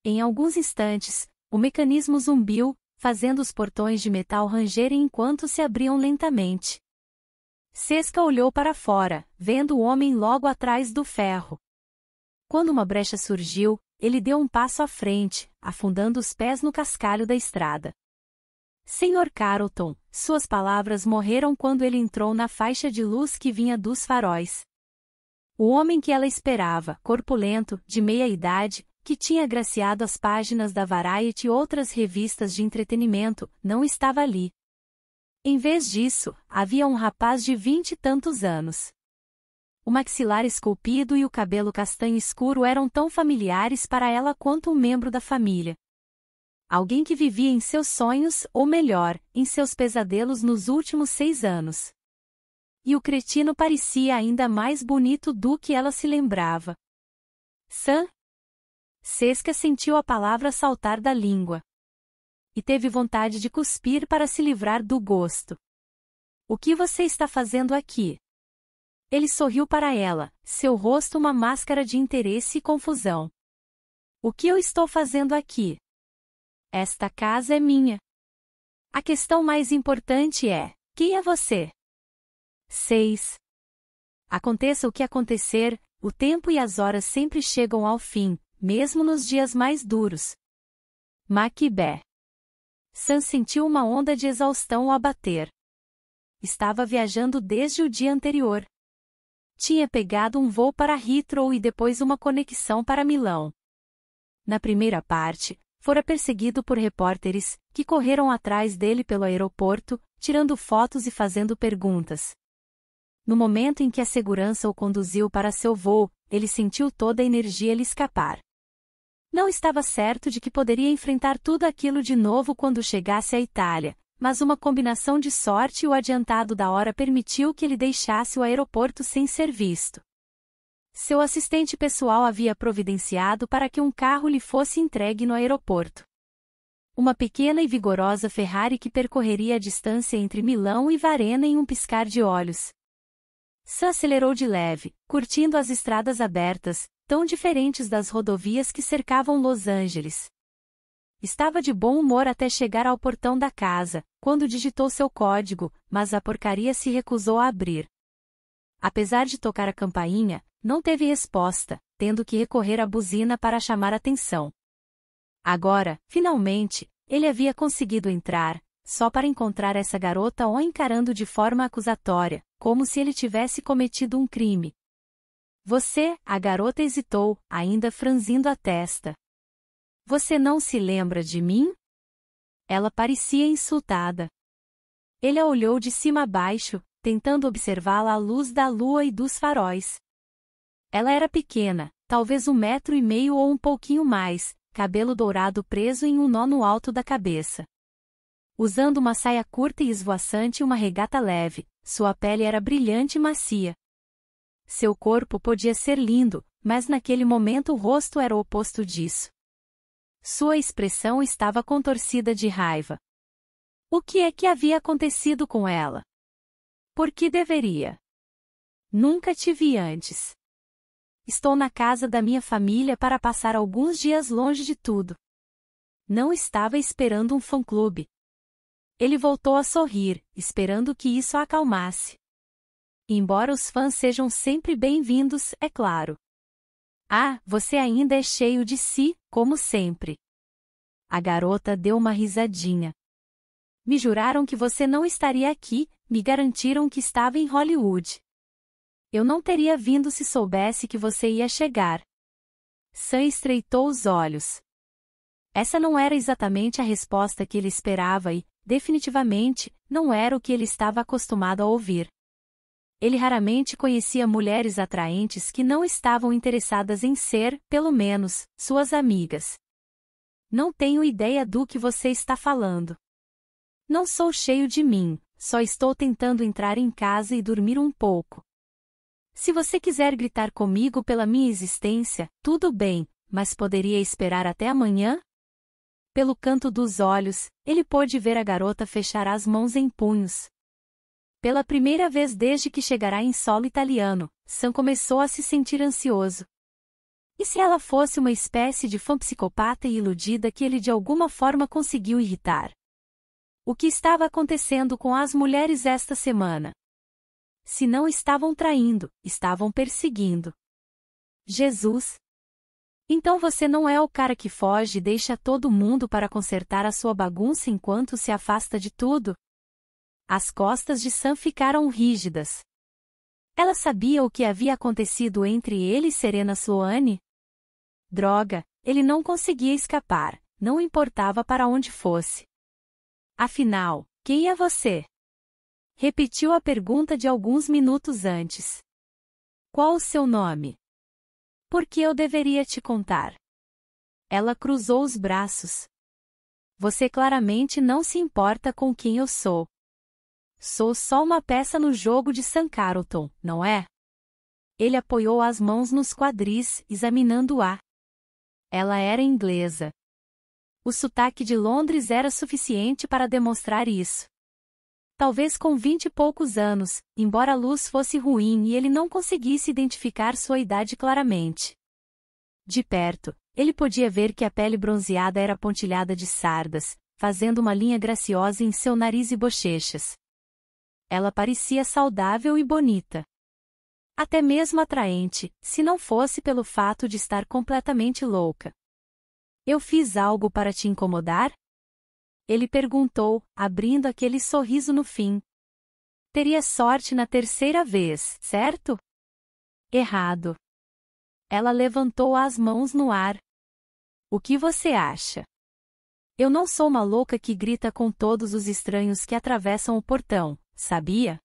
Em alguns instantes, o mecanismo zumbiu, fazendo os portões de metal rangerem enquanto se abriam lentamente. Sesca olhou para fora, vendo o homem logo atrás do ferro. Quando uma brecha surgiu, ele deu um passo à frente, afundando os pés no cascalho da estrada. Senhor Carlton, suas palavras morreram quando ele entrou na faixa de luz que vinha dos faróis. O homem que ela esperava, corpulento, de meia idade, que tinha agraciado as páginas da Variety e outras revistas de entretenimento, não estava ali. Em vez disso, havia um rapaz de vinte e tantos anos. O maxilar esculpido e o cabelo castanho escuro eram tão familiares para ela quanto um membro da família. Alguém que vivia em seus sonhos, ou melhor, em seus pesadelos nos últimos seis anos. E o cretino parecia ainda mais bonito do que ela se lembrava. Sam? Sesca sentiu a palavra saltar da língua e teve vontade de cuspir para se livrar do gosto. O que você está fazendo aqui? Ele sorriu para ela, seu rosto uma máscara de interesse e confusão. O que eu estou fazendo aqui? Esta casa é minha. A questão mais importante é: quem é você? 6. Aconteça o que acontecer, o tempo e as horas sempre chegam ao fim, mesmo nos dias mais duros. Macbeth Sam sentiu uma onda de exaustão ao abater. Estava viajando desde o dia anterior. Tinha pegado um voo para Heathrow e depois uma conexão para Milão. Na primeira parte, fora perseguido por repórteres, que correram atrás dele pelo aeroporto, tirando fotos e fazendo perguntas. No momento em que a segurança o conduziu para seu voo, ele sentiu toda a energia lhe escapar. Não estava certo de que poderia enfrentar tudo aquilo de novo quando chegasse à Itália, mas uma combinação de sorte e o adiantado da hora permitiu que ele deixasse o aeroporto sem ser visto. Seu assistente pessoal havia providenciado para que um carro lhe fosse entregue no aeroporto. Uma pequena e vigorosa Ferrari que percorreria a distância entre Milão e Varena em um piscar de olhos. Sam acelerou de leve, curtindo as estradas abertas, tão diferentes das rodovias que cercavam Los Angeles. Estava de bom humor até chegar ao portão da casa, quando digitou seu código, mas a porcaria se recusou a abrir. Apesar de tocar a campainha, não teve resposta, tendo que recorrer à buzina para chamar atenção. Agora, finalmente, ele havia conseguido entrar, só para encontrar essa garota o encarando de forma acusatória, como se ele tivesse cometido um crime, você, a garota hesitou, ainda franzindo a testa. Você não se lembra de mim? Ela parecia insultada. Ele a olhou de cima a baixo, tentando observá-la à luz da lua e dos faróis. Ela era pequena, talvez um metro e meio ou um pouquinho mais, cabelo dourado preso em um nó no alto da cabeça. Usando uma saia curta e esvoaçante e uma regata leve, sua pele era brilhante e macia, seu corpo podia ser lindo, mas naquele momento o rosto era o oposto disso. Sua expressão estava contorcida de raiva. O que é que havia acontecido com ela? Por que deveria? Nunca te vi antes. Estou na casa da minha família para passar alguns dias longe de tudo. Não estava esperando um fã-clube. Ele voltou a sorrir, esperando que isso a acalmasse. Embora os fãs sejam sempre bem-vindos, é claro. Ah, você ainda é cheio de si, como sempre. A garota deu uma risadinha. Me juraram que você não estaria aqui, me garantiram que estava em Hollywood. Eu não teria vindo se soubesse que você ia chegar. Sam estreitou os olhos. Essa não era exatamente a resposta que ele esperava e, definitivamente, não era o que ele estava acostumado a ouvir ele raramente conhecia mulheres atraentes que não estavam interessadas em ser, pelo menos, suas amigas. Não tenho ideia do que você está falando. Não sou cheio de mim, só estou tentando entrar em casa e dormir um pouco. Se você quiser gritar comigo pela minha existência, tudo bem, mas poderia esperar até amanhã? Pelo canto dos olhos, ele pôde ver a garota fechar as mãos em punhos, pela primeira vez desde que chegará em solo italiano, Sam começou a se sentir ansioso. E se ela fosse uma espécie de fã psicopata e iludida que ele de alguma forma conseguiu irritar? O que estava acontecendo com as mulheres esta semana? Se não estavam traindo, estavam perseguindo. Jesus! Então você não é o cara que foge e deixa todo mundo para consertar a sua bagunça enquanto se afasta de tudo? As costas de Sam ficaram rígidas. Ela sabia o que havia acontecido entre ele e Serena Sloane? Droga, ele não conseguia escapar, não importava para onde fosse. Afinal, quem é você? Repetiu a pergunta de alguns minutos antes. Qual o seu nome? Por que eu deveria te contar? Ela cruzou os braços. Você claramente não se importa com quem eu sou. Sou só uma peça no jogo de Carlton, não é? Ele apoiou as mãos nos quadris, examinando-a. Ela era inglesa. O sotaque de Londres era suficiente para demonstrar isso. Talvez com vinte e poucos anos, embora a luz fosse ruim e ele não conseguisse identificar sua idade claramente. De perto, ele podia ver que a pele bronzeada era pontilhada de sardas, fazendo uma linha graciosa em seu nariz e bochechas. Ela parecia saudável e bonita. Até mesmo atraente, se não fosse pelo fato de estar completamente louca. Eu fiz algo para te incomodar? Ele perguntou, abrindo aquele sorriso no fim. Teria sorte na terceira vez, certo? Errado. Ela levantou as mãos no ar. O que você acha? Eu não sou uma louca que grita com todos os estranhos que atravessam o portão sabia?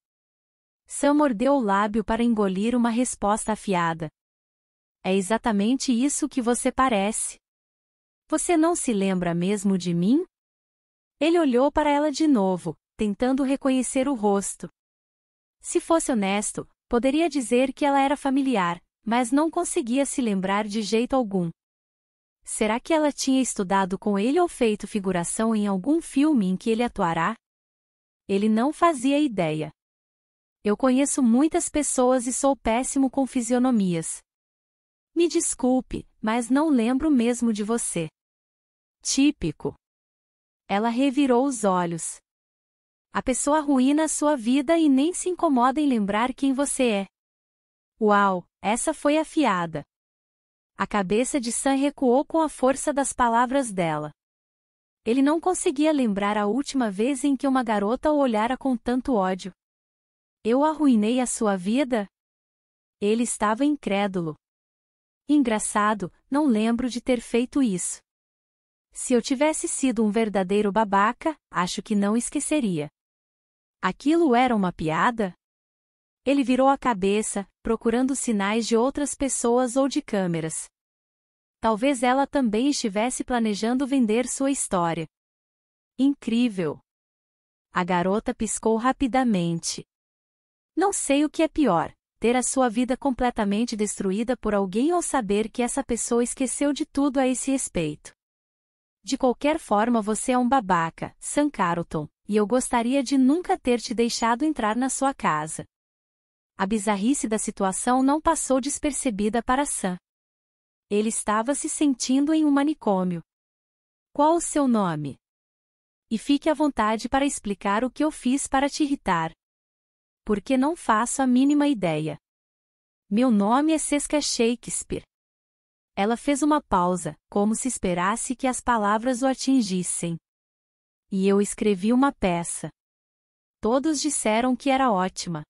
Sam mordeu o lábio para engolir uma resposta afiada. É exatamente isso que você parece. Você não se lembra mesmo de mim? Ele olhou para ela de novo, tentando reconhecer o rosto. Se fosse honesto, poderia dizer que ela era familiar, mas não conseguia se lembrar de jeito algum. Será que ela tinha estudado com ele ou feito figuração em algum filme em que ele atuará? Ele não fazia ideia. Eu conheço muitas pessoas e sou péssimo com fisionomias. Me desculpe, mas não lembro mesmo de você. Típico. Ela revirou os olhos. A pessoa ruína a sua vida e nem se incomoda em lembrar quem você é. Uau, essa foi afiada. A cabeça de Sam recuou com a força das palavras dela. Ele não conseguia lembrar a última vez em que uma garota o olhara com tanto ódio. Eu arruinei a sua vida? Ele estava incrédulo. Engraçado, não lembro de ter feito isso. Se eu tivesse sido um verdadeiro babaca, acho que não esqueceria. Aquilo era uma piada? Ele virou a cabeça, procurando sinais de outras pessoas ou de câmeras. Talvez ela também estivesse planejando vender sua história. Incrível! A garota piscou rapidamente. Não sei o que é pior, ter a sua vida completamente destruída por alguém ou saber que essa pessoa esqueceu de tudo a esse respeito. De qualquer forma você é um babaca, Sam Carlton, e eu gostaria de nunca ter te deixado entrar na sua casa. A bizarrice da situação não passou despercebida para Sam. Ele estava se sentindo em um manicômio. Qual o seu nome? E fique à vontade para explicar o que eu fiz para te irritar. Porque não faço a mínima ideia. Meu nome é Sesca Shakespeare. Ela fez uma pausa, como se esperasse que as palavras o atingissem. E eu escrevi uma peça. Todos disseram que era ótima.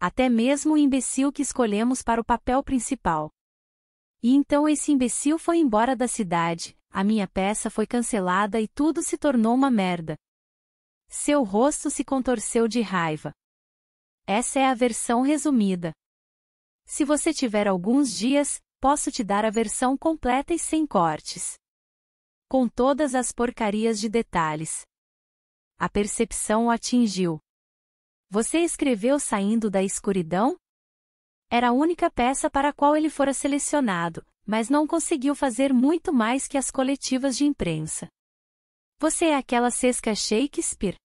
Até mesmo o imbecil que escolhemos para o papel principal. E então esse imbecil foi embora da cidade, a minha peça foi cancelada e tudo se tornou uma merda. Seu rosto se contorceu de raiva. Essa é a versão resumida. Se você tiver alguns dias, posso te dar a versão completa e sem cortes. Com todas as porcarias de detalhes. A percepção o atingiu. Você escreveu saindo da escuridão? Era a única peça para a qual ele fora selecionado, mas não conseguiu fazer muito mais que as coletivas de imprensa. Você é aquela Sesca Shakespeare?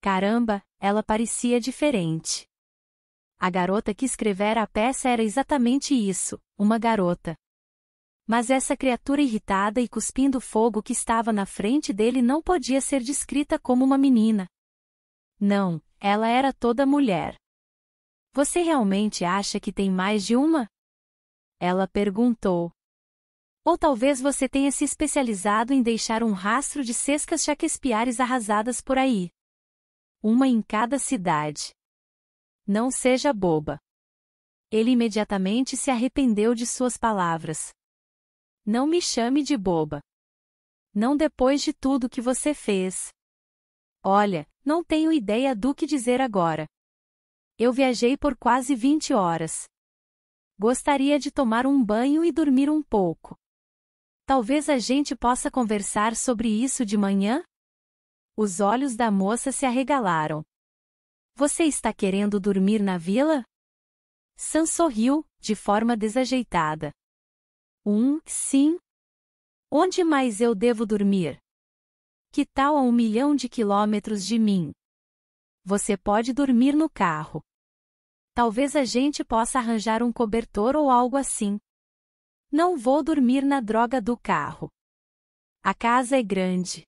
Caramba, ela parecia diferente. A garota que escrevera a peça era exatamente isso, uma garota. Mas essa criatura irritada e cuspindo fogo que estava na frente dele não podia ser descrita como uma menina. Não, ela era toda mulher. Você realmente acha que tem mais de uma? Ela perguntou. Ou talvez você tenha se especializado em deixar um rastro de cescas shakespeares arrasadas por aí. Uma em cada cidade. Não seja boba. Ele imediatamente se arrependeu de suas palavras. Não me chame de boba. Não depois de tudo que você fez. Olha, não tenho ideia do que dizer agora. Eu viajei por quase 20 horas. Gostaria de tomar um banho e dormir um pouco. Talvez a gente possa conversar sobre isso de manhã? Os olhos da moça se arregalaram. Você está querendo dormir na vila? Sam sorriu, de forma desajeitada. Um, sim. Onde mais eu devo dormir? Que tal a um milhão de quilômetros de mim? Você pode dormir no carro. Talvez a gente possa arranjar um cobertor ou algo assim. Não vou dormir na droga do carro. A casa é grande.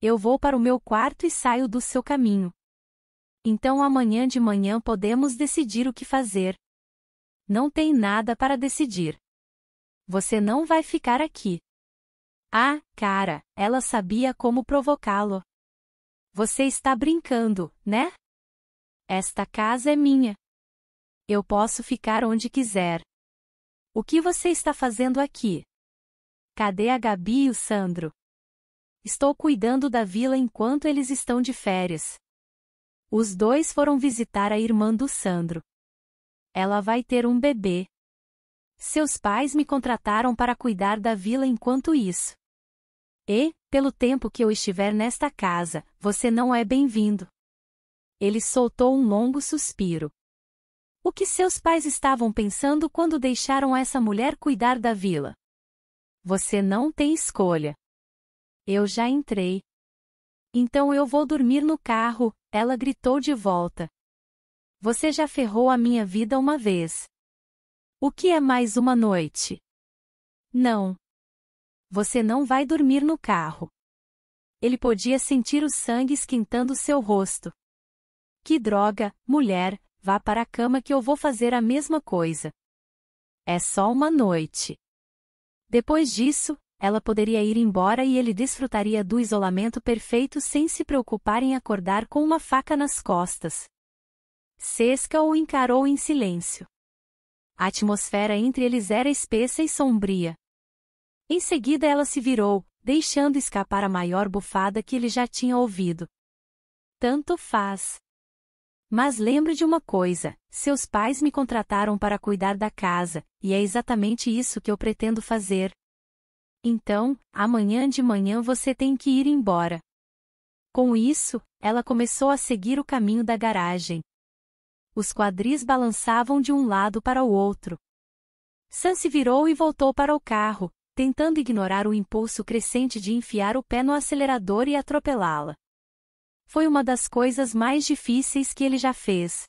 Eu vou para o meu quarto e saio do seu caminho. Então amanhã de manhã podemos decidir o que fazer. Não tem nada para decidir. Você não vai ficar aqui. Ah, cara, ela sabia como provocá-lo. Você está brincando, né? Esta casa é minha. Eu posso ficar onde quiser. O que você está fazendo aqui? Cadê a Gabi e o Sandro? Estou cuidando da vila enquanto eles estão de férias. Os dois foram visitar a irmã do Sandro. Ela vai ter um bebê. Seus pais me contrataram para cuidar da vila enquanto isso. E, pelo tempo que eu estiver nesta casa, você não é bem-vindo. Ele soltou um longo suspiro. O que seus pais estavam pensando quando deixaram essa mulher cuidar da vila? Você não tem escolha. Eu já entrei. Então eu vou dormir no carro, ela gritou de volta. Você já ferrou a minha vida uma vez. O que é mais uma noite? Não. Você não vai dormir no carro. Ele podia sentir o sangue esquentando seu rosto. Que droga, mulher, Vá para a cama que eu vou fazer a mesma coisa. É só uma noite. Depois disso, ela poderia ir embora e ele desfrutaria do isolamento perfeito sem se preocupar em acordar com uma faca nas costas. Sesca o encarou em silêncio. A atmosfera entre eles era espessa e sombria. Em seguida ela se virou, deixando escapar a maior bufada que ele já tinha ouvido. Tanto faz, mas lembre de uma coisa: seus pais me contrataram para cuidar da casa, e é exatamente isso que eu pretendo fazer. Então, amanhã de manhã você tem que ir embora. Com isso, ela começou a seguir o caminho da garagem. Os quadris balançavam de um lado para o outro. Sam se virou e voltou para o carro, tentando ignorar o impulso crescente de enfiar o pé no acelerador e atropelá-la. Foi uma das coisas mais difíceis que ele já fez.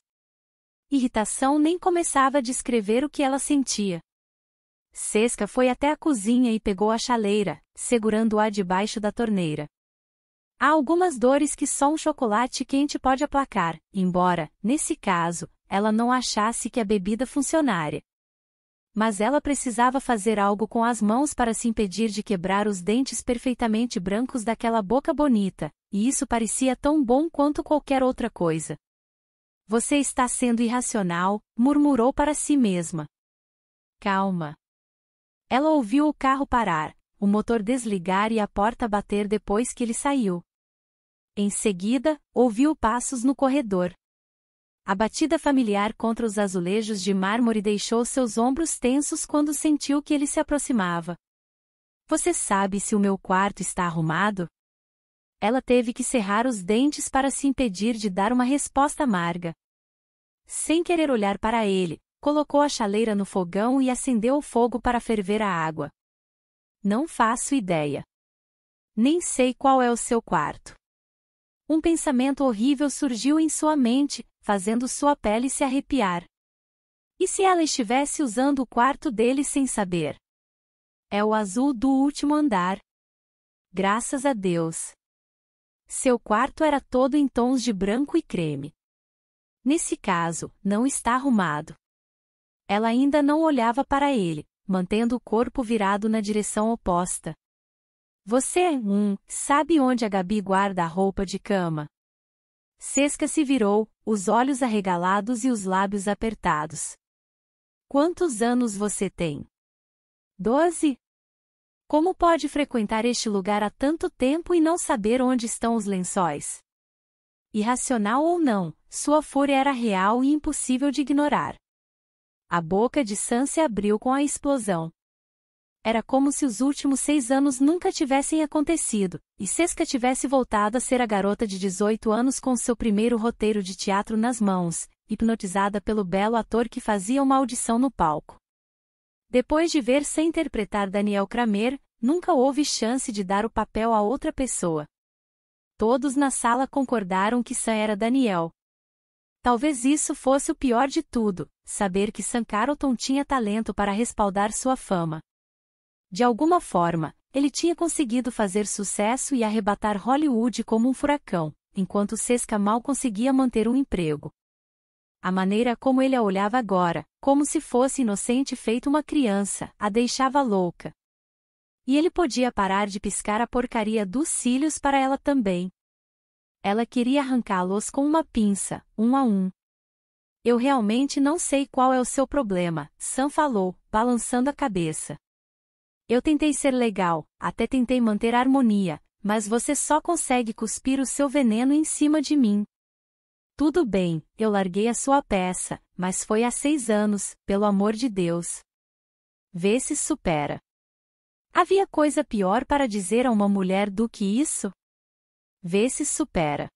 Irritação nem começava a descrever o que ela sentia. Sesca foi até a cozinha e pegou a chaleira, segurando-a debaixo da torneira. Há algumas dores que só um chocolate quente pode aplacar, embora, nesse caso, ela não achasse que a bebida funcionaria. Mas ela precisava fazer algo com as mãos para se impedir de quebrar os dentes perfeitamente brancos daquela boca bonita, e isso parecia tão bom quanto qualquer outra coisa. Você está sendo irracional, murmurou para si mesma. Calma. Ela ouviu o carro parar, o motor desligar e a porta bater depois que ele saiu. Em seguida, ouviu passos no corredor. A batida familiar contra os azulejos de mármore deixou seus ombros tensos quando sentiu que ele se aproximava. Você sabe se o meu quarto está arrumado? Ela teve que cerrar os dentes para se impedir de dar uma resposta amarga. Sem querer olhar para ele, colocou a chaleira no fogão e acendeu o fogo para ferver a água. Não faço ideia. Nem sei qual é o seu quarto. Um pensamento horrível surgiu em sua mente, fazendo sua pele se arrepiar. E se ela estivesse usando o quarto dele sem saber? É o azul do último andar. Graças a Deus. Seu quarto era todo em tons de branco e creme. Nesse caso, não está arrumado. Ela ainda não olhava para ele, mantendo o corpo virado na direção oposta. Você, hum, sabe onde a Gabi guarda a roupa de cama? Sesca se virou, os olhos arregalados e os lábios apertados. Quantos anos você tem? Doze? Como pode frequentar este lugar há tanto tempo e não saber onde estão os lençóis? Irracional ou não, sua fúria era real e impossível de ignorar. A boca de Sam se abriu com a explosão. Era como se os últimos seis anos nunca tivessem acontecido, e Sesca tivesse voltado a ser a garota de 18 anos com seu primeiro roteiro de teatro nas mãos, hipnotizada pelo belo ator que fazia uma audição no palco. Depois de ver sem interpretar Daniel Kramer, nunca houve chance de dar o papel a outra pessoa. Todos na sala concordaram que Sam era Daniel. Talvez isso fosse o pior de tudo, saber que Sam Carlton tinha talento para respaldar sua fama. De alguma forma, ele tinha conseguido fazer sucesso e arrebatar Hollywood como um furacão, enquanto Sesca mal conseguia manter um emprego. A maneira como ele a olhava agora, como se fosse inocente feito uma criança, a deixava louca. E ele podia parar de piscar a porcaria dos cílios para ela também. Ela queria arrancá-los com uma pinça, um a um. Eu realmente não sei qual é o seu problema, Sam falou, balançando a cabeça. Eu tentei ser legal, até tentei manter a harmonia, mas você só consegue cuspir o seu veneno em cima de mim. Tudo bem, eu larguei a sua peça, mas foi há seis anos, pelo amor de Deus. Vê se supera. Havia coisa pior para dizer a uma mulher do que isso? Vê se supera.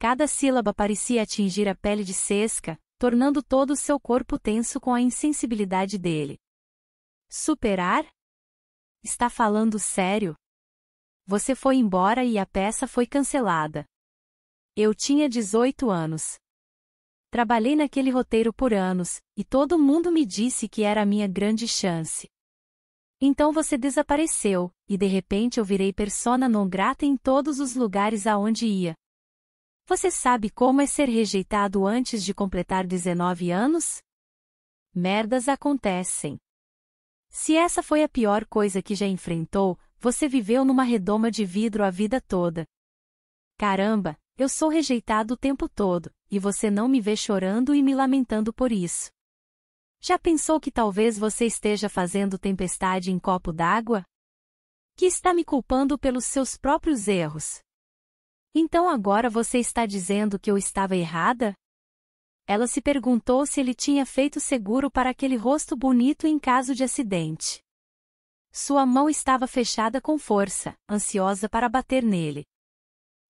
Cada sílaba parecia atingir a pele de Sesca, tornando todo o seu corpo tenso com a insensibilidade dele. Superar? Está falando sério? Você foi embora e a peça foi cancelada. Eu tinha 18 anos. Trabalhei naquele roteiro por anos, e todo mundo me disse que era a minha grande chance. Então você desapareceu, e de repente eu virei persona non grata em todos os lugares aonde ia. Você sabe como é ser rejeitado antes de completar 19 anos? Merdas acontecem. Se essa foi a pior coisa que já enfrentou, você viveu numa redoma de vidro a vida toda. Caramba, eu sou rejeitado o tempo todo, e você não me vê chorando e me lamentando por isso. Já pensou que talvez você esteja fazendo tempestade em copo d'água? Que está me culpando pelos seus próprios erros. Então agora você está dizendo que eu estava errada? Ela se perguntou se ele tinha feito seguro para aquele rosto bonito em caso de acidente. Sua mão estava fechada com força, ansiosa para bater nele.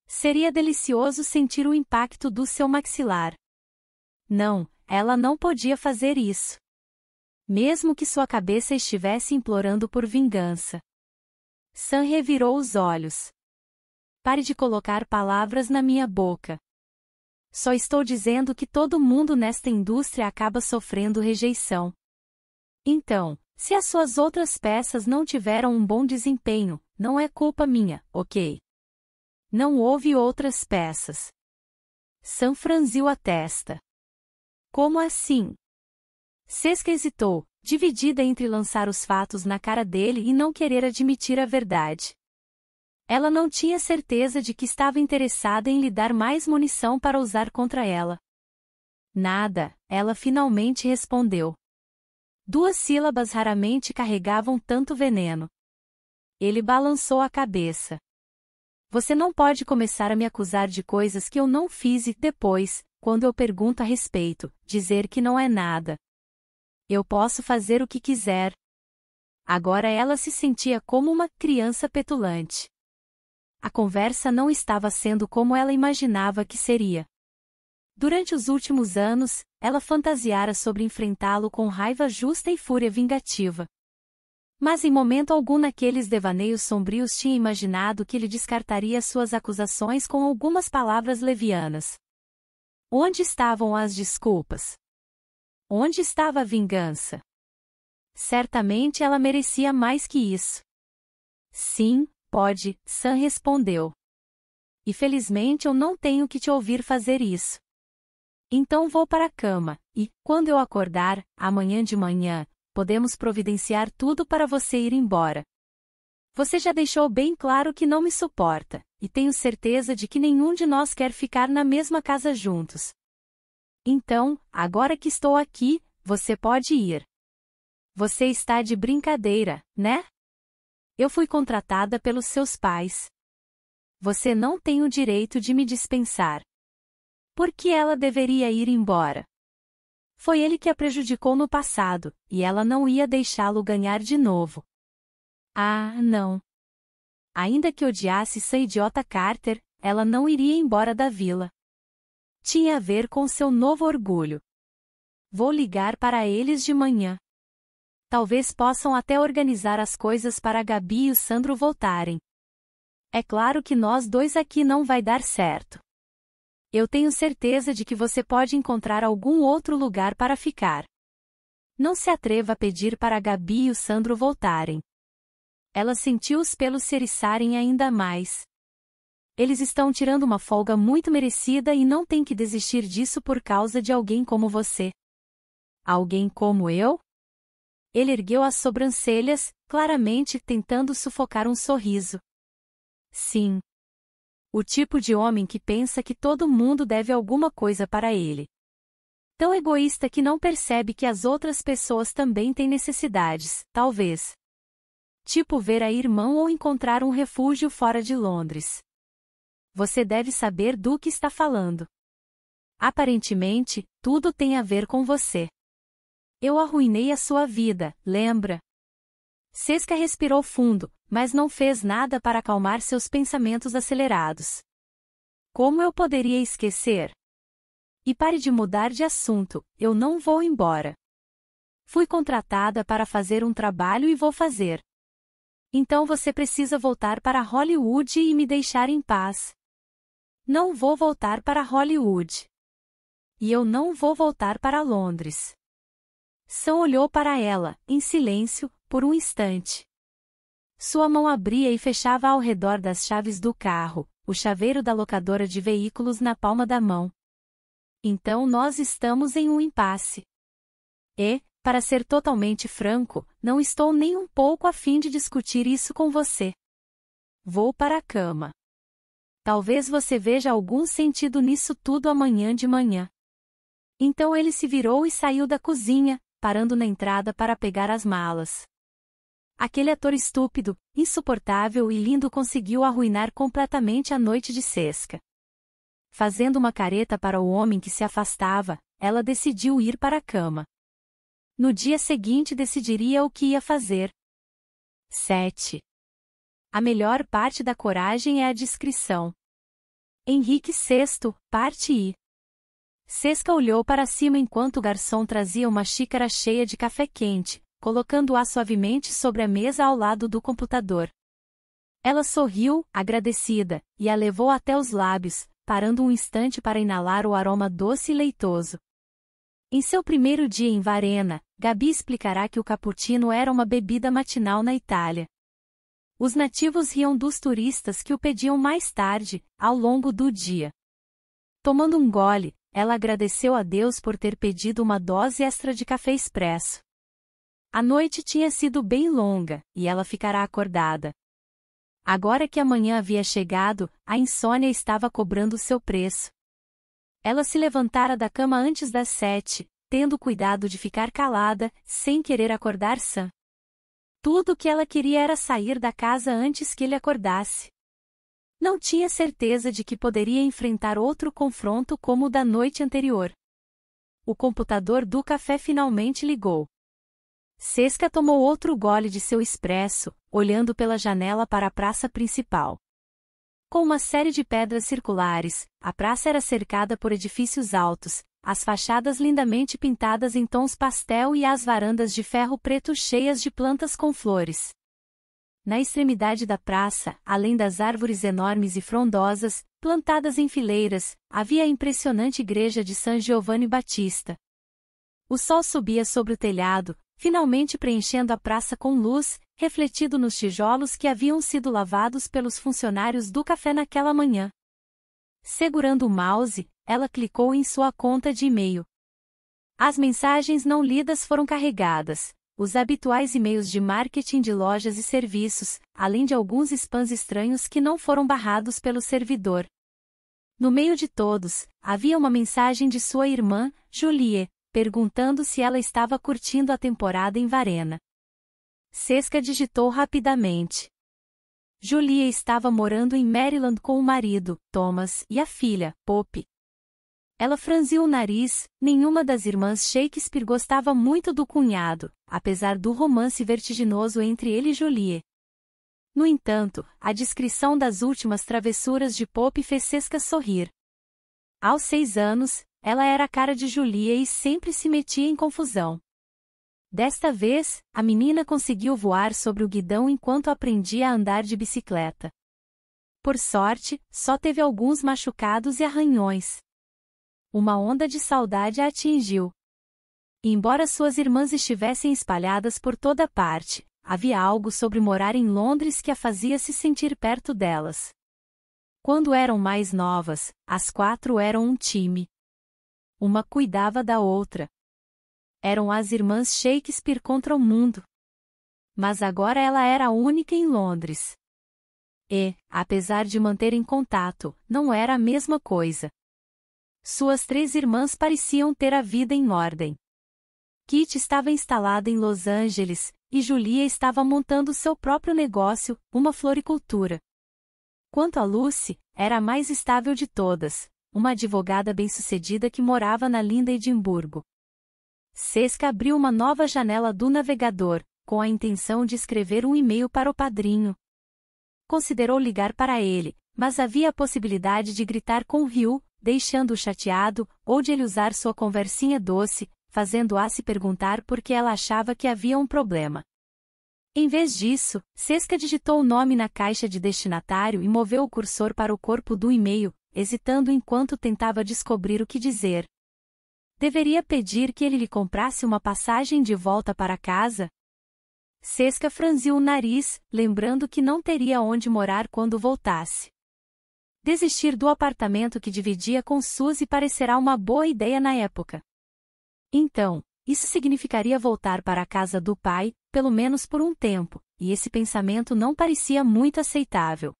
Seria delicioso sentir o impacto do seu maxilar. Não, ela não podia fazer isso. Mesmo que sua cabeça estivesse implorando por vingança. Sam revirou os olhos. Pare de colocar palavras na minha boca, só estou dizendo que todo mundo nesta indústria acaba sofrendo rejeição. Então, se as suas outras peças não tiveram um bom desempenho, não é culpa minha, ok? Não houve outras peças. Sam franziu a testa. Como assim? Sesca hesitou, dividida entre lançar os fatos na cara dele e não querer admitir a verdade. Ela não tinha certeza de que estava interessada em lhe dar mais munição para usar contra ela. Nada, ela finalmente respondeu. Duas sílabas raramente carregavam tanto veneno. Ele balançou a cabeça. Você não pode começar a me acusar de coisas que eu não fiz e depois, quando eu pergunto a respeito, dizer que não é nada. Eu posso fazer o que quiser. Agora ela se sentia como uma criança petulante a conversa não estava sendo como ela imaginava que seria. Durante os últimos anos, ela fantasiara sobre enfrentá-lo com raiva justa e fúria vingativa. Mas em momento algum naqueles devaneios sombrios tinha imaginado que ele descartaria suas acusações com algumas palavras levianas. Onde estavam as desculpas? Onde estava a vingança? Certamente ela merecia mais que isso. Sim, Pode, Sam respondeu. E felizmente eu não tenho que te ouvir fazer isso. Então vou para a cama, e, quando eu acordar, amanhã de manhã, podemos providenciar tudo para você ir embora. Você já deixou bem claro que não me suporta, e tenho certeza de que nenhum de nós quer ficar na mesma casa juntos. Então, agora que estou aqui, você pode ir. Você está de brincadeira, né? Eu fui contratada pelos seus pais. Você não tem o direito de me dispensar. Por que ela deveria ir embora? Foi ele que a prejudicou no passado, e ela não ia deixá-lo ganhar de novo. Ah, não. Ainda que odiasse essa idiota Carter, ela não iria embora da vila. Tinha a ver com seu novo orgulho. Vou ligar para eles de manhã. Talvez possam até organizar as coisas para Gabi e o Sandro voltarem. É claro que nós dois aqui não vai dar certo. Eu tenho certeza de que você pode encontrar algum outro lugar para ficar. Não se atreva a pedir para Gabi e o Sandro voltarem. Ela sentiu os pelos se eriçarem ainda mais. Eles estão tirando uma folga muito merecida e não tem que desistir disso por causa de alguém como você. Alguém como eu? Ele ergueu as sobrancelhas, claramente tentando sufocar um sorriso. Sim. O tipo de homem que pensa que todo mundo deve alguma coisa para ele. Tão egoísta que não percebe que as outras pessoas também têm necessidades, talvez. Tipo ver a irmã ou encontrar um refúgio fora de Londres. Você deve saber do que está falando. Aparentemente, tudo tem a ver com você. Eu arruinei a sua vida, lembra? Sesca respirou fundo, mas não fez nada para acalmar seus pensamentos acelerados. Como eu poderia esquecer? E pare de mudar de assunto, eu não vou embora. Fui contratada para fazer um trabalho e vou fazer. Então você precisa voltar para Hollywood e me deixar em paz. Não vou voltar para Hollywood. E eu não vou voltar para Londres. São olhou para ela, em silêncio, por um instante. Sua mão abria e fechava ao redor das chaves do carro, o chaveiro da locadora de veículos na palma da mão. Então nós estamos em um impasse. E, para ser totalmente franco, não estou nem um pouco a fim de discutir isso com você. Vou para a cama. Talvez você veja algum sentido nisso tudo amanhã de manhã. Então ele se virou e saiu da cozinha, parando na entrada para pegar as malas. Aquele ator estúpido, insuportável e lindo conseguiu arruinar completamente a noite de Sesca. Fazendo uma careta para o homem que se afastava, ela decidiu ir para a cama. No dia seguinte decidiria o que ia fazer. 7. A melhor parte da coragem é a discrição. Henrique VI, parte I. Sesca olhou para cima enquanto o garçom trazia uma xícara cheia de café quente, colocando-a suavemente sobre a mesa ao lado do computador. Ela sorriu, agradecida, e a levou até os lábios, parando um instante para inalar o aroma doce e leitoso. Em seu primeiro dia em Varena, Gabi explicará que o cappuccino era uma bebida matinal na Itália. Os nativos riam dos turistas que o pediam mais tarde, ao longo do dia. Tomando um gole, ela agradeceu a Deus por ter pedido uma dose extra de café expresso. A noite tinha sido bem longa, e ela ficará acordada. Agora que a manhã havia chegado, a insônia estava cobrando seu preço. Ela se levantara da cama antes das sete, tendo cuidado de ficar calada, sem querer acordar Sam. Tudo o que ela queria era sair da casa antes que ele acordasse. Não tinha certeza de que poderia enfrentar outro confronto como o da noite anterior. O computador do café finalmente ligou. Sesca tomou outro gole de seu expresso, olhando pela janela para a praça principal. Com uma série de pedras circulares, a praça era cercada por edifícios altos, as fachadas lindamente pintadas em tons pastel e as varandas de ferro preto cheias de plantas com flores. Na extremidade da praça, além das árvores enormes e frondosas, plantadas em fileiras, havia a impressionante igreja de San Giovanni Batista. O sol subia sobre o telhado, finalmente preenchendo a praça com luz, refletido nos tijolos que haviam sido lavados pelos funcionários do café naquela manhã. Segurando o mouse, ela clicou em sua conta de e-mail. As mensagens não lidas foram carregadas, os habituais e-mails de marketing de lojas e serviços, além de alguns spams estranhos que não foram barrados pelo servidor. No meio de todos, havia uma mensagem de sua irmã, Julie, perguntando se ela estava curtindo a temporada em Varena. Sesca digitou rapidamente. Julie estava morando em Maryland com o marido, Thomas, e a filha, Pope, ela franziu o nariz, nenhuma das irmãs Shakespeare gostava muito do cunhado, apesar do romance vertiginoso entre ele e Jolie. No entanto, a descrição das últimas travessuras de Pope fez Cesca sorrir. Aos seis anos, ela era a cara de Julia e sempre se metia em confusão. Desta vez, a menina conseguiu voar sobre o guidão enquanto aprendia a andar de bicicleta. Por sorte, só teve alguns machucados e arranhões uma onda de saudade a atingiu. Embora suas irmãs estivessem espalhadas por toda parte, havia algo sobre morar em Londres que a fazia se sentir perto delas. Quando eram mais novas, as quatro eram um time. Uma cuidava da outra. Eram as irmãs Shakespeare contra o mundo. Mas agora ela era a única em Londres. E, apesar de manterem contato, não era a mesma coisa. Suas três irmãs pareciam ter a vida em ordem. Kit estava instalada em Los Angeles, e Julia estava montando seu próprio negócio, uma floricultura. Quanto a Lucy, era a mais estável de todas, uma advogada bem-sucedida que morava na linda Edimburgo. Sesca abriu uma nova janela do navegador, com a intenção de escrever um e-mail para o padrinho. Considerou ligar para ele, mas havia a possibilidade de gritar com Ryu, deixando-o chateado, ou de ele usar sua conversinha doce, fazendo-a se perguntar por que ela achava que havia um problema. Em vez disso, Sesca digitou o nome na caixa de destinatário e moveu o cursor para o corpo do e-mail, hesitando enquanto tentava descobrir o que dizer. Deveria pedir que ele lhe comprasse uma passagem de volta para casa? Sesca franziu o nariz, lembrando que não teria onde morar quando voltasse. Desistir do apartamento que dividia com Suzy parecerá uma boa ideia na época. Então, isso significaria voltar para a casa do pai, pelo menos por um tempo, e esse pensamento não parecia muito aceitável.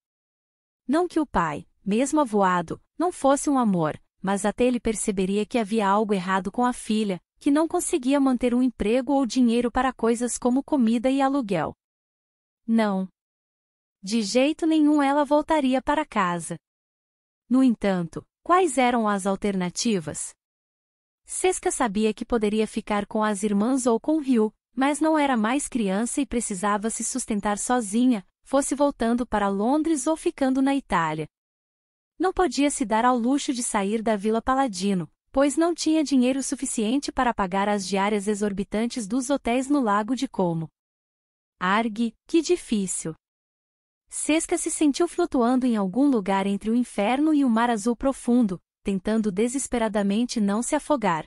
Não que o pai, mesmo avoado, não fosse um amor, mas até ele perceberia que havia algo errado com a filha, que não conseguia manter um emprego ou dinheiro para coisas como comida e aluguel. Não. De jeito nenhum ela voltaria para casa. No entanto, quais eram as alternativas? Sesca sabia que poderia ficar com as irmãs ou com Ryu, mas não era mais criança e precisava se sustentar sozinha, fosse voltando para Londres ou ficando na Itália. Não podia se dar ao luxo de sair da Vila Paladino, pois não tinha dinheiro suficiente para pagar as diárias exorbitantes dos hotéis no Lago de Como. Argue, que difícil! Sesca se sentiu flutuando em algum lugar entre o inferno e o mar azul profundo, tentando desesperadamente não se afogar.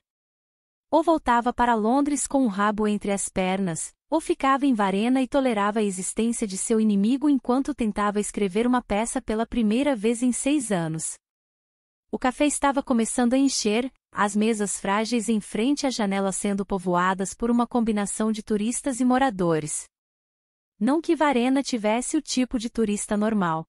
Ou voltava para Londres com o rabo entre as pernas, ou ficava em Varena e tolerava a existência de seu inimigo enquanto tentava escrever uma peça pela primeira vez em seis anos. O café estava começando a encher, as mesas frágeis em frente à janela sendo povoadas por uma combinação de turistas e moradores. Não que Varena tivesse o tipo de turista normal.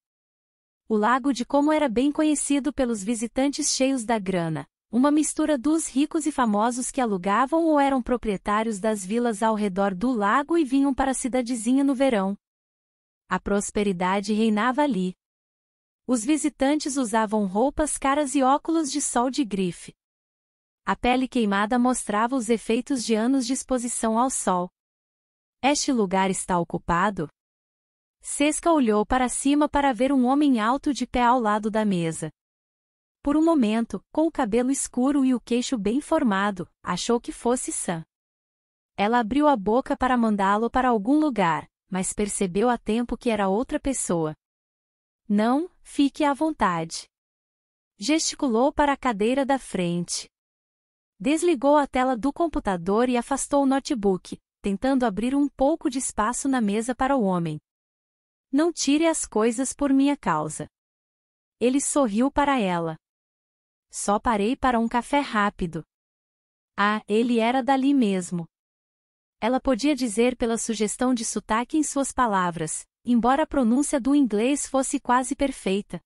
O lago de Como era bem conhecido pelos visitantes cheios da grana, uma mistura dos ricos e famosos que alugavam ou eram proprietários das vilas ao redor do lago e vinham para a cidadezinha no verão. A prosperidade reinava ali. Os visitantes usavam roupas caras e óculos de sol de grife. A pele queimada mostrava os efeitos de anos de exposição ao sol. Este lugar está ocupado? Sesca olhou para cima para ver um homem alto de pé ao lado da mesa. Por um momento, com o cabelo escuro e o queixo bem formado, achou que fosse Sam. Ela abriu a boca para mandá-lo para algum lugar, mas percebeu a tempo que era outra pessoa. Não, fique à vontade. Gesticulou para a cadeira da frente. Desligou a tela do computador e afastou o notebook, tentando abrir um pouco de espaço na mesa para o homem. Não tire as coisas por minha causa. Ele sorriu para ela. Só parei para um café rápido. Ah, ele era dali mesmo. Ela podia dizer pela sugestão de sotaque em suas palavras, embora a pronúncia do inglês fosse quase perfeita.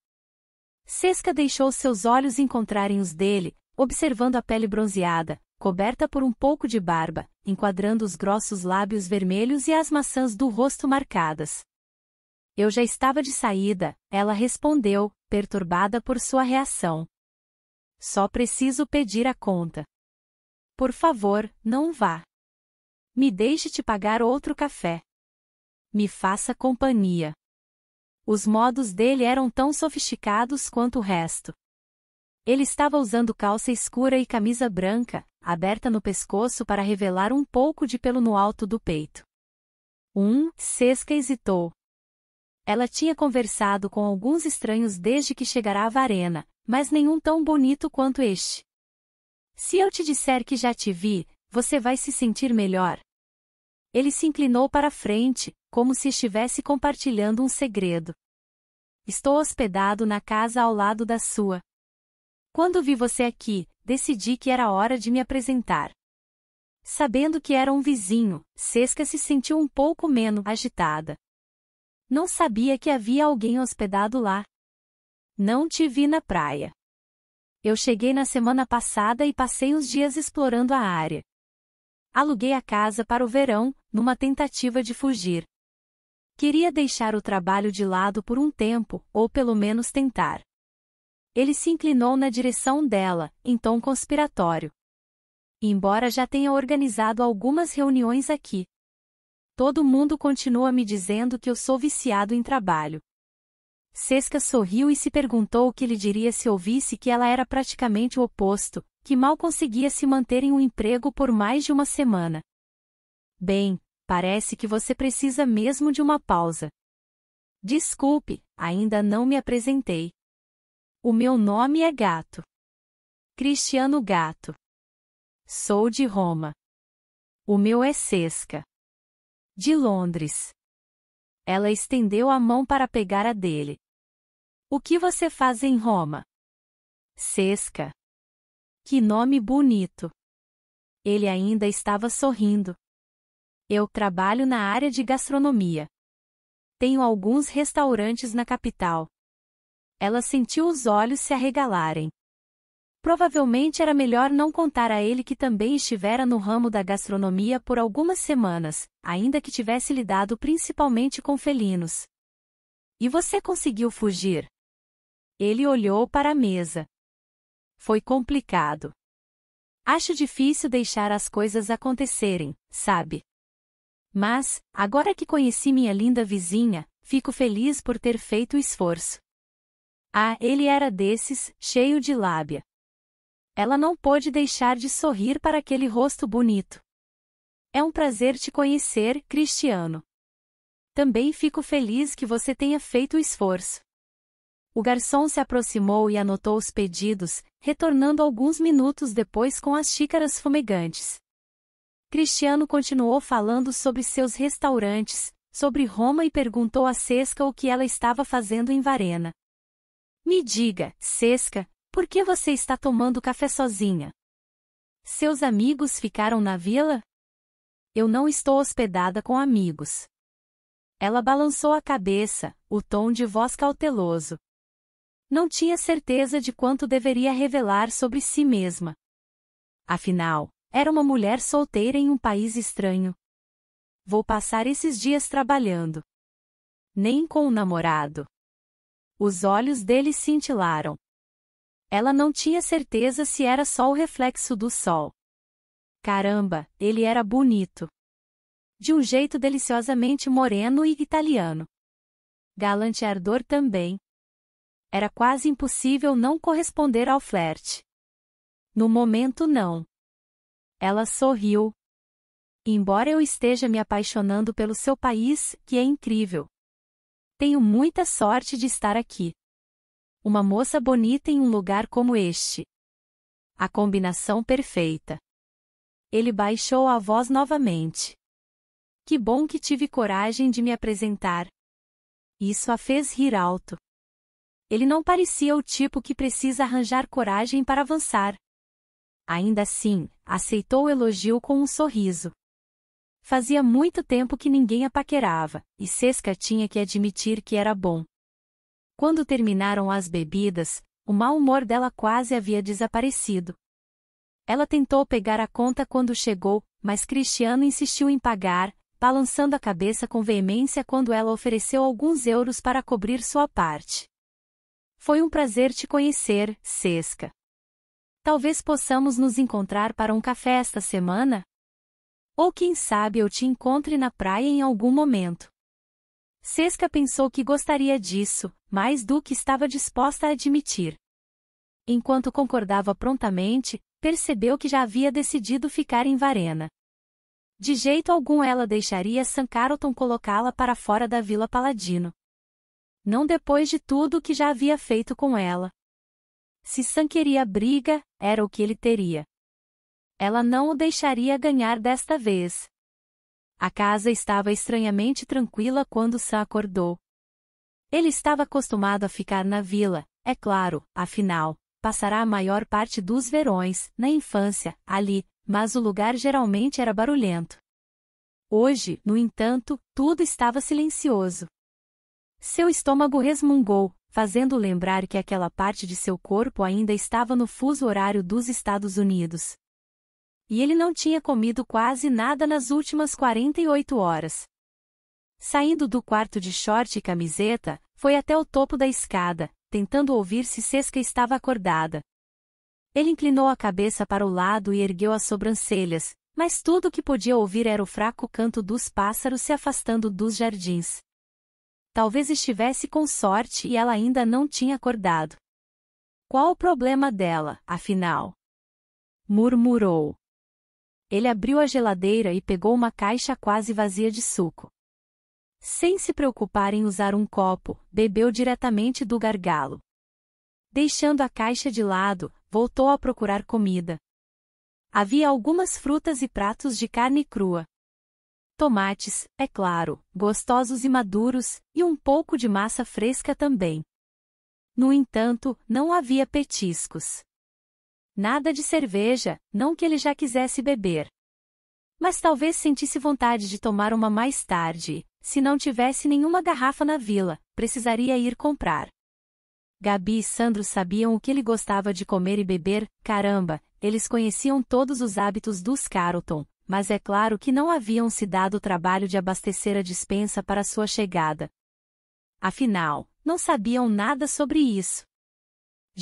Sesca deixou seus olhos encontrarem os dele, observando a pele bronzeada, coberta por um pouco de barba, enquadrando os grossos lábios vermelhos e as maçãs do rosto marcadas. Eu já estava de saída, ela respondeu, perturbada por sua reação. Só preciso pedir a conta. Por favor, não vá. Me deixe te pagar outro café. Me faça companhia. Os modos dele eram tão sofisticados quanto o resto. Ele estava usando calça escura e camisa branca, aberta no pescoço para revelar um pouco de pelo no alto do peito. Um, Sesca hesitou. Ela tinha conversado com alguns estranhos desde que chegara à Varena, mas nenhum tão bonito quanto este. Se eu te disser que já te vi, você vai se sentir melhor. Ele se inclinou para frente, como se estivesse compartilhando um segredo. Estou hospedado na casa ao lado da sua. Quando vi você aqui, decidi que era hora de me apresentar. Sabendo que era um vizinho, Sesca se sentiu um pouco menos agitada. Não sabia que havia alguém hospedado lá. Não te vi na praia. Eu cheguei na semana passada e passei uns dias explorando a área. Aluguei a casa para o verão, numa tentativa de fugir. Queria deixar o trabalho de lado por um tempo, ou pelo menos tentar. Ele se inclinou na direção dela, em tom conspiratório. Embora já tenha organizado algumas reuniões aqui. Todo mundo continua me dizendo que eu sou viciado em trabalho. Sesca sorriu e se perguntou o que ele diria se ouvisse que ela era praticamente o oposto, que mal conseguia se manter em um emprego por mais de uma semana. Bem, parece que você precisa mesmo de uma pausa. Desculpe, ainda não me apresentei. O meu nome é Gato. Cristiano Gato. Sou de Roma. O meu é Sesca. De Londres. Ela estendeu a mão para pegar a dele. O que você faz em Roma? Sesca. Que nome bonito. Ele ainda estava sorrindo. Eu trabalho na área de gastronomia. Tenho alguns restaurantes na capital. Ela sentiu os olhos se arregalarem. Provavelmente era melhor não contar a ele que também estivera no ramo da gastronomia por algumas semanas, ainda que tivesse lidado principalmente com felinos. E você conseguiu fugir? Ele olhou para a mesa. Foi complicado. Acho difícil deixar as coisas acontecerem, sabe? Mas, agora que conheci minha linda vizinha, fico feliz por ter feito o esforço. Ah, ele era desses, cheio de lábia. Ela não pôde deixar de sorrir para aquele rosto bonito. É um prazer te conhecer, Cristiano. Também fico feliz que você tenha feito o esforço. O garçom se aproximou e anotou os pedidos, retornando alguns minutos depois com as xícaras fumegantes. Cristiano continuou falando sobre seus restaurantes, sobre Roma e perguntou a Sesca o que ela estava fazendo em Varena. Me diga, Sesca, por que você está tomando café sozinha? Seus amigos ficaram na vila? Eu não estou hospedada com amigos. Ela balançou a cabeça, o tom de voz cauteloso. Não tinha certeza de quanto deveria revelar sobre si mesma. Afinal, era uma mulher solteira em um país estranho. Vou passar esses dias trabalhando. Nem com o um namorado. Os olhos dele cintilaram. Ela não tinha certeza se era só o reflexo do sol. Caramba, ele era bonito. De um jeito deliciosamente moreno e italiano. Galante ardor também. Era quase impossível não corresponder ao flerte. No momento não. Ela sorriu. Embora eu esteja me apaixonando pelo seu país, que é incrível, tenho muita sorte de estar aqui. Uma moça bonita em um lugar como este. A combinação perfeita. Ele baixou a voz novamente. Que bom que tive coragem de me apresentar. Isso a fez rir alto. Ele não parecia o tipo que precisa arranjar coragem para avançar. Ainda assim, aceitou o elogio com um sorriso. Fazia muito tempo que ninguém a paquerava, e Sesca tinha que admitir que era bom. Quando terminaram as bebidas, o mau humor dela quase havia desaparecido. Ela tentou pegar a conta quando chegou, mas Cristiano insistiu em pagar, balançando a cabeça com veemência quando ela ofereceu alguns euros para cobrir sua parte. Foi um prazer te conhecer, Sesca. Talvez possamos nos encontrar para um café esta semana? Ou quem sabe eu te encontre na praia em algum momento. Sesca pensou que gostaria disso, mais do que estava disposta a admitir. Enquanto concordava prontamente, percebeu que já havia decidido ficar em Varena. De jeito algum ela deixaria San Carlton colocá-la para fora da Vila Paladino. Não depois de tudo o que já havia feito com ela. Se San queria briga, era o que ele teria. Ela não o deixaria ganhar desta vez. A casa estava estranhamente tranquila quando Sam acordou. Ele estava acostumado a ficar na vila, é claro, afinal, passará a maior parte dos verões, na infância, ali, mas o lugar geralmente era barulhento. Hoje, no entanto, tudo estava silencioso. Seu estômago resmungou, fazendo lembrar que aquela parte de seu corpo ainda estava no fuso horário dos Estados Unidos. E ele não tinha comido quase nada nas últimas 48 horas. Saindo do quarto de short e camiseta, foi até o topo da escada, tentando ouvir se Sesca estava acordada. Ele inclinou a cabeça para o lado e ergueu as sobrancelhas, mas tudo o que podia ouvir era o fraco canto dos pássaros se afastando dos jardins. Talvez estivesse com sorte e ela ainda não tinha acordado. Qual o problema dela, afinal? Murmurou. Ele abriu a geladeira e pegou uma caixa quase vazia de suco. Sem se preocupar em usar um copo, bebeu diretamente do gargalo. Deixando a caixa de lado, voltou a procurar comida. Havia algumas frutas e pratos de carne crua. Tomates, é claro, gostosos e maduros, e um pouco de massa fresca também. No entanto, não havia petiscos. Nada de cerveja, não que ele já quisesse beber. Mas talvez sentisse vontade de tomar uma mais tarde, se não tivesse nenhuma garrafa na vila, precisaria ir comprar. Gabi e Sandro sabiam o que ele gostava de comer e beber, caramba, eles conheciam todos os hábitos dos Carlton, mas é claro que não haviam se dado o trabalho de abastecer a dispensa para sua chegada. Afinal, não sabiam nada sobre isso.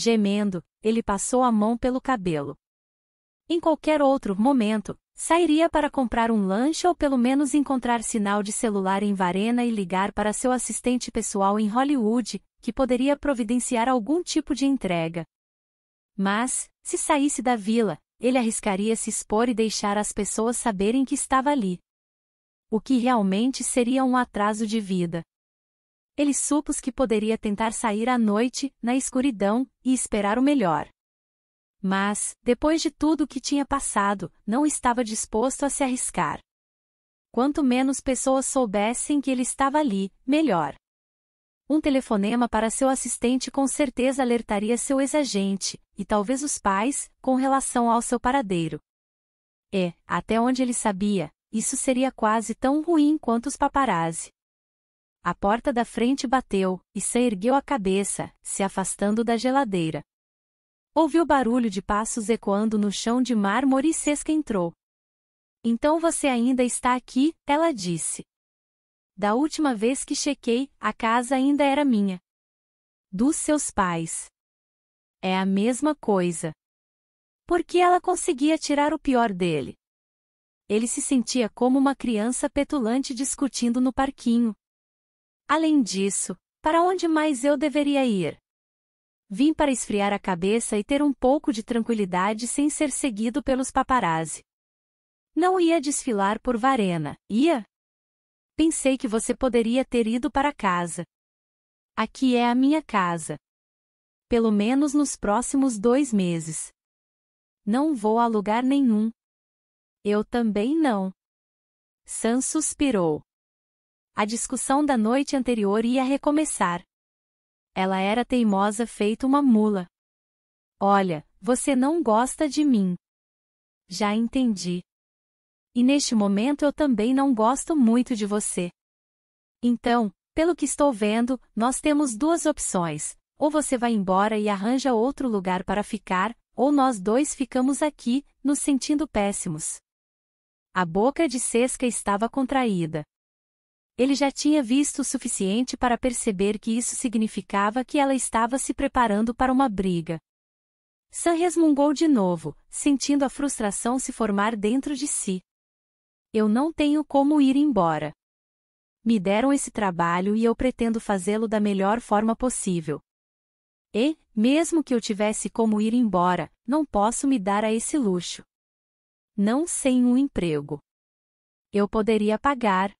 Gemendo, ele passou a mão pelo cabelo. Em qualquer outro momento, sairia para comprar um lanche ou pelo menos encontrar sinal de celular em Varena e ligar para seu assistente pessoal em Hollywood, que poderia providenciar algum tipo de entrega. Mas, se saísse da vila, ele arriscaria se expor e deixar as pessoas saberem que estava ali. O que realmente seria um atraso de vida. Ele supus que poderia tentar sair à noite, na escuridão, e esperar o melhor. Mas, depois de tudo o que tinha passado, não estava disposto a se arriscar. Quanto menos pessoas soubessem que ele estava ali, melhor. Um telefonema para seu assistente com certeza alertaria seu ex-agente, e talvez os pais, com relação ao seu paradeiro. E, até onde ele sabia, isso seria quase tão ruim quanto os paparazzi. A porta da frente bateu, e se ergueu a cabeça, se afastando da geladeira. Ouviu barulho de passos ecoando no chão de mármore e Sesca entrou. Então você ainda está aqui, ela disse. Da última vez que chequei, a casa ainda era minha. Dos seus pais. É a mesma coisa. Porque ela conseguia tirar o pior dele. Ele se sentia como uma criança petulante discutindo no parquinho, Além disso, para onde mais eu deveria ir? Vim para esfriar a cabeça e ter um pouco de tranquilidade sem ser seguido pelos paparazzi. Não ia desfilar por Varena, ia? Pensei que você poderia ter ido para casa. Aqui é a minha casa. Pelo menos nos próximos dois meses. Não vou a lugar nenhum. Eu também não. Sam suspirou. A discussão da noite anterior ia recomeçar. Ela era teimosa feito uma mula. Olha, você não gosta de mim. Já entendi. E neste momento eu também não gosto muito de você. Então, pelo que estou vendo, nós temos duas opções: ou você vai embora e arranja outro lugar para ficar, ou nós dois ficamos aqui, nos sentindo péssimos. A boca de Sesca estava contraída. Ele já tinha visto o suficiente para perceber que isso significava que ela estava se preparando para uma briga. Sam resmungou de novo, sentindo a frustração se formar dentro de si. Eu não tenho como ir embora. Me deram esse trabalho e eu pretendo fazê-lo da melhor forma possível. E, mesmo que eu tivesse como ir embora, não posso me dar a esse luxo. Não sem um emprego. Eu poderia pagar,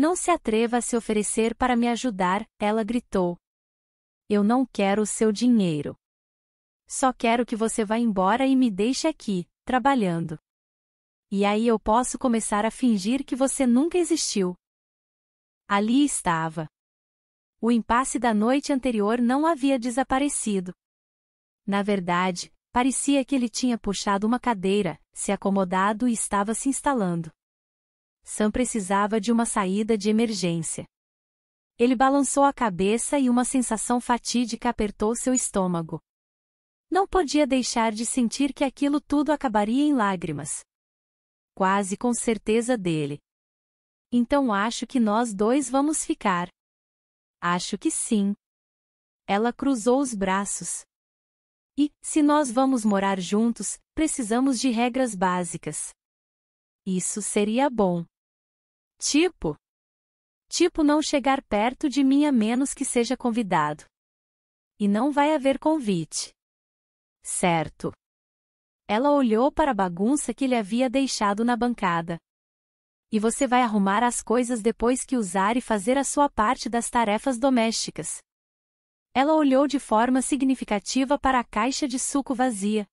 não se atreva a se oferecer para me ajudar, ela gritou. Eu não quero o seu dinheiro. Só quero que você vá embora e me deixe aqui, trabalhando. E aí eu posso começar a fingir que você nunca existiu. Ali estava. O impasse da noite anterior não havia desaparecido. Na verdade, parecia que ele tinha puxado uma cadeira, se acomodado e estava se instalando. Sam precisava de uma saída de emergência. Ele balançou a cabeça e uma sensação fatídica apertou seu estômago. Não podia deixar de sentir que aquilo tudo acabaria em lágrimas. Quase com certeza dele. Então acho que nós dois vamos ficar. Acho que sim. Ela cruzou os braços. E, se nós vamos morar juntos, precisamos de regras básicas. Isso seria bom. Tipo. Tipo não chegar perto de mim a menos que seja convidado. E não vai haver convite. Certo. Ela olhou para a bagunça que ele havia deixado na bancada. E você vai arrumar as coisas depois que usar e fazer a sua parte das tarefas domésticas. Ela olhou de forma significativa para a caixa de suco vazia.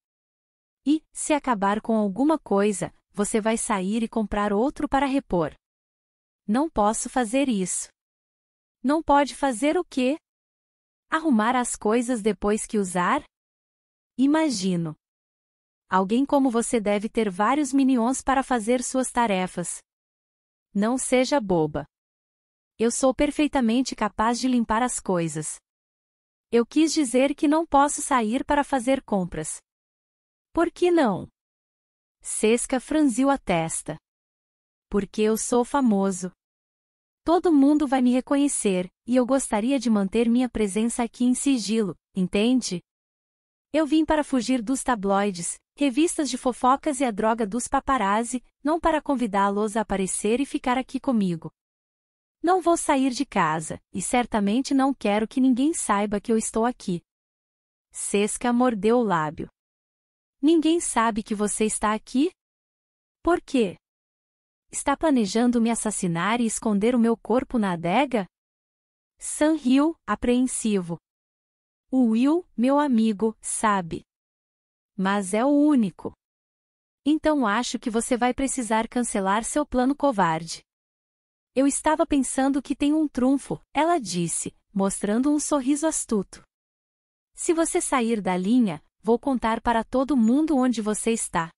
E, se acabar com alguma coisa, você vai sair e comprar outro para repor. Não posso fazer isso. Não pode fazer o quê? Arrumar as coisas depois que usar? Imagino. Alguém como você deve ter vários minions para fazer suas tarefas. Não seja boba. Eu sou perfeitamente capaz de limpar as coisas. Eu quis dizer que não posso sair para fazer compras. Por que não? Sesca franziu a testa porque eu sou famoso. Todo mundo vai me reconhecer, e eu gostaria de manter minha presença aqui em sigilo, entende? Eu vim para fugir dos tabloides, revistas de fofocas e a droga dos paparazzi, não para convidá-los a aparecer e ficar aqui comigo. Não vou sair de casa, e certamente não quero que ninguém saiba que eu estou aqui. Sesca mordeu o lábio. Ninguém sabe que você está aqui? Por quê? Está planejando me assassinar e esconder o meu corpo na adega? Sam riu, apreensivo. O Will, meu amigo, sabe. Mas é o único. Então acho que você vai precisar cancelar seu plano covarde. Eu estava pensando que tem um trunfo, ela disse, mostrando um sorriso astuto. Se você sair da linha, vou contar para todo mundo onde você está.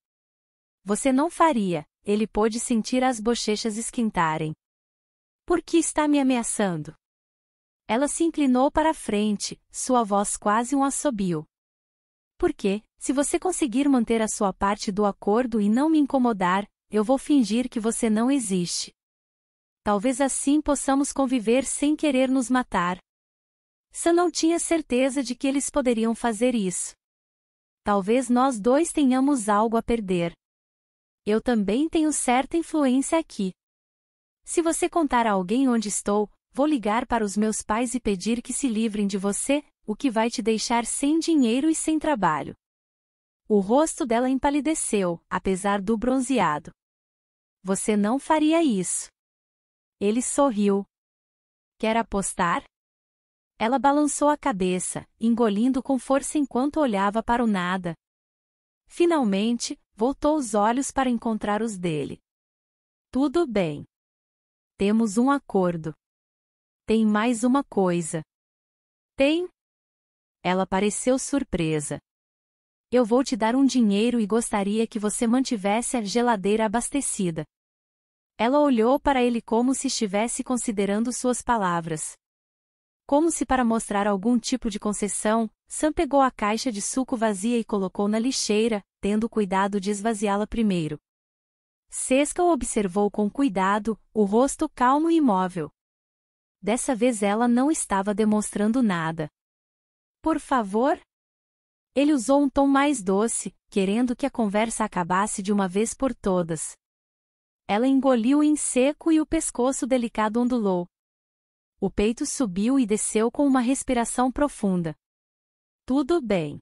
Você não faria, ele pôde sentir as bochechas esquentarem. Por que está me ameaçando? Ela se inclinou para a frente, sua voz quase um assobio. Porque, se você conseguir manter a sua parte do acordo e não me incomodar, eu vou fingir que você não existe. Talvez assim possamos conviver sem querer nos matar. Sam não tinha certeza de que eles poderiam fazer isso. Talvez nós dois tenhamos algo a perder eu também tenho certa influência aqui. Se você contar a alguém onde estou, vou ligar para os meus pais e pedir que se livrem de você, o que vai te deixar sem dinheiro e sem trabalho. O rosto dela empalideceu, apesar do bronzeado. Você não faria isso. Ele sorriu. Quer apostar? Ela balançou a cabeça, engolindo com força enquanto olhava para o nada. Finalmente, Voltou os olhos para encontrar os dele. Tudo bem. Temos um acordo. Tem mais uma coisa. Tem? Ela pareceu surpresa. Eu vou te dar um dinheiro e gostaria que você mantivesse a geladeira abastecida. Ela olhou para ele como se estivesse considerando suas palavras. Como se para mostrar algum tipo de concessão, Sam pegou a caixa de suco vazia e colocou na lixeira, tendo cuidado de esvaziá-la primeiro. Sesca o observou com cuidado, o rosto calmo e imóvel. Dessa vez ela não estava demonstrando nada. Por favor? Ele usou um tom mais doce, querendo que a conversa acabasse de uma vez por todas. Ela engoliu em seco e o pescoço delicado ondulou. O peito subiu e desceu com uma respiração profunda. Tudo bem.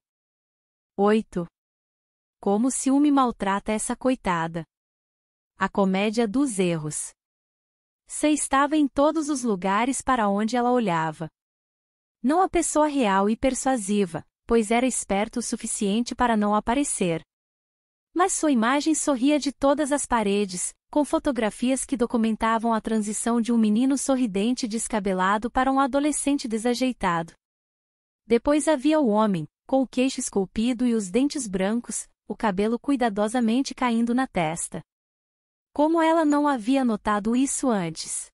8. Como o ciúme maltrata essa coitada. A comédia dos erros. Se estava em todos os lugares para onde ela olhava. Não a pessoa real e persuasiva, pois era esperto o suficiente para não aparecer. Mas sua imagem sorria de todas as paredes, com fotografias que documentavam a transição de um menino sorridente descabelado para um adolescente desajeitado. Depois havia o homem, com o queixo esculpido e os dentes brancos, o cabelo cuidadosamente caindo na testa. Como ela não havia notado isso antes?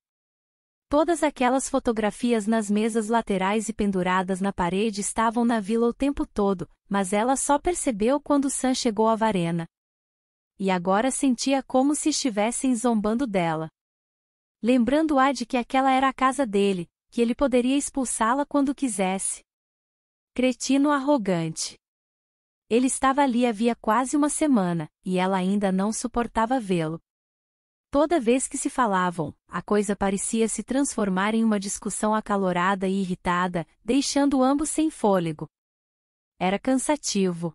Todas aquelas fotografias nas mesas laterais e penduradas na parede estavam na vila o tempo todo, mas ela só percebeu quando Sam chegou à varena. E agora sentia como se estivessem zombando dela. Lembrando-a de que aquela era a casa dele, que ele poderia expulsá-la quando quisesse, Cretino arrogante. Ele estava ali havia quase uma semana, e ela ainda não suportava vê-lo. Toda vez que se falavam, a coisa parecia se transformar em uma discussão acalorada e irritada, deixando ambos sem fôlego. Era cansativo.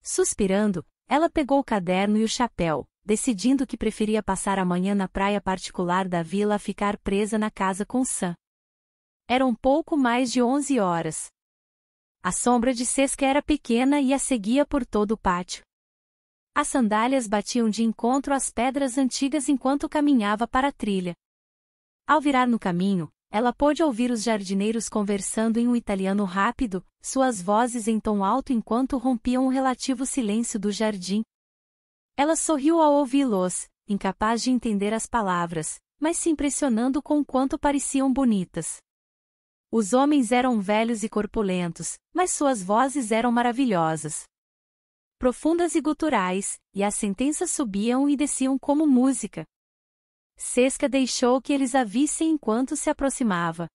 Suspirando, ela pegou o caderno e o chapéu, decidindo que preferia passar a manhã na praia particular da vila a ficar presa na casa com Sam. Eram pouco mais de onze horas, a sombra de Sesca era pequena e a seguia por todo o pátio. As sandálias batiam de encontro às pedras antigas enquanto caminhava para a trilha. Ao virar no caminho, ela pôde ouvir os jardineiros conversando em um italiano rápido, suas vozes em tom alto enquanto rompiam o relativo silêncio do jardim. Ela sorriu ao ouvi-los, incapaz de entender as palavras, mas se impressionando com quanto pareciam bonitas. Os homens eram velhos e corpulentos, mas suas vozes eram maravilhosas. Profundas e guturais, e as sentenças subiam e desciam como música. Sesca deixou que eles a vissem enquanto se aproximava.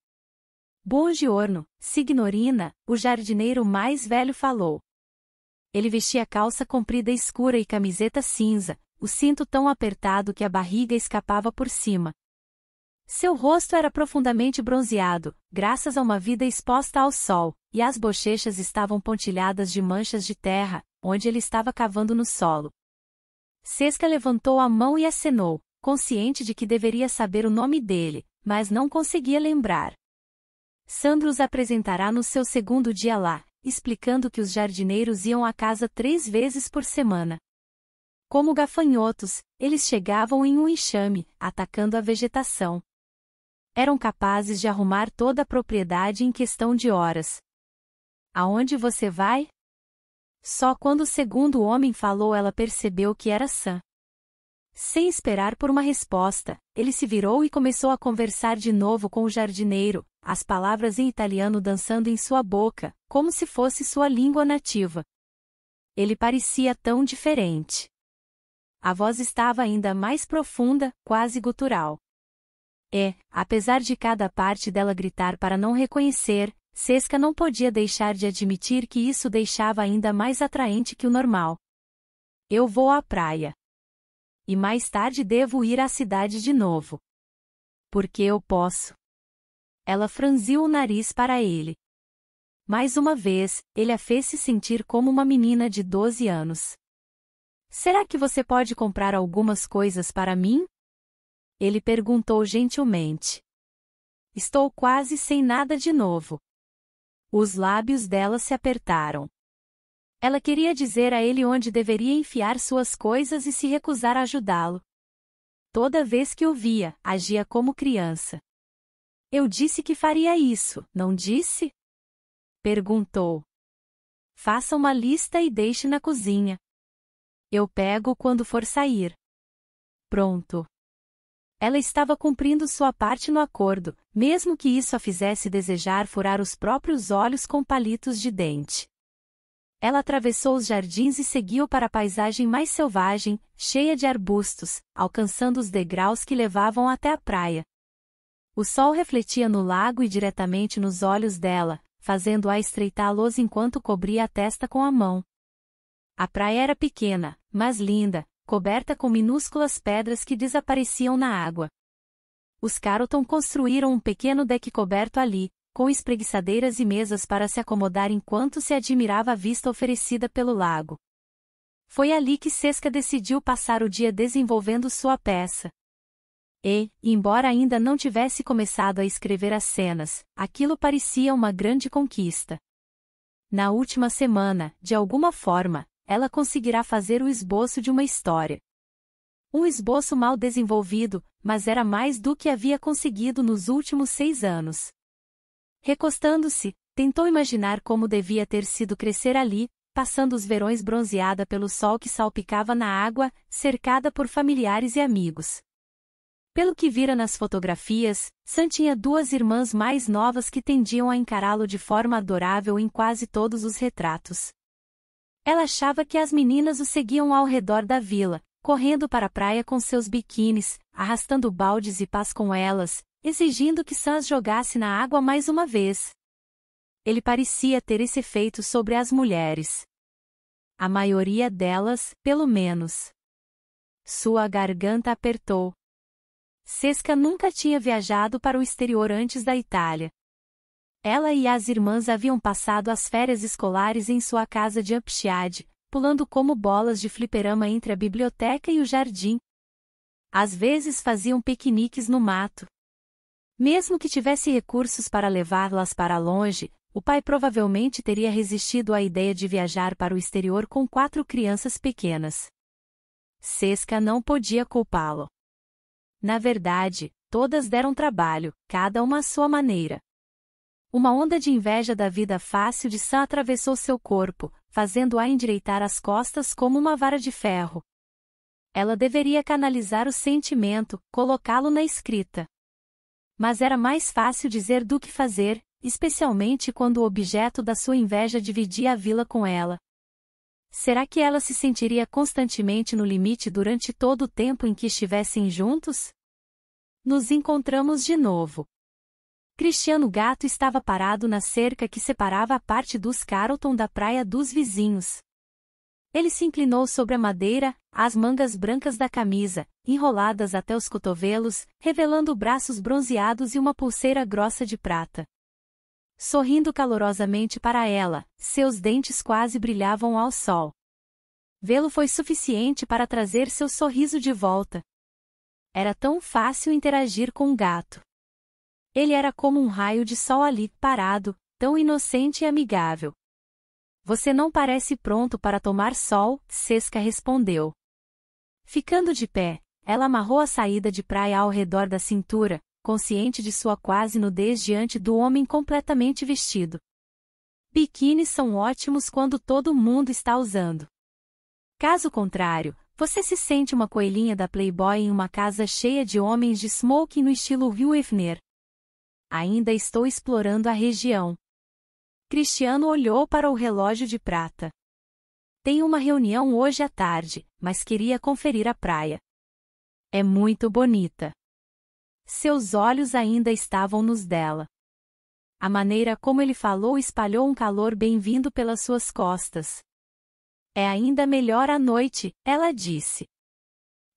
Bom giorno, Signorina, o jardineiro mais velho falou. Ele vestia calça comprida escura e camiseta cinza, o cinto tão apertado que a barriga escapava por cima, seu rosto era profundamente bronzeado, graças a uma vida exposta ao sol, e as bochechas estavam pontilhadas de manchas de terra, onde ele estava cavando no solo. Sesca levantou a mão e acenou, consciente de que deveria saber o nome dele, mas não conseguia lembrar. Sandro os apresentará no seu segundo dia lá, explicando que os jardineiros iam à casa três vezes por semana. Como gafanhotos, eles chegavam em um enxame, atacando a vegetação, eram capazes de arrumar toda a propriedade em questão de horas. Aonde você vai? Só quando o segundo homem falou ela percebeu que era Sam. Sem esperar por uma resposta, ele se virou e começou a conversar de novo com o jardineiro, as palavras em italiano dançando em sua boca, como se fosse sua língua nativa. Ele parecia tão diferente. A voz estava ainda mais profunda, quase gutural. E, apesar de cada parte dela gritar para não reconhecer, Sesca não podia deixar de admitir que isso deixava ainda mais atraente que o normal. Eu vou à praia. E mais tarde devo ir à cidade de novo. Porque eu posso. Ela franziu o nariz para ele. Mais uma vez, ele a fez se sentir como uma menina de 12 anos. Será que você pode comprar algumas coisas para mim? Ele perguntou gentilmente. Estou quase sem nada de novo. Os lábios dela se apertaram. Ela queria dizer a ele onde deveria enfiar suas coisas e se recusar a ajudá-lo. Toda vez que o via, agia como criança. Eu disse que faria isso, não disse? Perguntou. Faça uma lista e deixe na cozinha. Eu pego quando for sair. Pronto. Ela estava cumprindo sua parte no acordo, mesmo que isso a fizesse desejar furar os próprios olhos com palitos de dente. Ela atravessou os jardins e seguiu para a paisagem mais selvagem, cheia de arbustos, alcançando os degraus que levavam até a praia. O sol refletia no lago e diretamente nos olhos dela, fazendo-a estreitá-los enquanto cobria a testa com a mão. A praia era pequena, mas linda, coberta com minúsculas pedras que desapareciam na água. Os Carlton construíram um pequeno deck coberto ali, com espreguiçadeiras e mesas para se acomodar enquanto se admirava a vista oferecida pelo lago. Foi ali que Sesca decidiu passar o dia desenvolvendo sua peça. E, embora ainda não tivesse começado a escrever as cenas, aquilo parecia uma grande conquista. Na última semana, de alguma forma, ela conseguirá fazer o esboço de uma história. Um esboço mal desenvolvido, mas era mais do que havia conseguido nos últimos seis anos. Recostando-se, tentou imaginar como devia ter sido crescer ali, passando os verões bronzeada pelo sol que salpicava na água, cercada por familiares e amigos. Pelo que vira nas fotografias, San tinha duas irmãs mais novas que tendiam a encará-lo de forma adorável em quase todos os retratos. Ela achava que as meninas o seguiam ao redor da vila, correndo para a praia com seus biquínis, arrastando baldes e pás com elas, exigindo que Sans jogasse na água mais uma vez. Ele parecia ter esse efeito sobre as mulheres. A maioria delas, pelo menos. Sua garganta apertou. Sesca nunca tinha viajado para o exterior antes da Itália, ela e as irmãs haviam passado as férias escolares em sua casa de Upshiad, pulando como bolas de fliperama entre a biblioteca e o jardim. Às vezes faziam piqueniques no mato. Mesmo que tivesse recursos para levá-las para longe, o pai provavelmente teria resistido à ideia de viajar para o exterior com quatro crianças pequenas. Sesca não podia culpá-lo. Na verdade, todas deram trabalho, cada uma à sua maneira. Uma onda de inveja da vida fácil de Sam atravessou seu corpo, fazendo-a endireitar as costas como uma vara de ferro. Ela deveria canalizar o sentimento, colocá-lo na escrita. Mas era mais fácil dizer do que fazer, especialmente quando o objeto da sua inveja dividia a vila com ela. Será que ela se sentiria constantemente no limite durante todo o tempo em que estivessem juntos? Nos encontramos de novo. Cristiano Gato estava parado na cerca que separava a parte dos Carlton da praia dos vizinhos. Ele se inclinou sobre a madeira, as mangas brancas da camisa, enroladas até os cotovelos, revelando braços bronzeados e uma pulseira grossa de prata. Sorrindo calorosamente para ela, seus dentes quase brilhavam ao sol. Vê-lo foi suficiente para trazer seu sorriso de volta. Era tão fácil interagir com um gato. Ele era como um raio de sol ali, parado, tão inocente e amigável. Você não parece pronto para tomar sol, Sesca respondeu. Ficando de pé, ela amarrou a saída de praia ao redor da cintura, consciente de sua quase nudez diante do homem completamente vestido. Biquínis são ótimos quando todo mundo está usando. Caso contrário, você se sente uma coelhinha da Playboy em uma casa cheia de homens de smoking no estilo Hugh Hefner, Ainda estou explorando a região. Cristiano olhou para o relógio de prata. Tenho uma reunião hoje à tarde, mas queria conferir a praia. É muito bonita. Seus olhos ainda estavam nos dela. A maneira como ele falou espalhou um calor bem-vindo pelas suas costas. É ainda melhor à noite, ela disse.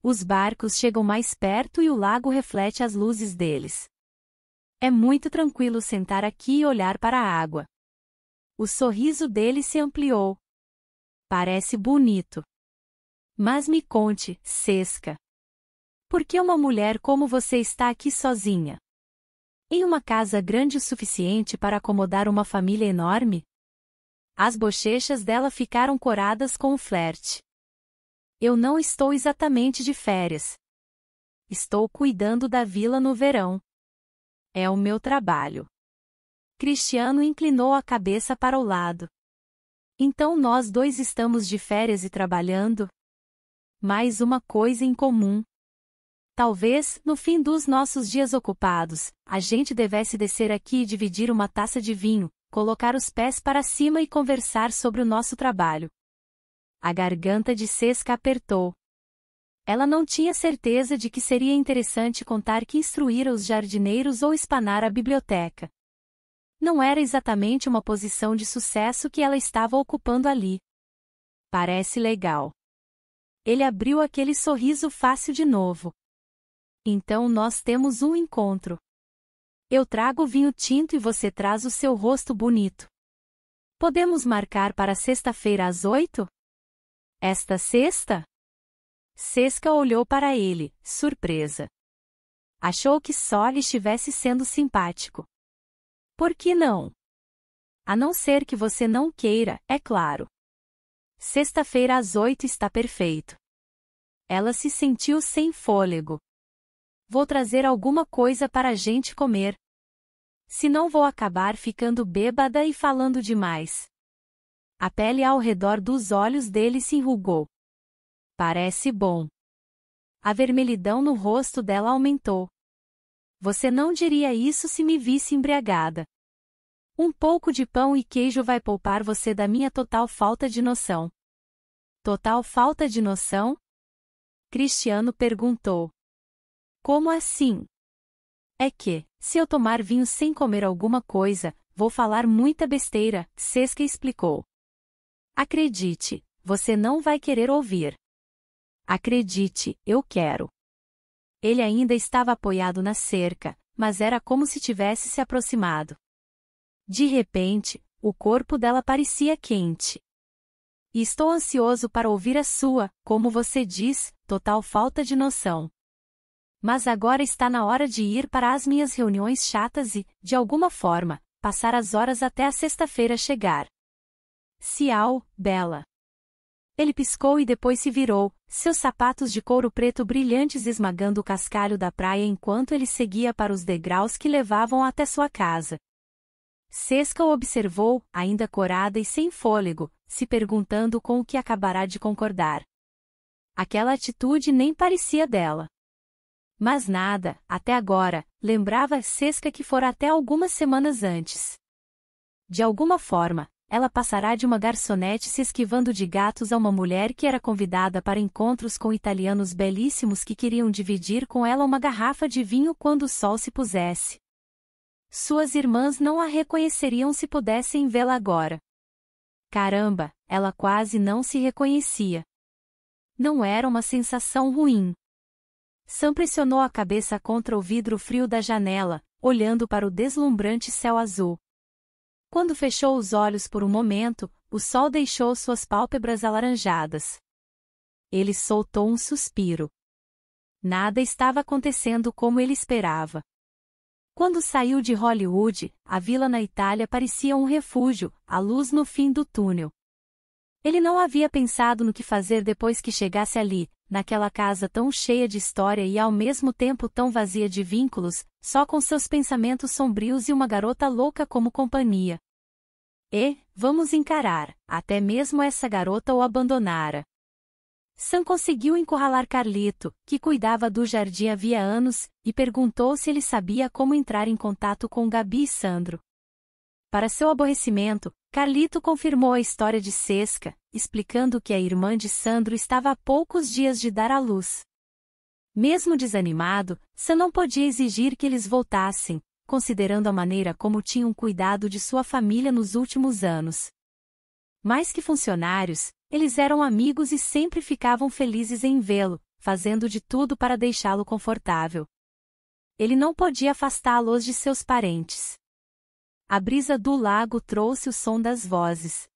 Os barcos chegam mais perto e o lago reflete as luzes deles. É muito tranquilo sentar aqui e olhar para a água. O sorriso dele se ampliou. Parece bonito. Mas me conte, Sesca. Por que uma mulher como você está aqui sozinha? Em uma casa grande o suficiente para acomodar uma família enorme? As bochechas dela ficaram coradas com o flerte. Eu não estou exatamente de férias. Estou cuidando da vila no verão. É o meu trabalho. Cristiano inclinou a cabeça para o lado. Então nós dois estamos de férias e trabalhando? Mais uma coisa em comum. Talvez, no fim dos nossos dias ocupados, a gente devesse descer aqui e dividir uma taça de vinho, colocar os pés para cima e conversar sobre o nosso trabalho. A garganta de Sesca apertou. Ela não tinha certeza de que seria interessante contar que instruíra os jardineiros ou espanar a biblioteca. Não era exatamente uma posição de sucesso que ela estava ocupando ali. Parece legal. Ele abriu aquele sorriso fácil de novo. Então nós temos um encontro. Eu trago vinho tinto e você traz o seu rosto bonito. Podemos marcar para sexta-feira às oito? Esta sexta? Sesca olhou para ele, surpresa. Achou que só lhe estivesse sendo simpático. Por que não? A não ser que você não queira, é claro. Sexta-feira às oito está perfeito. Ela se sentiu sem fôlego. Vou trazer alguma coisa para a gente comer. Senão vou acabar ficando bêbada e falando demais. A pele ao redor dos olhos dele se enrugou. Parece bom. A vermelhidão no rosto dela aumentou. Você não diria isso se me visse embriagada. Um pouco de pão e queijo vai poupar você da minha total falta de noção. Total falta de noção? Cristiano perguntou. Como assim? É que, se eu tomar vinho sem comer alguma coisa, vou falar muita besteira, Sesca explicou. Acredite, você não vai querer ouvir. Acredite, eu quero. Ele ainda estava apoiado na cerca, mas era como se tivesse se aproximado. De repente, o corpo dela parecia quente. Estou ansioso para ouvir a sua, como você diz, total falta de noção. Mas agora está na hora de ir para as minhas reuniões chatas e, de alguma forma, passar as horas até a sexta-feira chegar. Cial, Bela. Ele piscou e depois se virou, seus sapatos de couro preto brilhantes esmagando o cascalho da praia enquanto ele seguia para os degraus que levavam até sua casa. Sesca o observou, ainda corada e sem fôlego, se perguntando com o que acabará de concordar. Aquela atitude nem parecia dela. Mas nada, até agora, lembrava Sesca que fora até algumas semanas antes. De alguma forma, ela passará de uma garçonete se esquivando de gatos a uma mulher que era convidada para encontros com italianos belíssimos que queriam dividir com ela uma garrafa de vinho quando o sol se pusesse. Suas irmãs não a reconheceriam se pudessem vê-la agora. Caramba, ela quase não se reconhecia. Não era uma sensação ruim. Sam pressionou a cabeça contra o vidro frio da janela, olhando para o deslumbrante céu azul. Quando fechou os olhos por um momento, o sol deixou suas pálpebras alaranjadas. Ele soltou um suspiro. Nada estava acontecendo como ele esperava. Quando saiu de Hollywood, a vila na Itália parecia um refúgio, a luz no fim do túnel. Ele não havia pensado no que fazer depois que chegasse ali, naquela casa tão cheia de história e ao mesmo tempo tão vazia de vínculos, só com seus pensamentos sombrios e uma garota louca como companhia. E, vamos encarar, até mesmo essa garota o abandonara. Sam conseguiu encurralar Carlito, que cuidava do jardim havia anos, e perguntou se ele sabia como entrar em contato com Gabi e Sandro. Para seu aborrecimento, Carlito confirmou a história de Sesca, explicando que a irmã de Sandro estava a poucos dias de dar à luz. Mesmo desanimado, Sam não podia exigir que eles voltassem, considerando a maneira como tinham cuidado de sua família nos últimos anos. Mais que funcionários, eles eram amigos e sempre ficavam felizes em vê-lo, fazendo de tudo para deixá-lo confortável. Ele não podia afastá-los de seus parentes. A brisa do lago trouxe o som das vozes.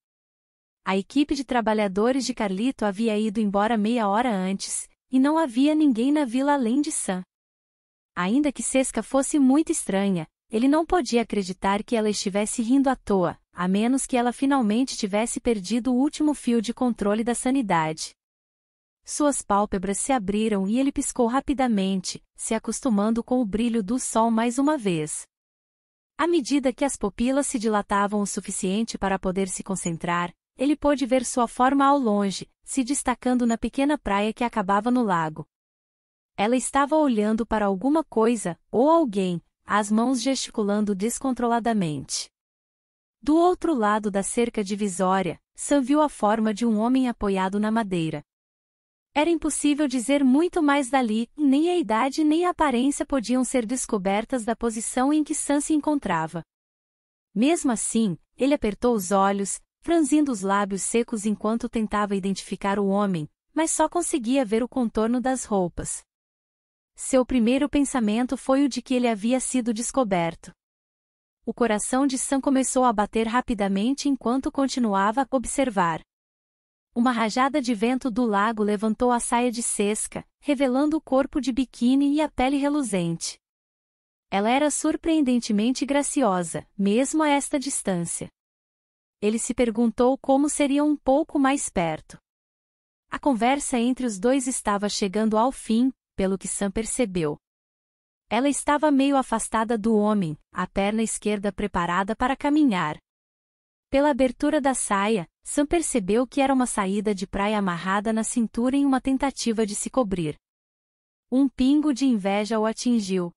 A equipe de trabalhadores de Carlito havia ido embora meia hora antes, e não havia ninguém na vila além de Sam. Ainda que Sesca fosse muito estranha, ele não podia acreditar que ela estivesse rindo à toa, a menos que ela finalmente tivesse perdido o último fio de controle da sanidade. Suas pálpebras se abriram e ele piscou rapidamente, se acostumando com o brilho do sol mais uma vez. À medida que as pupilas se dilatavam o suficiente para poder se concentrar, ele pôde ver sua forma ao longe, se destacando na pequena praia que acabava no lago. Ela estava olhando para alguma coisa, ou alguém, as mãos gesticulando descontroladamente. Do outro lado da cerca divisória, Sam viu a forma de um homem apoiado na madeira. Era impossível dizer muito mais dali, nem a idade nem a aparência podiam ser descobertas da posição em que Sam se encontrava. Mesmo assim, ele apertou os olhos, franzindo os lábios secos enquanto tentava identificar o homem, mas só conseguia ver o contorno das roupas. Seu primeiro pensamento foi o de que ele havia sido descoberto. O coração de Sam começou a bater rapidamente enquanto continuava a observar. Uma rajada de vento do lago levantou a saia de Sesca, revelando o corpo de biquíni e a pele reluzente. Ela era surpreendentemente graciosa, mesmo a esta distância. Ele se perguntou como seria um pouco mais perto. A conversa entre os dois estava chegando ao fim, pelo que Sam percebeu. Ela estava meio afastada do homem, a perna esquerda preparada para caminhar, pela abertura da saia, Sam percebeu que era uma saída de praia amarrada na cintura em uma tentativa de se cobrir. Um pingo de inveja o atingiu.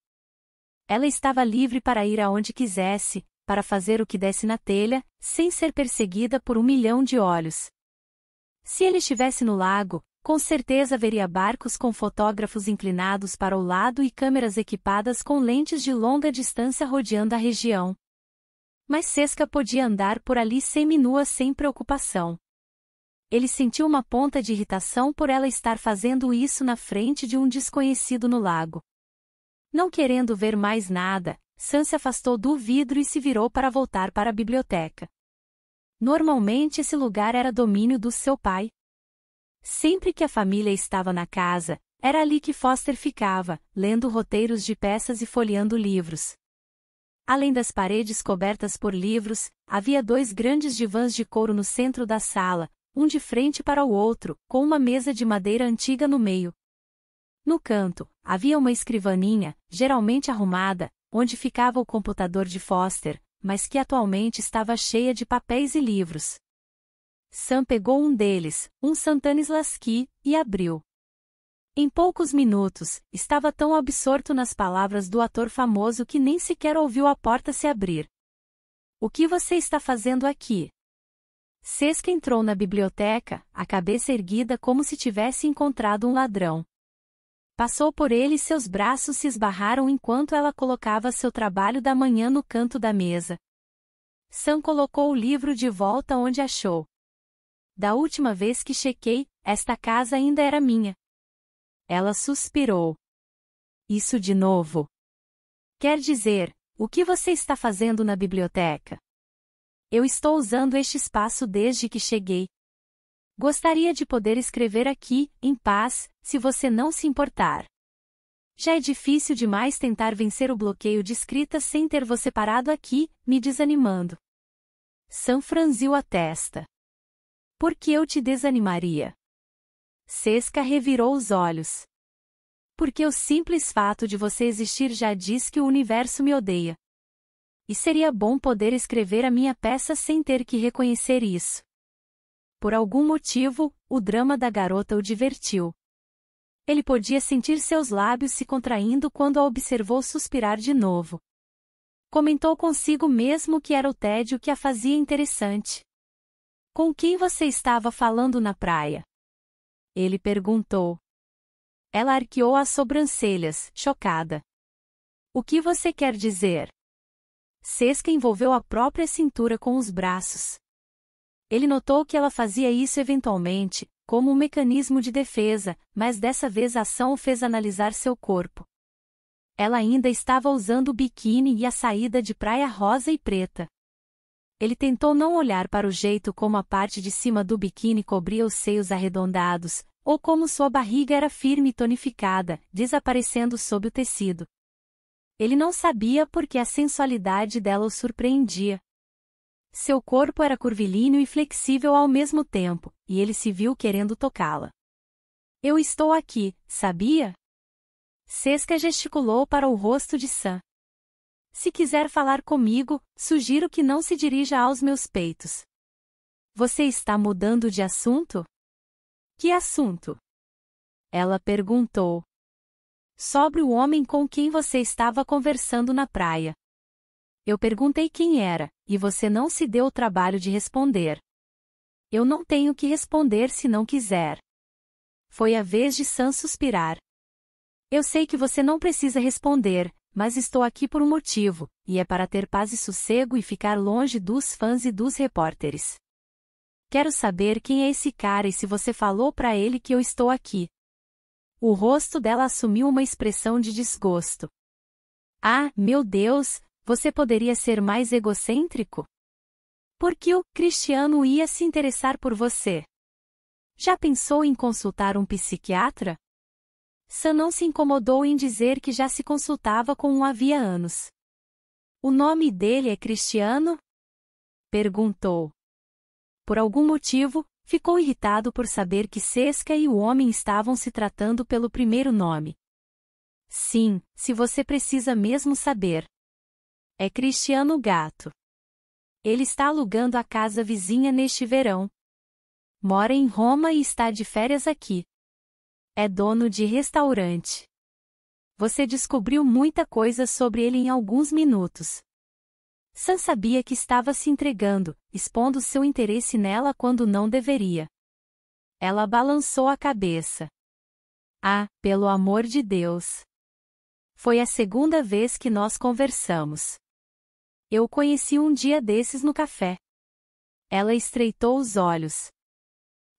Ela estava livre para ir aonde quisesse, para fazer o que desse na telha, sem ser perseguida por um milhão de olhos. Se ele estivesse no lago, com certeza veria barcos com fotógrafos inclinados para o lado e câmeras equipadas com lentes de longa distância rodeando a região. Mas Sesca podia andar por ali seminua sem preocupação. Ele sentiu uma ponta de irritação por ela estar fazendo isso na frente de um desconhecido no lago. Não querendo ver mais nada, Sam se afastou do vidro e se virou para voltar para a biblioteca. Normalmente esse lugar era domínio do seu pai. Sempre que a família estava na casa, era ali que Foster ficava, lendo roteiros de peças e folheando livros. Além das paredes cobertas por livros, havia dois grandes divãs de couro no centro da sala, um de frente para o outro, com uma mesa de madeira antiga no meio. No canto, havia uma escrivaninha, geralmente arrumada, onde ficava o computador de Foster, mas que atualmente estava cheia de papéis e livros. Sam pegou um deles, um Santanis Lasky, e abriu. Em poucos minutos, estava tão absorto nas palavras do ator famoso que nem sequer ouviu a porta se abrir. O que você está fazendo aqui? Sesca entrou na biblioteca, a cabeça erguida como se tivesse encontrado um ladrão. Passou por ele e seus braços se esbarraram enquanto ela colocava seu trabalho da manhã no canto da mesa. Sam colocou o livro de volta onde achou. Da última vez que chequei, esta casa ainda era minha, ela suspirou. Isso de novo. Quer dizer, o que você está fazendo na biblioteca? Eu estou usando este espaço desde que cheguei. Gostaria de poder escrever aqui, em paz, se você não se importar. Já é difícil demais tentar vencer o bloqueio de escrita sem ter você parado aqui, me desanimando. Sam franziu a testa. Por que eu te desanimaria? Sesca revirou os olhos. Porque o simples fato de você existir já diz que o universo me odeia. E seria bom poder escrever a minha peça sem ter que reconhecer isso. Por algum motivo, o drama da garota o divertiu. Ele podia sentir seus lábios se contraindo quando a observou suspirar de novo. Comentou consigo mesmo que era o tédio que a fazia interessante. Com quem você estava falando na praia? Ele perguntou. Ela arqueou as sobrancelhas, chocada. O que você quer dizer? Sesca envolveu a própria cintura com os braços. Ele notou que ela fazia isso eventualmente, como um mecanismo de defesa, mas dessa vez a ação o fez analisar seu corpo. Ela ainda estava usando o biquíni e a saída de praia rosa e preta. Ele tentou não olhar para o jeito como a parte de cima do biquíni cobria os seios arredondados, ou como sua barriga era firme e tonificada, desaparecendo sob o tecido. Ele não sabia porque a sensualidade dela o surpreendia. Seu corpo era curvilíneo e flexível ao mesmo tempo, e ele se viu querendo tocá-la. Eu estou aqui, sabia? Sesca gesticulou para o rosto de Sam. Se quiser falar comigo, sugiro que não se dirija aos meus peitos. Você está mudando de assunto? Que assunto? Ela perguntou. Sobre o homem com quem você estava conversando na praia. Eu perguntei quem era, e você não se deu o trabalho de responder. Eu não tenho que responder se não quiser. Foi a vez de Sam suspirar. Eu sei que você não precisa responder, mas estou aqui por um motivo, e é para ter paz e sossego e ficar longe dos fãs e dos repórteres. Quero saber quem é esse cara e se você falou para ele que eu estou aqui. O rosto dela assumiu uma expressão de desgosto. Ah, meu Deus, você poderia ser mais egocêntrico? Por que o Cristiano ia se interessar por você? Já pensou em consultar um psiquiatra? Sam não se incomodou em dizer que já se consultava com um havia anos. O nome dele é Cristiano? Perguntou. Por algum motivo, ficou irritado por saber que Sesca e o homem estavam se tratando pelo primeiro nome. Sim, se você precisa mesmo saber. É Cristiano Gato. Ele está alugando a casa vizinha neste verão. Mora em Roma e está de férias aqui. É dono de restaurante. Você descobriu muita coisa sobre ele em alguns minutos. Sam sabia que estava se entregando, expondo seu interesse nela quando não deveria. Ela balançou a cabeça. Ah, pelo amor de Deus! Foi a segunda vez que nós conversamos. Eu o conheci um dia desses no café. Ela estreitou os olhos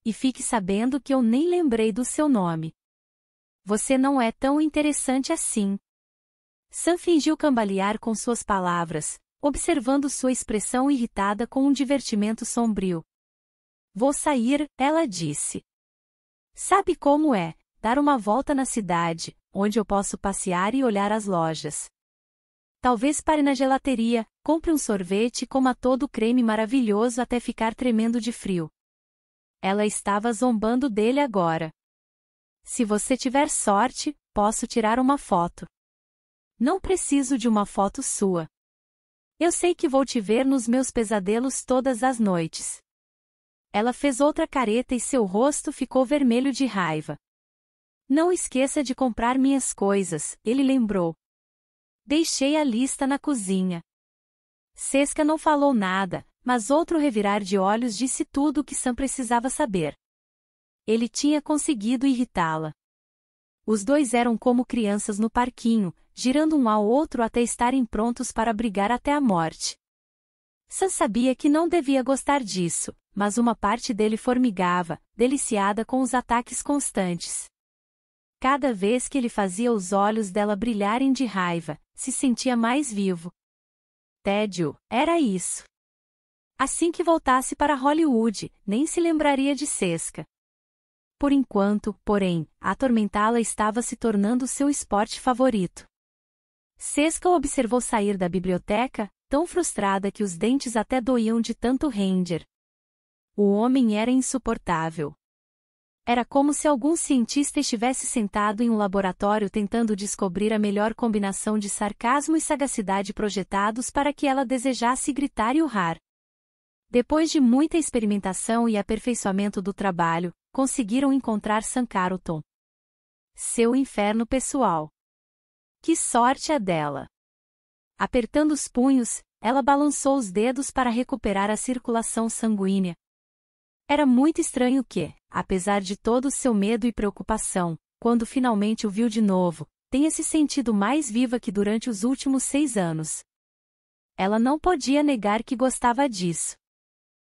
e fique sabendo que eu nem lembrei do seu nome. Você não é tão interessante assim. Sam fingiu cambalear com suas palavras, observando sua expressão irritada com um divertimento sombrio. Vou sair, ela disse. Sabe como é, dar uma volta na cidade, onde eu posso passear e olhar as lojas. Talvez pare na gelateria, compre um sorvete e coma todo o creme maravilhoso até ficar tremendo de frio. Ela estava zombando dele agora. Se você tiver sorte, posso tirar uma foto. Não preciso de uma foto sua. Eu sei que vou te ver nos meus pesadelos todas as noites. Ela fez outra careta e seu rosto ficou vermelho de raiva. Não esqueça de comprar minhas coisas, ele lembrou. Deixei a lista na cozinha. Sesca não falou nada, mas outro revirar de olhos disse tudo o que Sam precisava saber. Ele tinha conseguido irritá-la. Os dois eram como crianças no parquinho, girando um ao outro até estarem prontos para brigar até a morte. Sam sabia que não devia gostar disso, mas uma parte dele formigava, deliciada com os ataques constantes. Cada vez que ele fazia os olhos dela brilharem de raiva, se sentia mais vivo. Tédio, era isso. Assim que voltasse para Hollywood, nem se lembraria de Sesca. Por enquanto, porém, atormentá-la estava se tornando seu esporte favorito. Sesca observou sair da biblioteca, tão frustrada que os dentes até doíam de tanto render. O homem era insuportável. Era como se algum cientista estivesse sentado em um laboratório tentando descobrir a melhor combinação de sarcasmo e sagacidade projetados para que ela desejasse gritar e urrar. Depois de muita experimentação e aperfeiçoamento do trabalho, conseguiram encontrar Sankaruton. Seu inferno pessoal. Que sorte a dela! Apertando os punhos, ela balançou os dedos para recuperar a circulação sanguínea. Era muito estranho que, apesar de todo o seu medo e preocupação, quando finalmente o viu de novo, tenha se sentido mais viva que durante os últimos seis anos. Ela não podia negar que gostava disso.